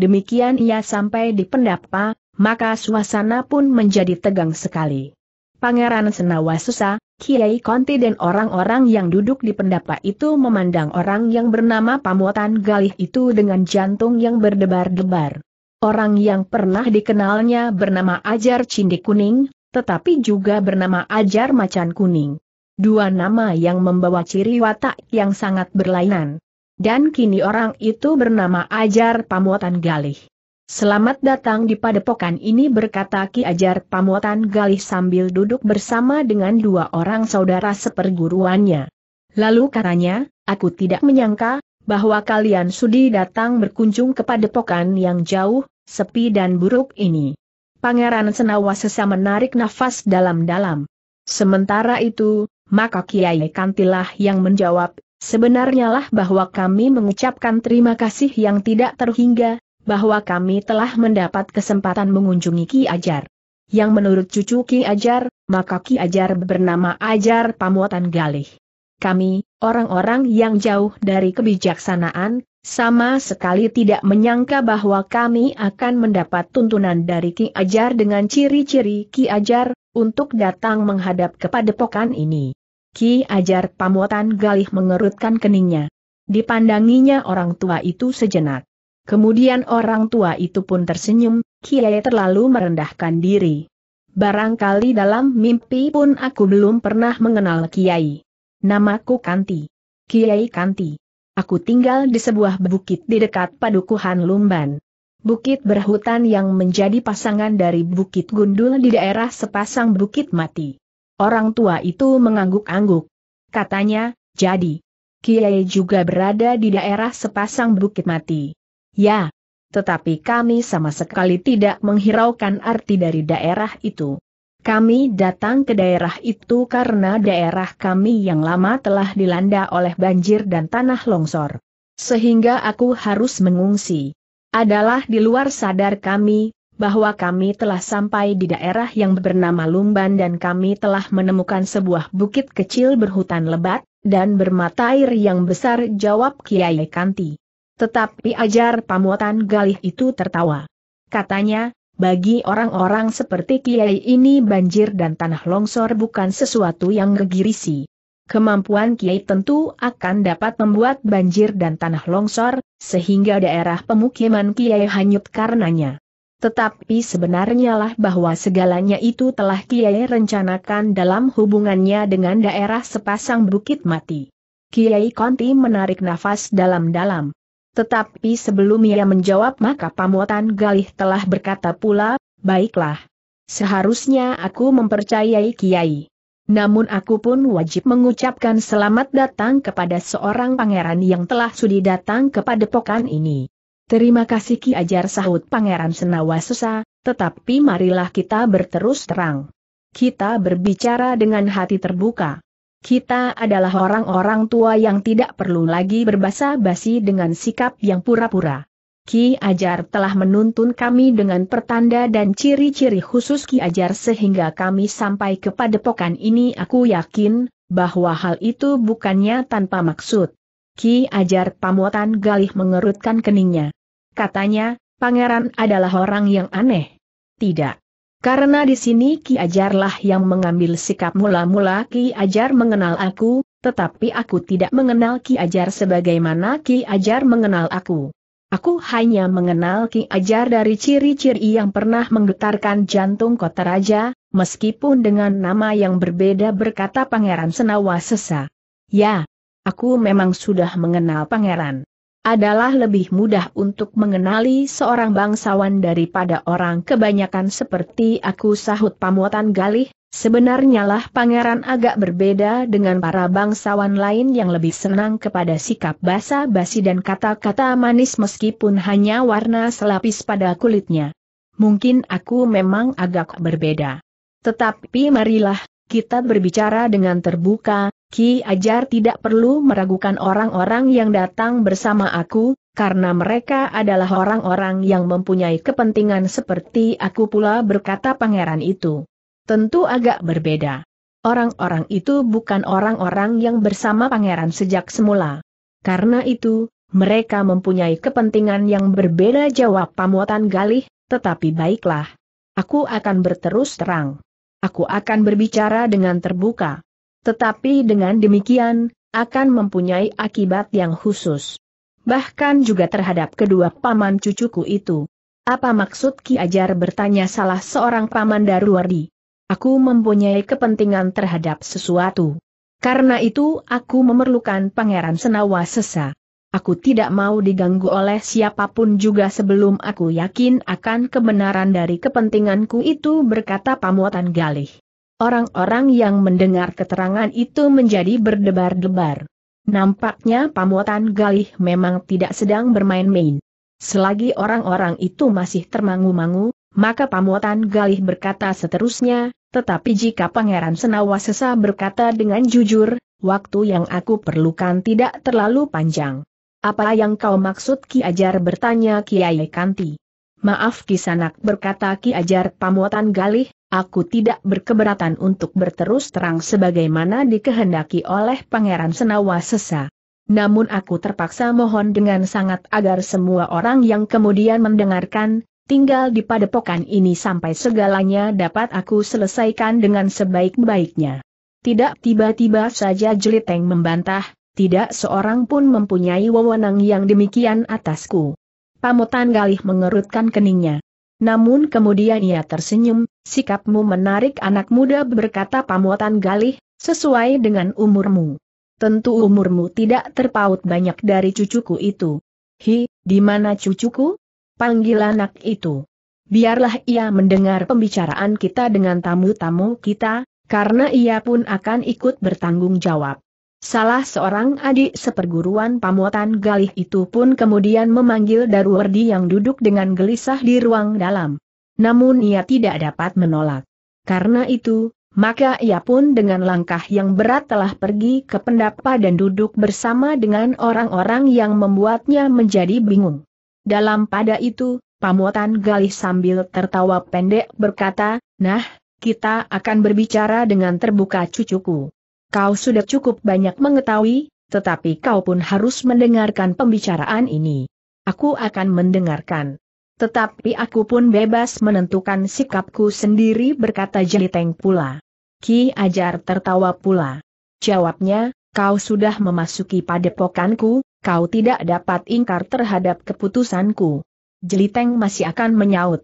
[SPEAKER 1] Demikian ia sampai di pendapa, maka suasana pun menjadi tegang sekali. Pangeran Senawa Susa, Kiai Konti dan orang-orang yang duduk di pendapa itu memandang orang yang bernama Pamuatan Galih itu dengan jantung yang berdebar-debar. Orang yang pernah dikenalnya bernama Ajar Cindi Kuning, tetapi juga bernama Ajar Macan Kuning. Dua nama yang membawa ciri watak yang sangat berlainan. Dan kini orang itu bernama Ajar Pamuatan Galih. Selamat datang di padepokan ini berkata Ki Ajar Pamotan Galih sambil duduk bersama dengan dua orang saudara seperguruannya. Lalu katanya, aku tidak menyangka, bahwa kalian sudi datang berkunjung ke padepokan yang jauh, sepi dan buruk ini. Pangeran Senawa sesa menarik nafas dalam-dalam. Sementara itu, maka Kiai Kantilah yang menjawab, sebenarnya lah bahwa kami mengucapkan terima kasih yang tidak terhingga, bahwa kami telah mendapat kesempatan mengunjungi Ki Ajar. Yang menurut cucu Ki Ajar, maka Ki Ajar bernama Ajar Pamuatan Galih. Kami, orang-orang yang jauh dari kebijaksanaan, sama sekali tidak menyangka bahwa kami akan mendapat tuntunan dari Ki Ajar dengan ciri-ciri Ki Ajar, untuk datang menghadap kepada pokan ini. Ki Ajar Pamuatan Galih mengerutkan keningnya. Dipandanginya orang tua itu sejenak. Kemudian orang tua itu pun tersenyum, Kiai terlalu merendahkan diri. Barangkali dalam mimpi pun aku belum pernah mengenal Kiai. Namaku Kanti. Kiai Kanti. Aku tinggal di sebuah bukit di dekat Padukuhan Lumban. Bukit berhutan yang menjadi pasangan dari Bukit Gundul di daerah sepasang Bukit Mati. Orang tua itu mengangguk-angguk. Katanya, jadi. Kiai juga berada di daerah sepasang Bukit Mati. Ya, tetapi kami sama sekali tidak menghiraukan arti dari daerah itu. Kami datang ke daerah itu karena daerah kami yang lama telah dilanda oleh banjir dan tanah longsor. Sehingga aku harus mengungsi. Adalah di luar sadar kami, bahwa kami telah sampai di daerah yang bernama Lumban dan kami telah menemukan sebuah bukit kecil berhutan lebat, dan bermata air yang besar jawab Kiai Kanti. Tetapi ajar pamuatan galih itu tertawa. Katanya, bagi orang-orang seperti Kiai ini banjir dan tanah longsor bukan sesuatu yang gegirisi. Kemampuan Kiai tentu akan dapat membuat banjir dan tanah longsor, sehingga daerah pemukiman Kiai hanyut karenanya. Tetapi sebenarnya lah bahwa segalanya itu telah Kiai rencanakan dalam hubungannya dengan daerah sepasang bukit mati. Kiai Konti menarik nafas dalam-dalam. Tetapi sebelum ia menjawab maka pamuatan Galih telah berkata pula, baiklah. Seharusnya aku mempercayai Kiai. Namun aku pun wajib mengucapkan selamat datang kepada seorang pangeran yang telah sudi datang kepada pokan ini. Terima kasih Ki Ajar sahut Pangeran Senawa Sesa, tetapi marilah kita berterus terang. Kita berbicara dengan hati terbuka. Kita adalah orang-orang tua yang tidak perlu lagi berbasa basi dengan sikap yang pura-pura. Ki Ajar telah menuntun kami dengan pertanda dan ciri-ciri khusus Ki Ajar sehingga kami sampai kepada padepokan ini aku yakin, bahwa hal itu bukannya tanpa maksud. Ki Ajar Pamuatan Galih mengerutkan keningnya. Katanya, pangeran adalah orang yang aneh. Tidak. Karena di sini Ki Ajarlah yang mengambil sikap mula-mula Ki Ajar mengenal aku, tetapi aku tidak mengenal Ki Ajar sebagaimana Ki Ajar mengenal aku. Aku hanya mengenal Ki Ajar dari ciri-ciri yang pernah menggetarkan jantung kota raja, meskipun dengan nama yang berbeda berkata Pangeran Senawa Sesa. Ya, aku memang sudah mengenal Pangeran adalah lebih mudah untuk mengenali seorang bangsawan daripada orang kebanyakan seperti aku sahut pamuatan galih, sebenarnya lah pangeran agak berbeda dengan para bangsawan lain yang lebih senang kepada sikap basa-basi dan kata-kata manis meskipun hanya warna selapis pada kulitnya. Mungkin aku memang agak berbeda. Tetapi marilah, kita berbicara dengan terbuka, Ki Ajar tidak perlu meragukan orang-orang yang datang bersama aku, karena mereka adalah orang-orang yang mempunyai kepentingan seperti aku pula berkata pangeran itu. Tentu agak berbeda. Orang-orang itu bukan orang-orang yang bersama pangeran sejak semula. Karena itu, mereka mempunyai kepentingan yang berbeda jawab pamuatan galih, tetapi baiklah. Aku akan berterus terang. Aku akan berbicara dengan terbuka. Tetapi dengan demikian, akan mempunyai akibat yang khusus. Bahkan juga terhadap kedua paman cucuku itu. Apa maksud Ki Ajar bertanya salah seorang paman Daruwardi? Aku mempunyai kepentingan terhadap sesuatu. Karena itu aku memerlukan Pangeran Senawa Sesa. Aku tidak mau diganggu oleh siapapun juga sebelum aku yakin akan kebenaran dari kepentinganku itu berkata pamuatan galih. Orang-orang yang mendengar keterangan itu menjadi berdebar-debar. Nampaknya pamuatan Galih memang tidak sedang bermain-main. Selagi orang-orang itu masih termangu-mangu, maka pamuatan Galih berkata seterusnya, tetapi jika Pangeran Senawasesa berkata dengan jujur, waktu yang aku perlukan tidak terlalu panjang. Apa yang kau maksud Ki Ajar bertanya Kiai Kanti. Maaf Kisanak berkata Ki Ajar pamuatan Galih, Aku tidak berkeberatan untuk berterus terang sebagaimana dikehendaki oleh Pangeran Senawa Sesa. Namun aku terpaksa mohon dengan sangat agar semua orang yang kemudian mendengarkan, tinggal di padepokan ini sampai segalanya dapat aku selesaikan dengan sebaik-baiknya. Tidak tiba-tiba saja Jeliteng membantah, tidak seorang pun mempunyai wewenang yang demikian atasku. Pamutan Galih mengerutkan keningnya. Namun kemudian ia tersenyum, sikapmu menarik anak muda berkata pamuatan galih, sesuai dengan umurmu. Tentu umurmu tidak terpaut banyak dari cucuku itu. Hi, di mana cucuku? Panggil anak itu. Biarlah ia mendengar pembicaraan kita dengan tamu-tamu kita, karena ia pun akan ikut bertanggung jawab. Salah seorang adik seperguruan pamuatan Galih itu pun kemudian memanggil Darwardi yang duduk dengan gelisah di ruang dalam. Namun ia tidak dapat menolak. Karena itu, maka ia pun dengan langkah yang berat telah pergi ke pendapa dan duduk bersama dengan orang-orang yang membuatnya menjadi bingung. Dalam pada itu, pamuatan Galih sambil tertawa pendek berkata, Nah, kita akan berbicara dengan terbuka cucuku. Kau sudah cukup banyak mengetahui, tetapi kau pun harus mendengarkan pembicaraan ini. Aku akan mendengarkan. Tetapi aku pun bebas menentukan sikapku sendiri berkata Jeliteng pula. Ki Ajar tertawa pula. Jawabnya, kau sudah memasuki padepokanku, kau tidak dapat ingkar terhadap keputusanku. Jeliteng masih akan menyaut.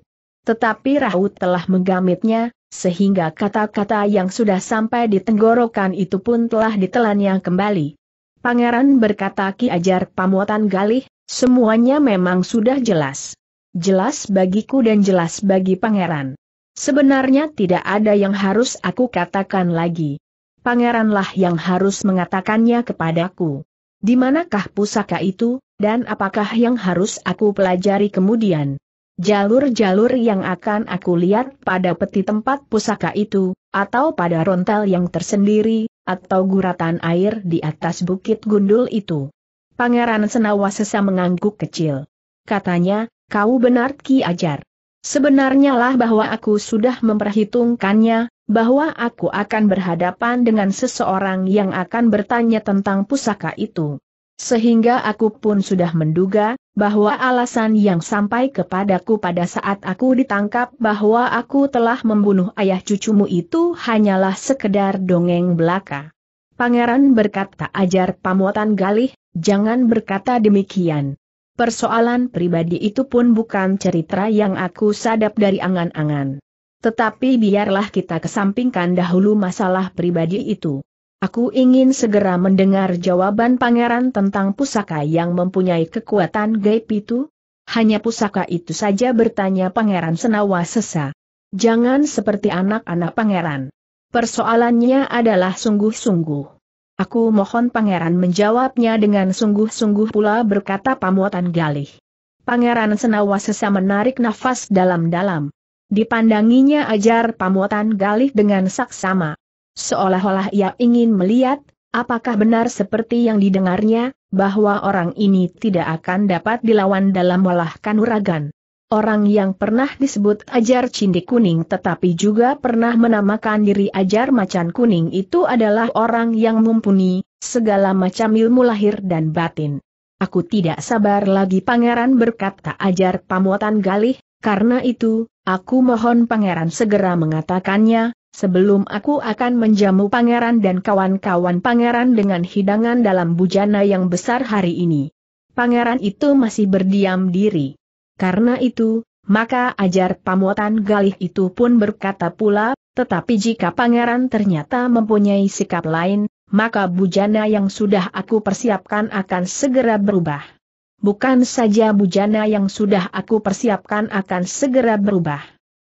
[SPEAKER 1] Tetapi Rahut telah menggamitnya, sehingga kata-kata yang sudah sampai di tenggorokan itu pun telah ditelannya kembali. Pangeran berkata Ki Ajar Pamuatan Galih, semuanya memang sudah jelas. Jelas bagiku dan jelas bagi pangeran. Sebenarnya tidak ada yang harus aku katakan lagi. Pangeranlah yang harus mengatakannya kepadaku. Di manakah pusaka itu, dan apakah yang harus aku pelajari kemudian? jalur-jalur yang akan aku lihat pada peti tempat pusaka itu, atau pada rontal yang tersendiri, atau guratan air di atas bukit gundul itu. Pangeran Senawa sesa mengangguk kecil. Katanya, kau benar Ki Ajar. Sebenarnya lah bahwa aku sudah memperhitungkannya, bahwa aku akan berhadapan dengan seseorang yang akan bertanya tentang pusaka itu. Sehingga aku pun sudah menduga, bahwa alasan yang sampai kepadaku pada saat aku ditangkap bahwa aku telah membunuh ayah cucumu itu hanyalah sekedar dongeng belaka. Pangeran berkata ajar pamuatan galih, jangan berkata demikian. Persoalan pribadi itu pun bukan cerita yang aku sadap dari angan-angan. Tetapi biarlah kita kesampingkan dahulu masalah pribadi itu. Aku ingin segera mendengar jawaban pangeran tentang pusaka yang mempunyai kekuatan gaib itu. Hanya pusaka itu saja bertanya pangeran senawa sesa. Jangan seperti anak-anak pangeran. Persoalannya adalah sungguh-sungguh. Aku mohon pangeran menjawabnya dengan sungguh-sungguh pula berkata pamuatan galih. Pangeran senawa sesa menarik nafas dalam-dalam. Dipandanginya ajar pamuatan galih dengan saksama. Seolah-olah ia ingin melihat, apakah benar seperti yang didengarnya, bahwa orang ini tidak akan dapat dilawan dalam walah kanuragan. Orang yang pernah disebut ajar Cindik kuning tetapi juga pernah menamakan diri ajar macan kuning itu adalah orang yang mumpuni, segala macam ilmu lahir dan batin. Aku tidak sabar lagi pangeran berkata ajar pamuatan galih, karena itu, aku mohon pangeran segera mengatakannya, Sebelum aku akan menjamu pangeran dan kawan-kawan pangeran dengan hidangan dalam bujana yang besar hari ini. Pangeran itu masih berdiam diri. Karena itu, maka ajar pamuatan galih itu pun berkata pula, tetapi jika pangeran ternyata mempunyai sikap lain, maka bujana yang sudah aku persiapkan akan segera berubah. Bukan saja bujana yang sudah aku persiapkan akan segera berubah.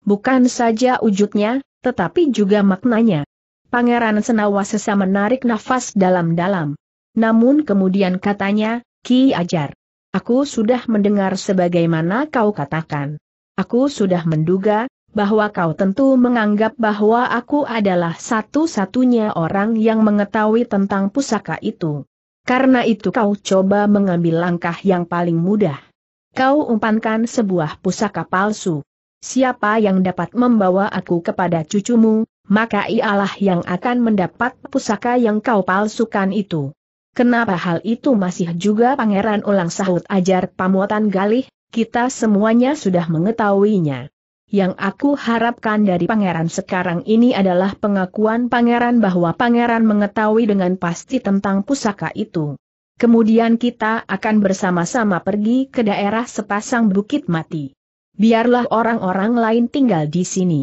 [SPEAKER 1] Bukan saja wujudnya, tetapi juga maknanya. Pangeran Senawasesa menarik nafas dalam-dalam. Namun kemudian katanya, Ki Ajar. Aku sudah mendengar sebagaimana kau katakan. Aku sudah menduga, bahwa kau tentu menganggap bahwa aku adalah satu-satunya orang yang mengetahui tentang pusaka itu. Karena itu kau coba mengambil langkah yang paling mudah. Kau umpankan sebuah pusaka palsu siapa yang dapat membawa aku kepada cucumu, maka ialah yang akan mendapat pusaka yang kau palsukan itu. Kenapa hal itu masih juga pangeran ulang sahut ajar pamuatan galih, kita semuanya sudah mengetahuinya. Yang aku harapkan dari pangeran sekarang ini adalah pengakuan pangeran bahwa pangeran mengetahui dengan pasti tentang pusaka itu. Kemudian kita akan bersama-sama pergi ke daerah sepasang bukit mati biarlah orang-orang lain tinggal di sini.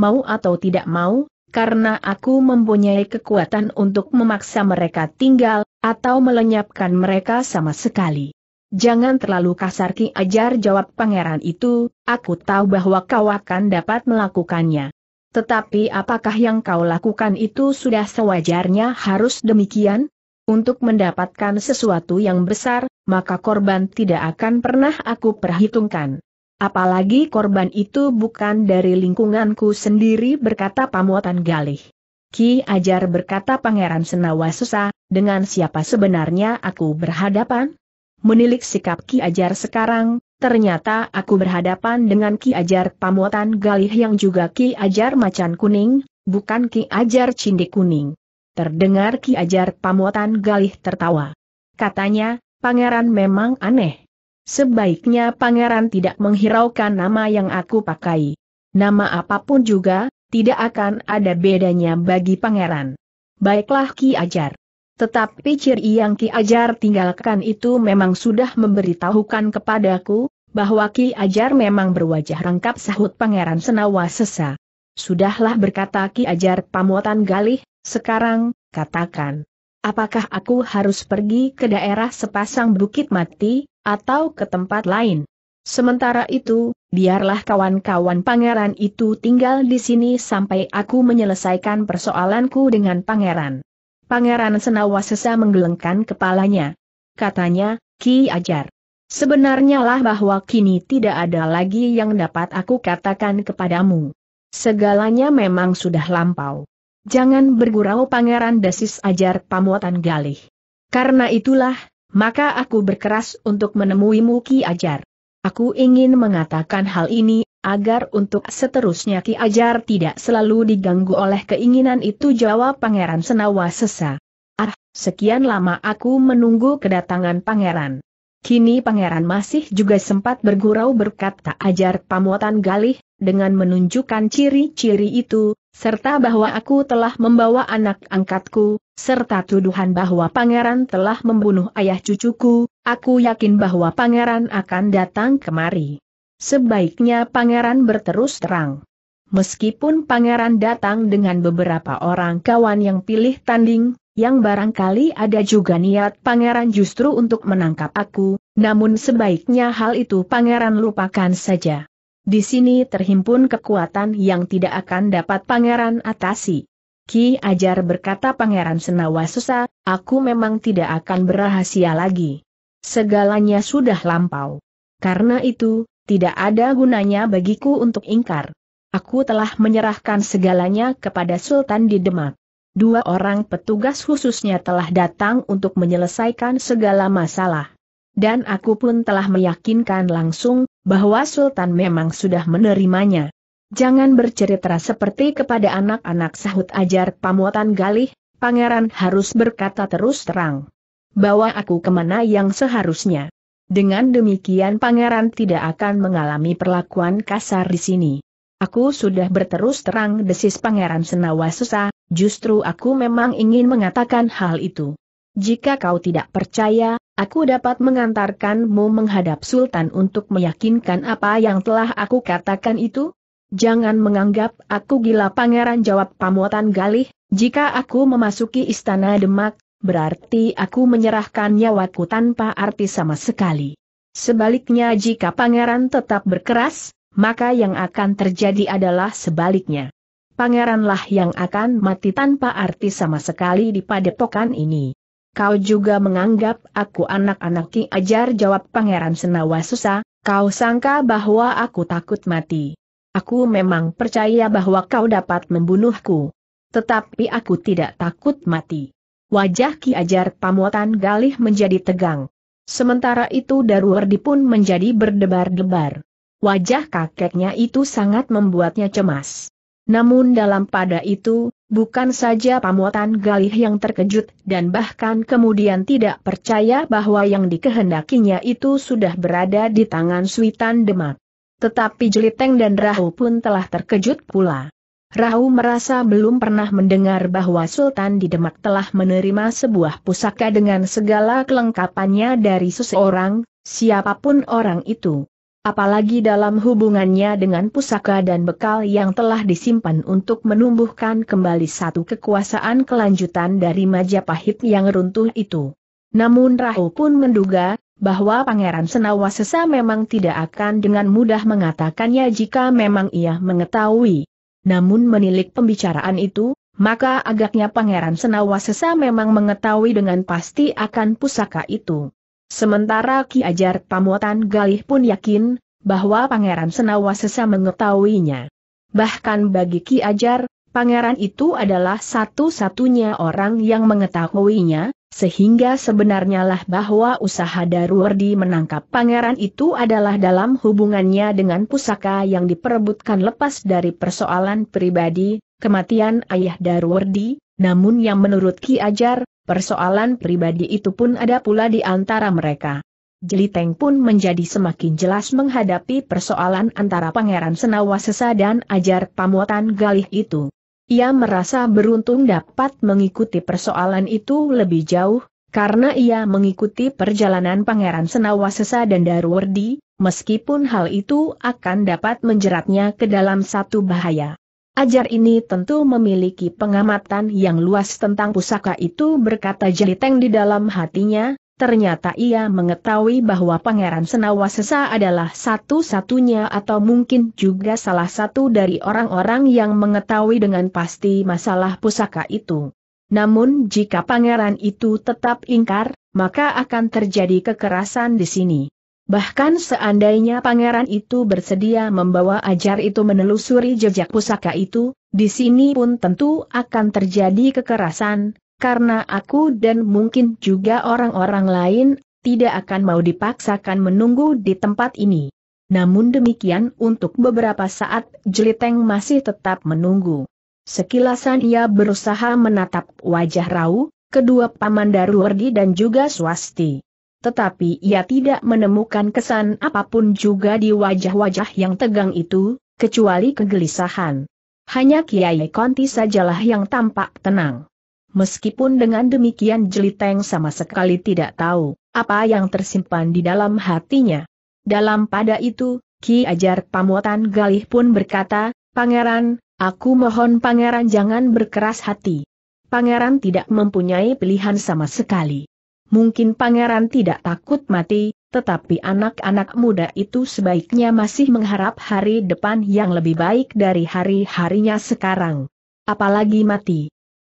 [SPEAKER 1] Mau atau tidak mau, karena aku mempunyai kekuatan untuk memaksa mereka tinggal, atau melenyapkan mereka sama sekali. Jangan terlalu kasar Ki Ajar jawab pangeran itu, aku tahu bahwa kau akan dapat melakukannya. Tetapi apakah yang kau lakukan itu sudah sewajarnya harus demikian? Untuk mendapatkan sesuatu yang besar, maka korban tidak akan pernah aku perhitungkan. Apalagi korban itu bukan dari lingkunganku sendiri berkata pamuatan galih. Ki Ajar berkata Pangeran Senawa susah, dengan siapa sebenarnya aku berhadapan? Menilik sikap Ki Ajar sekarang, ternyata aku berhadapan dengan Ki Ajar pamuatan galih yang juga Ki Ajar macan kuning, bukan Ki Ajar cindik kuning. Terdengar Ki Ajar pamuatan galih tertawa. Katanya, pangeran memang aneh. Sebaiknya pangeran tidak menghiraukan nama yang aku pakai. Nama apapun juga, tidak akan ada bedanya bagi pangeran. Baiklah Ki Ajar. Tetapi ciri yang Ki Ajar tinggalkan itu memang sudah memberitahukan kepadaku, bahwa Ki Ajar memang berwajah rangkap sahut pangeran Senawa Sesa. Sudahlah berkata Ki Ajar Pamuatan Galih, sekarang, katakan. Apakah aku harus pergi ke daerah sepasang bukit mati, atau ke tempat lain? Sementara itu, biarlah kawan-kawan pangeran itu tinggal di sini sampai aku menyelesaikan persoalanku dengan pangeran. Pangeran Senawa sesa menggelengkan kepalanya. Katanya, Ki Ajar. Sebenarnya lah bahwa kini tidak ada lagi yang dapat aku katakan kepadamu. Segalanya memang sudah lampau. Jangan bergurau Pangeran desis ajar pamuatan galih. Karena itulah, maka aku berkeras untuk menemui Muki Ajar. Aku ingin mengatakan hal ini, agar untuk seterusnya Ki Ajar tidak selalu diganggu oleh keinginan itu jawab Pangeran Senawa sesa. Ah, sekian lama aku menunggu kedatangan Pangeran. Kini Pangeran masih juga sempat bergurau berkata ajar pamuatan galih, dengan menunjukkan ciri-ciri itu, serta bahwa aku telah membawa anak angkatku, serta tuduhan bahwa pangeran telah membunuh ayah cucuku, aku yakin bahwa pangeran akan datang kemari. Sebaiknya pangeran berterus terang. Meskipun pangeran datang dengan beberapa orang kawan yang pilih tanding, yang barangkali ada juga niat pangeran justru untuk menangkap aku, namun sebaiknya hal itu pangeran lupakan saja. Di sini terhimpun kekuatan yang tidak akan dapat pangeran atasi. Ki Ajar berkata Pangeran Senawa susah, aku memang tidak akan berahasia lagi. Segalanya sudah lampau. Karena itu, tidak ada gunanya bagiku untuk ingkar. Aku telah menyerahkan segalanya kepada Sultan di Demak. Dua orang petugas khususnya telah datang untuk menyelesaikan segala masalah dan aku pun telah meyakinkan langsung, bahwa Sultan memang sudah menerimanya. Jangan bercerita seperti kepada anak-anak sahut ajar pamuatan galih, pangeran harus berkata terus terang. Bawa aku kemana yang seharusnya. Dengan demikian pangeran tidak akan mengalami perlakuan kasar di sini. Aku sudah berterus terang desis pangeran Senawa susah, justru aku memang ingin mengatakan hal itu. Jika kau tidak percaya, Aku dapat mengantarkanmu menghadap Sultan untuk meyakinkan apa yang telah aku katakan itu? Jangan menganggap aku gila pangeran jawab pamuatan galih, jika aku memasuki istana Demak, berarti aku menyerahkan nyawaku tanpa arti sama sekali. Sebaliknya jika pangeran tetap berkeras, maka yang akan terjadi adalah sebaliknya. Pangeranlah yang akan mati tanpa arti sama sekali di padepokan ini. Kau juga menganggap aku anak-anak ti ajar jawab Pangeran Senawa susah, kau sangka bahwa aku takut mati. Aku memang percaya bahwa kau dapat membunuhku. Tetapi aku tidak takut mati. Wajah Ki Ajar Pamuatan Galih menjadi tegang. Sementara itu Darwardi pun menjadi berdebar-debar. Wajah kakeknya itu sangat membuatnya cemas. Namun dalam pada itu, Bukan saja pamuatan Galih yang terkejut dan bahkan kemudian tidak percaya bahwa yang dikehendakinya itu sudah berada di tangan Switan Demak. Tetapi Jeliteng dan Rahu pun telah terkejut pula. Rahu merasa belum pernah mendengar bahwa Sultan di Demak telah menerima sebuah pusaka dengan segala kelengkapannya dari seseorang, siapapun orang itu apalagi dalam hubungannya dengan pusaka dan bekal yang telah disimpan untuk menumbuhkan kembali satu kekuasaan kelanjutan dari Majapahit yang runtuh itu. Namun Rahu pun menduga, bahwa Pangeran Senawasesa memang tidak akan dengan mudah mengatakannya jika memang ia mengetahui. Namun menilik pembicaraan itu, maka agaknya Pangeran Senawasesa memang mengetahui dengan pasti akan pusaka itu. Sementara Ki Ajar Pamuatan Galih pun yakin, bahwa Pangeran Senawa sesa mengetahuinya. Bahkan bagi Ki Ajar, Pangeran itu adalah satu-satunya orang yang mengetahuinya, sehingga sebenarnya lah bahwa usaha Darwardi menangkap pangeran itu adalah dalam hubungannya dengan pusaka yang diperebutkan lepas dari persoalan pribadi, kematian ayah Darwardi. Namun yang menurut Ki Ajar, persoalan pribadi itu pun ada pula di antara mereka. Jeliteng pun menjadi semakin jelas menghadapi persoalan antara Pangeran Senawasesa dan Ajar Pamuatan Galih itu. Ia merasa beruntung dapat mengikuti persoalan itu lebih jauh, karena ia mengikuti perjalanan Pangeran Senawasesa dan Darwardi, meskipun hal itu akan dapat menjeratnya ke dalam satu bahaya. Ajar ini tentu memiliki pengamatan yang luas tentang pusaka itu berkata Jeliteng di dalam hatinya, ternyata ia mengetahui bahwa Pangeran Senawasesa adalah satu-satunya atau mungkin juga salah satu dari orang-orang yang mengetahui dengan pasti masalah pusaka itu. Namun jika pangeran itu tetap ingkar, maka akan terjadi kekerasan di sini. Bahkan seandainya pangeran itu bersedia membawa ajar itu menelusuri jejak pusaka itu, di sini pun tentu akan terjadi kekerasan, karena aku dan mungkin juga orang-orang lain, tidak akan mau dipaksakan menunggu di tempat ini. Namun demikian untuk beberapa saat Jeliteng masih tetap menunggu. Sekilasan ia berusaha menatap wajah Rau, kedua paman Daruwardi dan juga Swasti tetapi ia tidak menemukan kesan apapun juga di wajah-wajah yang tegang itu, kecuali kegelisahan. Hanya Kiai Konti sajalah yang tampak tenang. Meskipun dengan demikian Jeliteng sama sekali tidak tahu apa yang tersimpan di dalam hatinya. Dalam pada itu, Ki Ajar Pamuatan Galih pun berkata, Pangeran, aku mohon pangeran jangan berkeras hati. Pangeran tidak mempunyai pilihan sama sekali mungkin pangeran tidak takut mati, tetapi anak-anak muda itu sebaiknya masih mengharap hari depan yang lebih baik dari hari-harinya sekarang. Apalagi mati.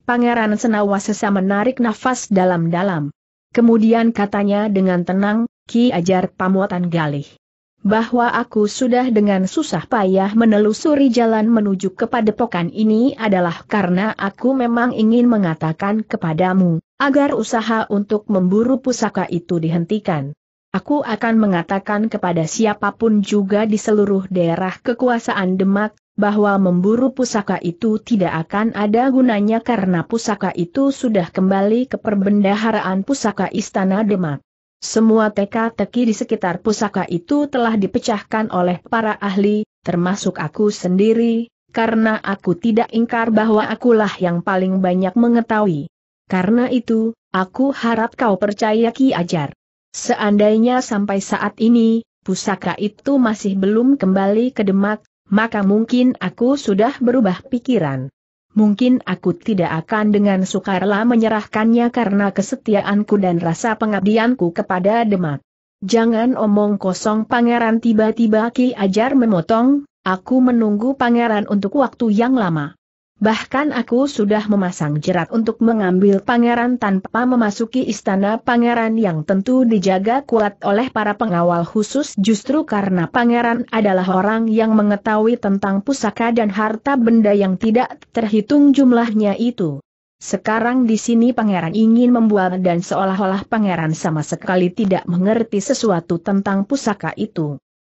[SPEAKER 1] Pangeran Senawa sesa menarik nafas dalam-dalam. Kemudian katanya dengan tenang, Ki ajar pamuatan galih bahwa aku sudah dengan susah payah menelusuri jalan menuju kepada padepokan ini adalah karena aku memang ingin mengatakan kepadamu, agar usaha untuk memburu pusaka itu dihentikan. Aku akan mengatakan kepada siapapun juga di seluruh daerah kekuasaan Demak, bahwa memburu pusaka itu tidak akan ada gunanya karena pusaka itu sudah kembali ke perbendaharaan pusaka Istana Demak. Semua teka-teki di sekitar pusaka itu telah dipecahkan oleh para ahli, termasuk aku sendiri, karena aku tidak ingkar bahwa akulah yang paling banyak mengetahui. Karena itu, aku harap kau percaya Ki Ajar. Seandainya sampai saat ini, pusaka itu masih belum kembali ke Demak, maka mungkin aku sudah berubah pikiran. Mungkin aku tidak akan dengan sukarela menyerahkannya karena kesetiaanku dan rasa pengabdianku kepada Demak. Jangan omong kosong pangeran tiba-tiba Ki Ajar memotong, aku menunggu pangeran untuk waktu yang lama. Bahkan aku sudah memasang jerat untuk mengambil pangeran tanpa memasuki istana pangeran yang tentu dijaga kuat oleh para pengawal khusus justru karena pangeran adalah orang yang mengetahui tentang pusaka dan harta benda yang tidak terhitung jumlahnya itu. Sekarang di sini pangeran ingin membuat dan seolah-olah pangeran sama sekali tidak mengerti sesuatu tentang pusaka itu.